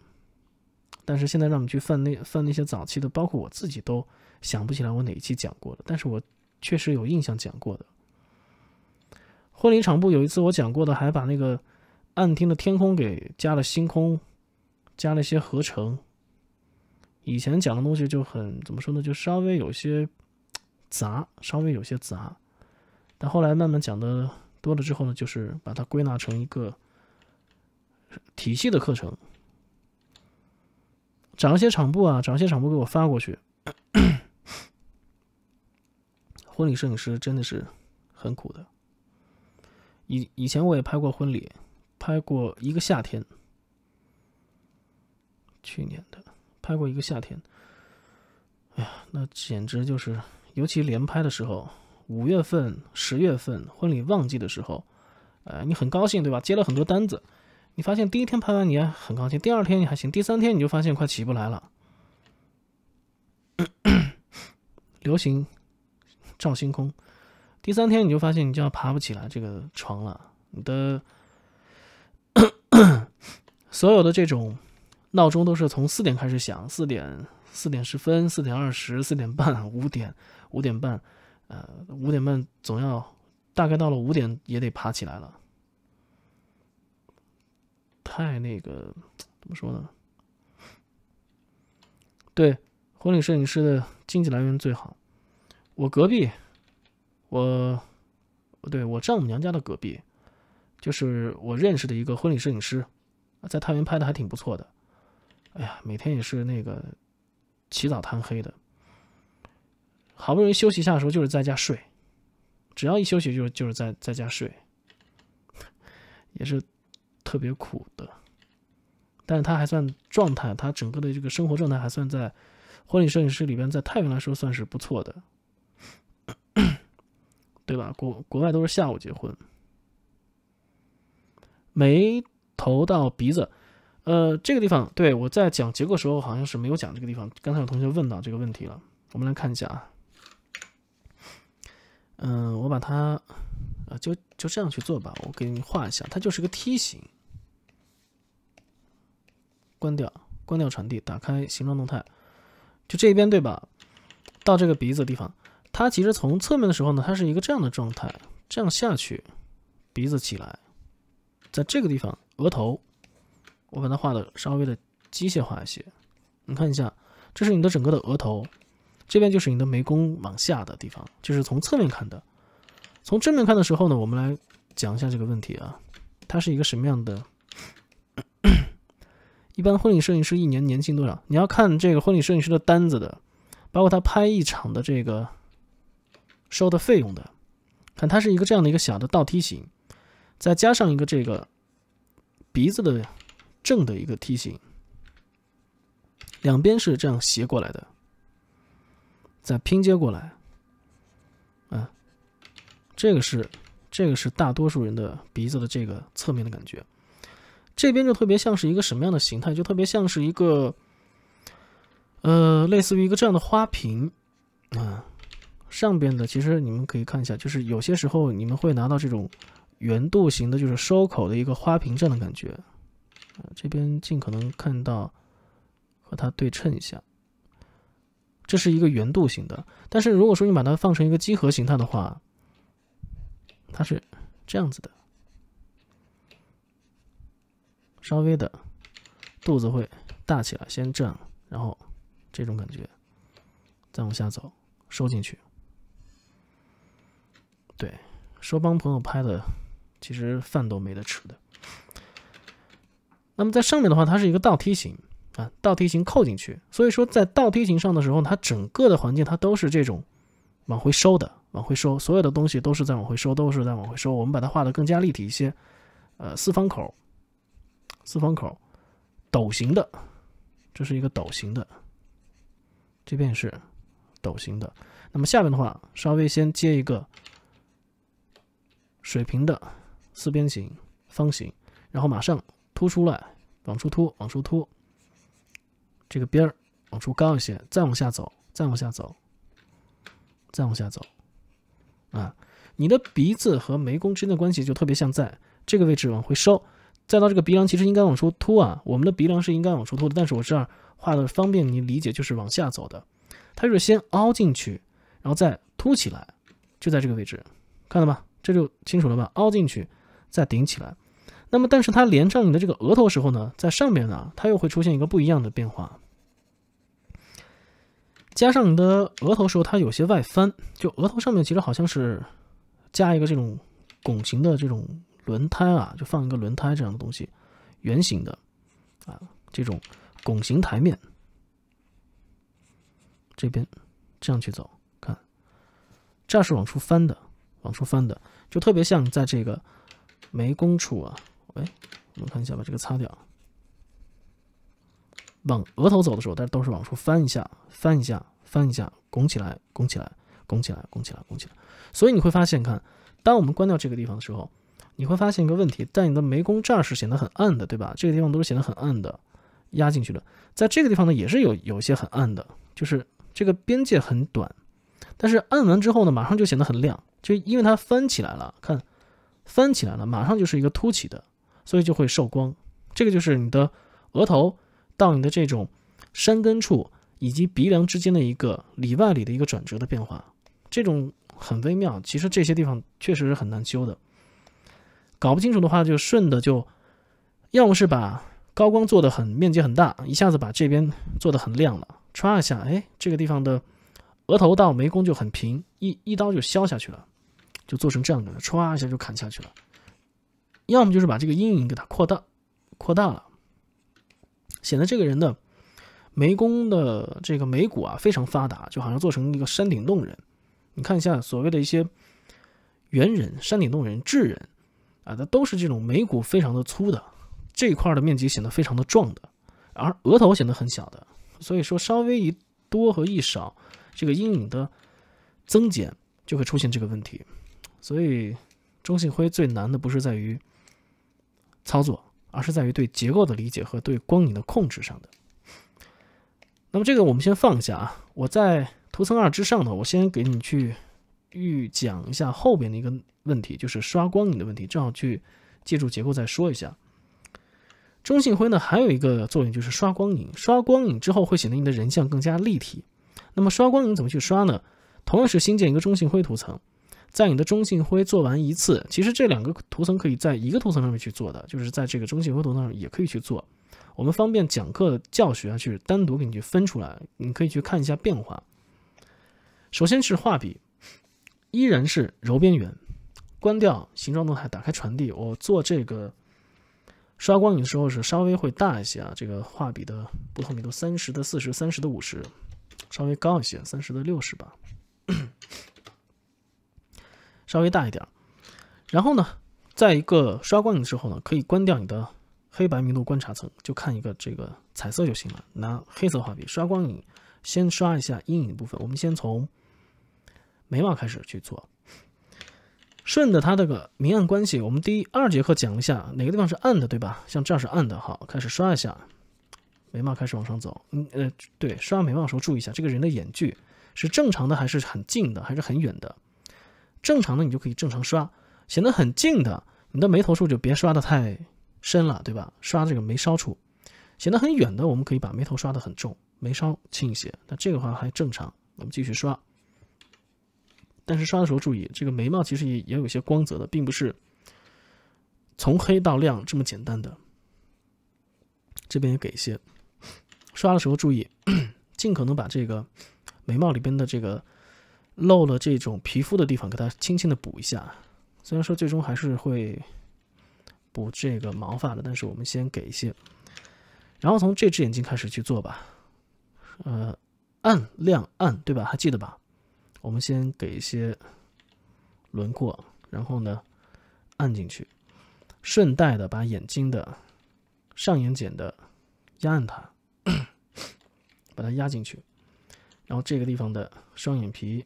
但是现在让我们去翻那翻那些早期的，包括我自己都想不起来我哪一期讲过的。但是我确实有印象讲过的。婚礼场部有一次我讲过的，还把那个暗厅的天空给加了星空，加了一些合成。以前讲的东西就很怎么说呢，就稍微有些杂，稍微有些杂。但后来慢慢讲的多了之后呢，就是把它归纳成一个体系的课程。找一些场布啊，找一些场布给我发过去。<coughs> 婚礼摄影师真的是很苦的。以以前我也拍过婚礼，拍过一个夏天，去年的，拍过一个夏天。哎呀，那简直就是，尤其连拍的时候，五月份、十月份婚礼旺季的时候，呃，你很高兴对吧？接了很多单子。你发现第一天拍完你还很高兴，第二天你还行，第三天你就发现快起不来了。流行照星空，第三天你就发现你就要爬不起来这个床了。你的所有的这种闹钟都是从四点开始响，四点四点十分、四点二十、四点半、五点五点半，呃，五点半总要大概到了五点也得爬起来了。太那个怎么说呢？对，婚礼摄影师的经济来源最好。我隔壁，我对我丈母娘家的隔壁，就是我认识的一个婚礼摄影师，在太原拍的还挺不错的。哎呀，每天也是那个起早贪黑的，好不容易休息一下的时候就是在家睡，只要一休息就就是在在家睡，<laughs> 也是。特别苦的，但是他还算状态，他整个的这个生活状态还算在婚礼摄影师里边，在太原来说算是不错的，<clears throat> 对吧？国国外都是下午结婚，眉头到鼻子，呃，这个地方对我在讲结构时候好像是没有讲这个地方，刚才有同学问到这个问题了，我们来看一下啊，嗯，我把它啊就就这样去做吧，我给你画一下，它就是个梯形。关掉，关掉传递，打开形状动态，就这边对吧？到这个鼻子地方，它其实从侧面的时候呢，它是一个这样的状态，这样下去，鼻子起来，在这个地方，额头，我把它画的稍微的机械化一些，你看一下，这是你的整个的额头，这边就是你的眉弓往下的地方，就是从侧面看的，从正面看的时候呢，我们来讲一下这个问题啊，它是一个什么样的？一般婚礼摄影师一年年薪多少？你要看这个婚礼摄影师的单子的，包括他拍一场的这个收的费用的，看它是一个这样的一个小的倒梯形，再加上一个这个鼻子的正的一个梯形，两边是这样斜过来的，再拼接过来，嗯，这个是这个是大多数人的鼻子的这个侧面的感觉。这边就特别像是一个什么样的形态？就特别像是一个，呃，类似于一个这样的花瓶，嗯，上边的其实你们可以看一下，就是有些时候你们会拿到这种圆柱形的，就是收口的一个花瓶这样的感觉，这边尽可能看到和它对称一下，这是一个圆柱形的，但是如果说你把它放成一个集合形态的话，它是这样子的。稍微的肚子会大起来，先这样，然后这种感觉，再往下走，收进去。对，说帮朋友拍的，其实饭都没得吃的。那么在上面的话，它是一个倒梯形啊，倒梯形扣进去。所以说在倒梯形上的时候，它整个的环境它都是这种往回收的，往回收，所有的东西都是在往回收，都是在往回收。我们把它画的更加立体一些，呃，四方口。四方口，斗形的，这是一个斗形的，这边是斗形的。那么下面的话，稍微先接一个水平的四边形、方形，然后马上凸出来，往出凸，往出凸，这个边儿往出高一些，再往下走，再往下走，再往下走。啊，你的鼻子和眉弓之间的关系就特别像，在这个位置往回收。再到这个鼻梁，其实应该往出凸啊。我们的鼻梁是应该往出凸的，但是我这儿画的方便你理解，就是往下走的。它就是先凹进去，然后再凸起来，就在这个位置，看到吗？这就清楚了吧？凹进去，再顶起来。那么，但是它连上你的这个额头时候呢，在上面呢，它又会出现一个不一样的变化。加上你的额头时候，它有些外翻，就额头上面其实好像是加一个这种拱形的这种。轮胎啊，就放一个轮胎这样的东西，圆形的啊，这种拱形台面，这边这样去走，看，这样是往出翻的，往出翻的，就特别像在这个眉弓处啊。哎，我们看一下，把这个擦掉。往额头走的时候，但都是往出翻一下，翻一下，翻一下，拱起来，拱起来，拱起来，拱起来，拱起来。所以你会发现，看，当我们关掉这个地方的时候。你会发现一个问题，但你的眉弓这儿是显得很暗的，对吧？这个地方都是显得很暗的，压进去了。在这个地方呢，也是有有一些很暗的，就是这个边界很短，但是按完之后呢，马上就显得很亮，就因为它翻起来了，看翻起来了，马上就是一个凸起的，所以就会受光。这个就是你的额头到你的这种山根处以及鼻梁之间的一个里外里的一个转折的变化，这种很微妙，其实这些地方确实是很难修的。搞不清楚的话，就顺的就，要么是把高光做的很面积很大，一下子把这边做的很亮了，唰一下，哎，这个地方的额头到眉弓就很平，一一刀就削下去了，就做成这样的，唰一下就砍下去了。要么就是把这个阴影给它扩大，扩大了，显得这个人的眉弓的这个眉骨啊非常发达，就好像做成一个山顶洞人。你看一下所谓的一些猿人、山顶洞人、智人。啊，它都是这种眉骨非常的粗的，这一块的面积显得非常的壮的，而额头显得很小的，所以说稍微一多和一少，这个阴影的增减就会出现这个问题。所以中性灰最难的不是在于操作，而是在于对结构的理解和对光影的控制上的。那么这个我们先放一下啊，我在图层二之上呢，我先给你去。预讲一下后边的一个问题，就是刷光影的问题，正好去借助结构再说一下。中性灰呢，还有一个作用就是刷光影。刷光影之后会显得你的人像更加立体。那么刷光影怎么去刷呢？同样是新建一个中性灰图层，在你的中性灰做完一次，其实这两个图层可以在一个图层上面去做的，就是在这个中性灰图层上也可以去做。我们方便讲课教学去单独给你去分出来，你可以去看一下变化。首先是画笔。依然是柔边缘，关掉形状动态，打开传递。我做这个刷光影的时候是稍微会大一些啊，这个画笔的不透明度三十的四十，三十的五十，稍微高一些，三十的六十吧，<coughs> 稍微大一点。然后呢，在一个刷光影的时候呢，可以关掉你的黑白明度观察层，就看一个这个彩色就行了。拿黑色画笔刷光影，先刷一下阴影部分。我们先从。眉毛开始去做，顺着它这个明暗关系，我们第二节课讲一下哪个地方是暗的，对吧？像这样是暗的，好，开始刷一下眉毛，开始往上走。嗯呃，对，刷眉毛的时候注意一下，这个人的眼距是正常的，还是很近的，还是很远的？正常的你就可以正常刷，显得很近的，你的眉头处就别刷的太深了，对吧？刷这个眉梢处，显得很远的，我们可以把眉头刷的很重，眉梢轻一些。那这个话还正常，我们继续刷。但是刷的时候注意，这个眉毛其实也也有些光泽的，并不是从黑到亮这么简单的。这边也给一些刷的时候注意，尽可能把这个眉毛里边的这个漏了这种皮肤的地方给它轻轻的补一下。虽然说最终还是会补这个毛发的，但是我们先给一些。然后从这只眼睛开始去做吧，呃，暗亮暗，对吧？还记得吧？我们先给一些轮廓，然后呢，按进去，顺带的把眼睛的上眼睑的压按它，<clears throat> 把它压进去，然后这个地方的双眼皮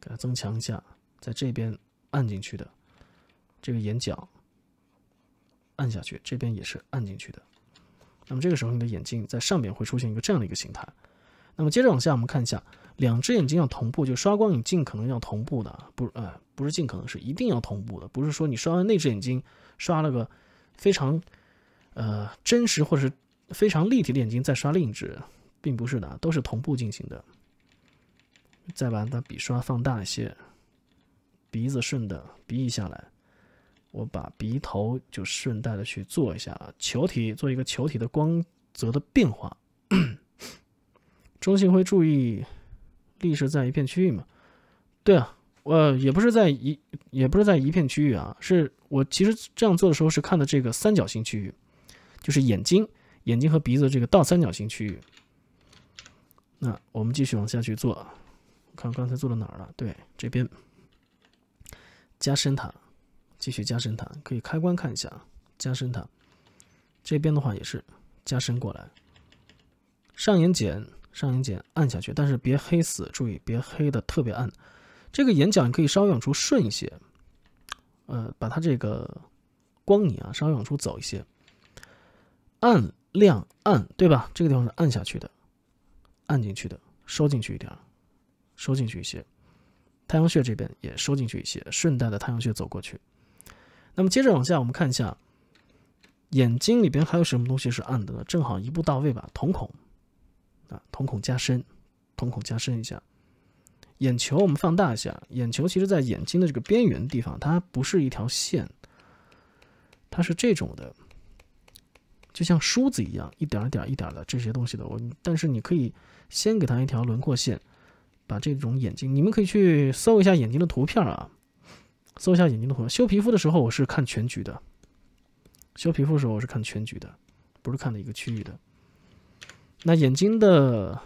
给它增强一下，在这边按进去的这个眼角按下去，这边也是按进去的。那么这个时候你的眼睛在上面会出现一个这样的一个形态。那么接着往下，我们看一下。两只眼睛要同步，就刷光影尽可能要同步的，不，呃，不是尽可能，是一定要同步的。不是说你刷完那只眼睛，刷了个非常，呃，真实或者是非常立体的眼睛，再刷另一只，并不是的，都是同步进行的。再把它笔刷放大一些，鼻子顺的鼻翼下来，我把鼻头就顺带的去做一下球体，做一个球体的光泽的变化。<coughs> 中性灰注意。力是在一片区域嘛？对啊，我也不是在一，也不是在一片区域啊，是我其实这样做的时候是看的这个三角形区域，就是眼睛、眼睛和鼻子这个倒三角形区域。那我们继续往下去做，看刚才做到哪儿了？对，这边加深它，继续加深它，可以开关看一下，加深它。这边的话也是加深过来，上眼睑。上眼睑按下去，但是别黑死，注意别黑的特别暗。这个眼角你可以稍微往出顺一些，呃，把它这个光影啊稍微往出走一些，暗亮暗，对吧？这个地方是暗下去的，暗进去的，收进去一点，收进去一些。太阳穴这边也收进去一些，顺带的太阳穴走过去。那么接着往下，我们看一下眼睛里边还有什么东西是暗的呢？正好一步到位吧，瞳孔。啊，瞳孔加深，瞳孔加深一下。眼球我们放大一下，眼球其实在眼睛的这个边缘地方，它不是一条线，它是这种的，就像梳子一样，一点儿点儿、一点儿的这些东西的。我但是你可以先给它一条轮廓线，把这种眼睛，你们可以去搜一下眼睛的图片啊，搜一下眼睛的图片。修皮肤的时候我是看全局的，修皮肤的时候我是看全局的，不是看的一个区域的。那眼睛的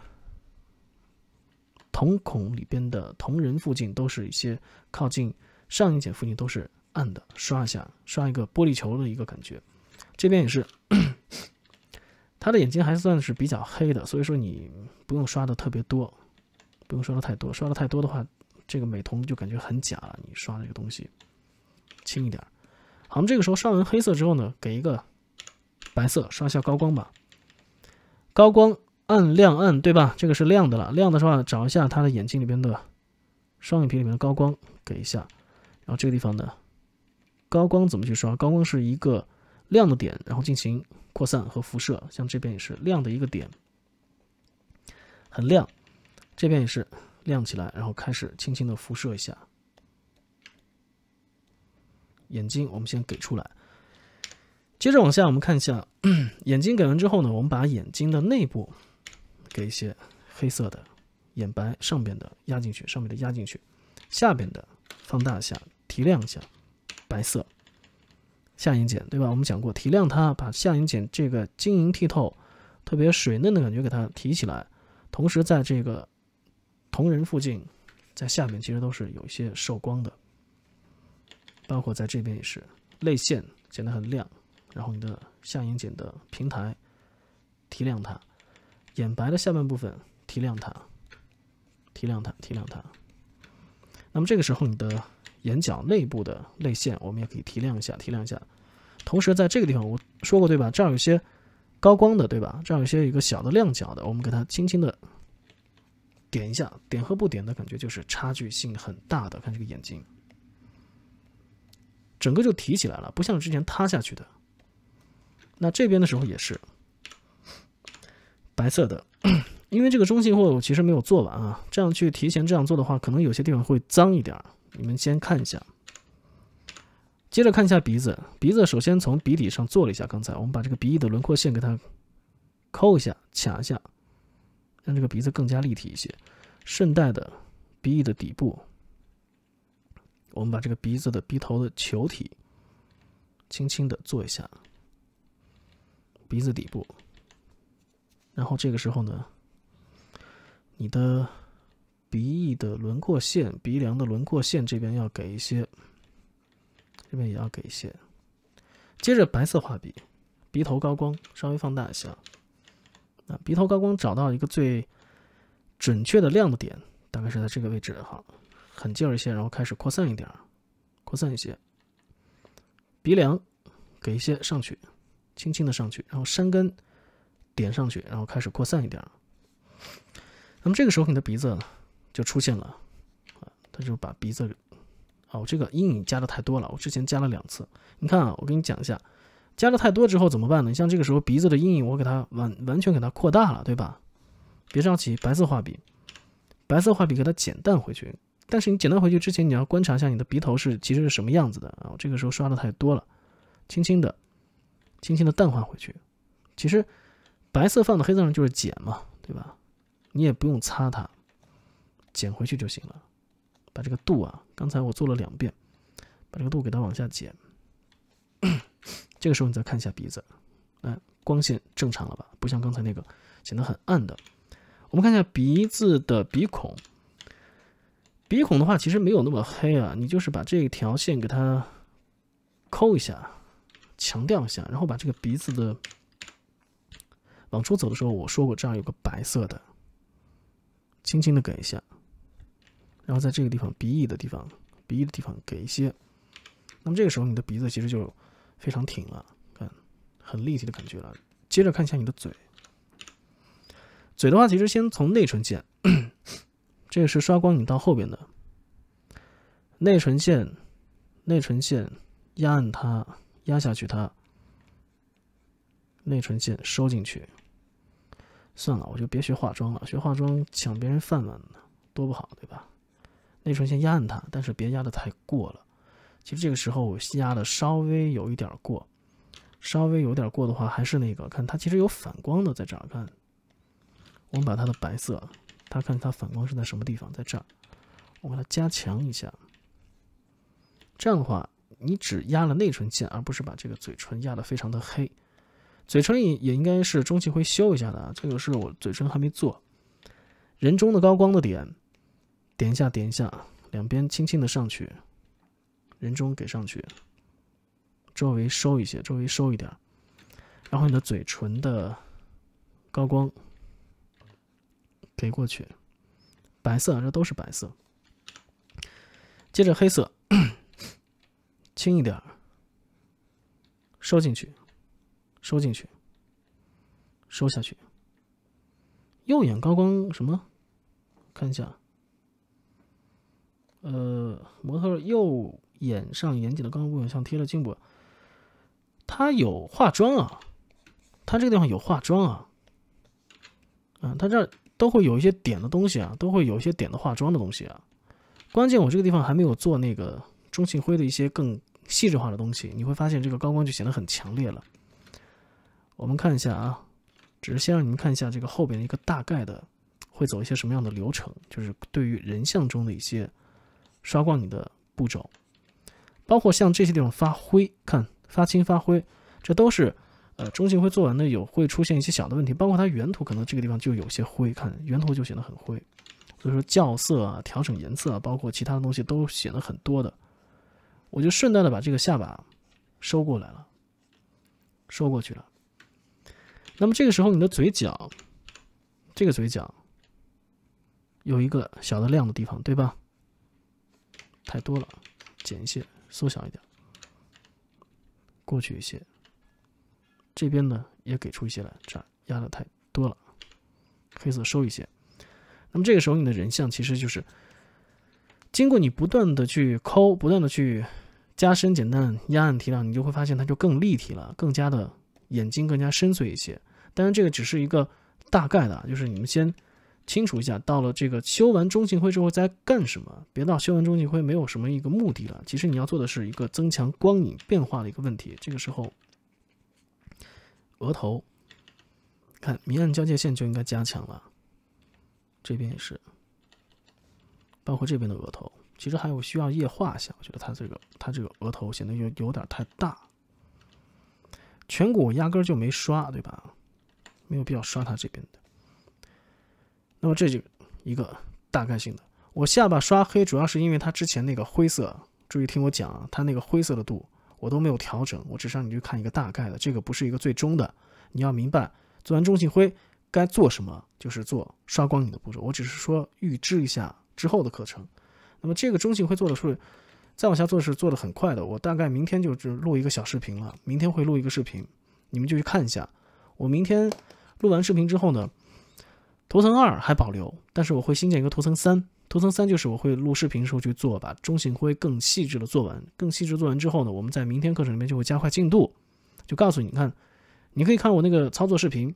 瞳孔里边的瞳仁附近都是一些靠近上眼睑附近都是暗的，刷一下，刷一个玻璃球的一个感觉。这边也是，他 <clears throat> 的眼睛还算是比较黑的，所以说你不用刷的特别多，不用刷的太多，刷的太多的话，这个美瞳就感觉很假了。你刷这个东西轻一点。好，我们这个时候刷完黑色之后呢，给一个白色，刷一下高光吧。高光暗亮暗，对吧？这个是亮的了。亮的话，找一下他的眼睛里边的双眼皮里面的高光，给一下。然后这个地方呢，高光怎么去刷？高光是一个亮的点，然后进行扩散和辐射。像这边也是亮的一个点，很亮。这边也是亮起来，然后开始轻轻的辐射一下。眼睛，我们先给出来。接着往下，我们看一下 <clears throat> 眼睛给完之后呢，我们把眼睛的内部给一些黑色的眼白上边的压进去，上面的压进去，下边的放大一下，提亮一下白色下眼睑，对吧？我们讲过提亮它，把下眼睑这个晶莹剔透、特别水嫩的感觉给它提起来，同时在这个瞳仁附近，在下面其实都是有一些受光的，包括在这边也是泪腺显得很亮。然后你的下眼睑的平台，提亮它；眼白的下半部分提亮它，提亮它，提亮它。那么这个时候你的眼角内部的泪腺，我们也可以提亮一下，提亮一下。同时在这个地方我说过对吧？这儿有些高光的对吧？这儿有些一个小的亮角的，我们给它轻轻的点一下，点和不点的感觉就是差距性很大的。看这个眼睛，整个就提起来了，不像之前塌下去的。那这边的时候也是白色的，因为这个中性货我其实没有做完啊。这样去提前这样做的话，可能有些地方会脏一点。你们先看一下，接着看一下鼻子。鼻子首先从鼻底上做了一下，刚才我们把这个鼻翼的轮廓线给它抠一下、卡一下，让这个鼻子更加立体一些。顺带的，鼻翼的底部，我们把这个鼻子的鼻头的球体轻轻的做一下。鼻子底部，然后这个时候呢，你的鼻翼的轮廓线、鼻梁的轮廓线这边要给一些，这边也要给一些。接着白色画笔，鼻头高光稍微放大一下，啊，鼻头高光找到一个最准确的亮的点，大概是在这个位置哈，很劲一些，然后开始扩散一点，扩散一些。鼻梁给一些上去。轻轻的上去，然后山根点上去，然后开始扩散一点。那么这个时候你的鼻子就出现了，啊，他就把鼻子啊，哦，我这个阴影加的太多了，我之前加了两次。你看啊，我跟你讲一下，加的太多之后怎么办呢？你像这个时候鼻子的阴影，我给它完完全给它扩大了，对吧？别着急，白色画笔，白色画笔给它减淡回去。但是你减淡回去之前，你要观察一下你的鼻头是其实是什么样子的啊。我这个时候刷的太多了，轻轻的。轻轻的淡化回去，其实白色放到黑色上就是减嘛，对吧？你也不用擦它，减回去就行了。把这个度啊，刚才我做了两遍，把这个度给它往下减。<coughs> 这个时候你再看一下鼻子，哎，光线正常了吧？不像刚才那个显得很暗的。我们看一下鼻子的鼻孔，鼻孔的话其实没有那么黑啊，你就是把这一条线给它抠一下。强调一下，然后把这个鼻子的往出走的时候，我说过这样有个白色的，轻轻的给一下，然后在这个地方鼻翼的地方，鼻翼的地方给一些，那么这个时候你的鼻子其实就非常挺了，看很立体的感觉了。接着看一下你的嘴，嘴的话其实先从内唇线，<coughs> 这个是刷光，影到后边的内唇线，内唇线压按它。压下去，它内存线收进去。算了，我就别学化妆了，学化妆抢别人饭碗呢，多不好，对吧？内存线压它，但是别压的太过了。其实这个时候我压的稍微有一点过，稍微有点过的话，还是那个，看它其实有反光的在这儿。看，我们把它的白色，它看它反光是在什么地方，在这儿。我把它加强一下，这样的话。你只压了内唇线，而不是把这个嘴唇压的非常的黑。嘴唇也也应该是中期会修一下的。这个是我嘴唇还没做。人中的高光的点，点一下，点一下，两边轻轻的上去。人中给上去，周围收一些，周围收一点。然后你的嘴唇的高光给过去，白色，这都是白色。接着黑色。轻一点儿，收进去，收进去，收下去。右眼高光什么？看一下，呃，模特右眼上眼睑的高光部分像贴了金箔，他有化妆啊，他这个地方有化妆啊，嗯，他这儿都会有一些点的东西啊，都会有一些点的化妆的东西啊。关键我这个地方还没有做那个。中性灰的一些更细致化的东西，你会发现这个高光就显得很强烈了。我们看一下啊，只是先让你们看一下这个后边的一个大概的，会走一些什么样的流程，就是对于人像中的一些刷光你的步骤，包括像这些地方发灰，看发青发灰，这都是呃中性灰做完的有会出现一些小的问题，包括它原图可能这个地方就有些灰，看原图就显得很灰，所以说校色啊、调整颜色啊，包括其他的东西都显得很多的。我就顺带的把这个下巴收过来了，收过去了。那么这个时候你的嘴角，这个嘴角有一个小的亮的地方，对吧？太多了，减一些，缩小一点，过去一些。这边呢也给出一些来，这压的太多了，黑色收一些。那么这个时候你的人像其实就是经过你不断的去抠，不断的去。加深、减淡、压暗、提亮，你就会发现它就更立体了，更加的眼睛更加深邃一些。当然，这个只是一个大概的，就是你们先清楚一下，到了这个修完中性灰之后再干什么，别到修完中性灰没有什么一个目的了。其实你要做的是一个增强光影变化的一个问题。这个时候，额头看明暗交界线就应该加强了，这边也是，包括这边的额头。其实还有需要液化一下，我觉得它这个它这个额头显得有有点太大。颧骨我压根就没刷，对吧？没有必要刷它这边的。那么这就一个大概性的。我下巴刷黑主要是因为它之前那个灰色，注意听我讲，啊，它那个灰色的度我都没有调整，我只是让你去看一个大概的，这个不是一个最终的。你要明白，做完中性灰该做什么就是做刷光影的步骤。我只是说预知一下之后的课程。那么这个中性灰做的时再往下做是做的很快的。我大概明天就是录一个小视频了，明天会录一个视频，你们就去看一下。我明天录完视频之后呢，图层二还保留，但是我会新建一个图层三。图层三就是我会录视频的时候去做，把中性灰更细致的做完。更细致做完之后呢，我们在明天课程里面就会加快进度，就告诉你看，你可以看我那个操作视频。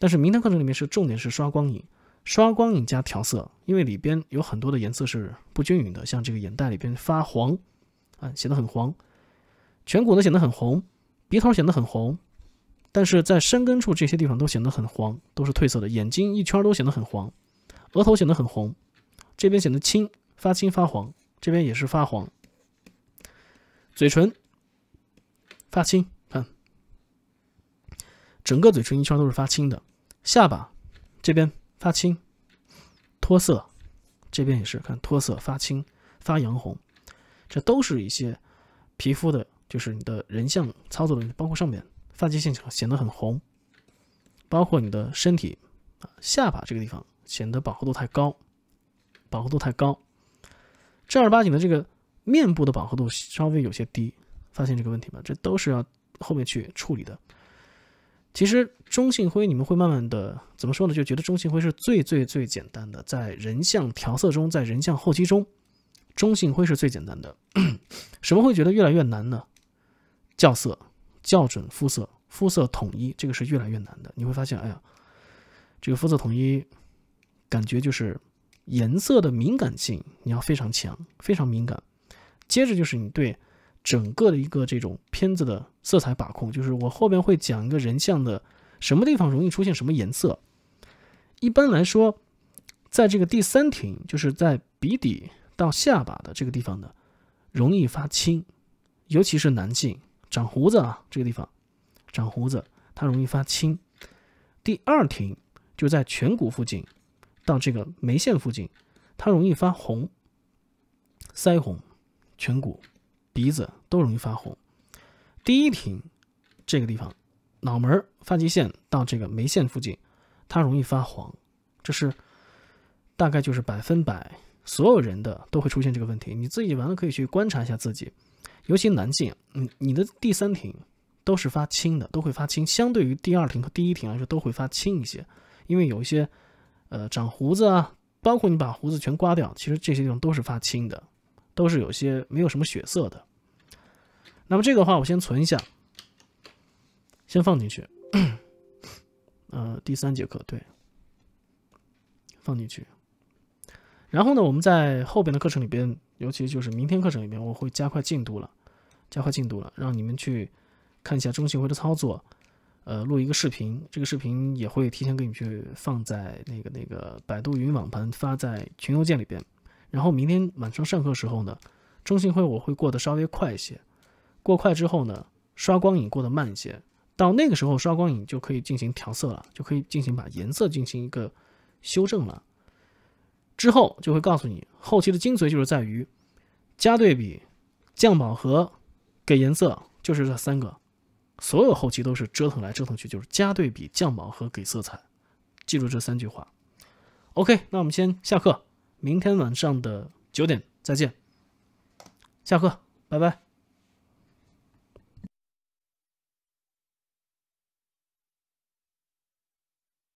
但是明天课程里面是重点是刷光影。刷光影加调色，因为里边有很多的颜色是不均匀的，像这个眼袋里边发黄，啊显得很黄，颧骨呢显得很红，鼻头显得很红，但是在山根处这些地方都显得很黄，都是褪色的，眼睛一圈都显得很黄，额头显得很红，这边显得青发青发黄，这边也是发黄，嘴唇发青，看整个嘴唇一圈都是发青的，下巴这边。发青、脱色，这边也是看脱色、发青、发洋红，这都是一些皮肤的，就是你的人像操作的，包括上面发际线显得很红，包括你的身体啊下巴这个地方显得饱和度太高，饱和度太高，正儿八经的这个面部的饱和度稍微有些低，发现这个问题吗？这都是要后面去处理的。其实中性灰，你们会慢慢的怎么说呢？就觉得中性灰是最最最简单的，在人像调色中，在人像后期中，中性灰是最简单的。<clears throat> 什么会觉得越来越难呢？校色、校准肤色、肤色统一，这个是越来越难的。你会发现，哎呀，这个肤色统一，感觉就是颜色的敏感性你要非常强，非常敏感。接着就是你对。整个的一个这种片子的色彩把控，就是我后边会讲一个人像的什么地方容易出现什么颜色。一般来说，在这个第三庭，就是在鼻底到下巴的这个地方呢，容易发青，尤其是男性长胡子啊这个地方，长胡子它容易发青。第二庭就在颧骨附近到这个眉线附近，它容易发红，腮红颧骨。鼻子都容易发红，第一庭这个地方，脑门儿发际线到这个眉线附近，它容易发黄，这是大概就是百分百所有人的都会出现这个问题。你自己完了可以去观察一下自己，尤其男性，你你的第三庭都是发青的，都会发青，相对于第二庭和第一庭来说都会发青一些，因为有一些呃长胡子啊，包括你把胡子全刮掉，其实这些地方都是发青的。都是有些没有什么血色的。那么这个话我先存一下，先放进去。<coughs> 呃，第三节课对，放进去。然后呢，我们在后边的课程里边，尤其就是明天课程里边，我会加快进度了，加快进度了，让你们去看一下中型回的操作，呃，录一个视频。这个视频也会提前给你去放在那个那个百度云网盘发在群邮件里边。然后明天晚上上课时候呢，中性灰我会过得稍微快一些，过快之后呢，刷光影过得慢一些。到那个时候刷光影就可以进行调色了，就可以进行把颜色进行一个修正了。之后就会告诉你，后期的精髓就是在于加对比、降饱和、给颜色，就是这三个。所有后期都是折腾来折腾去，就是加对比、降饱和、给色彩。记住这三句话。OK，那我们先下课。明天晚上的九点再见，下课，拜拜。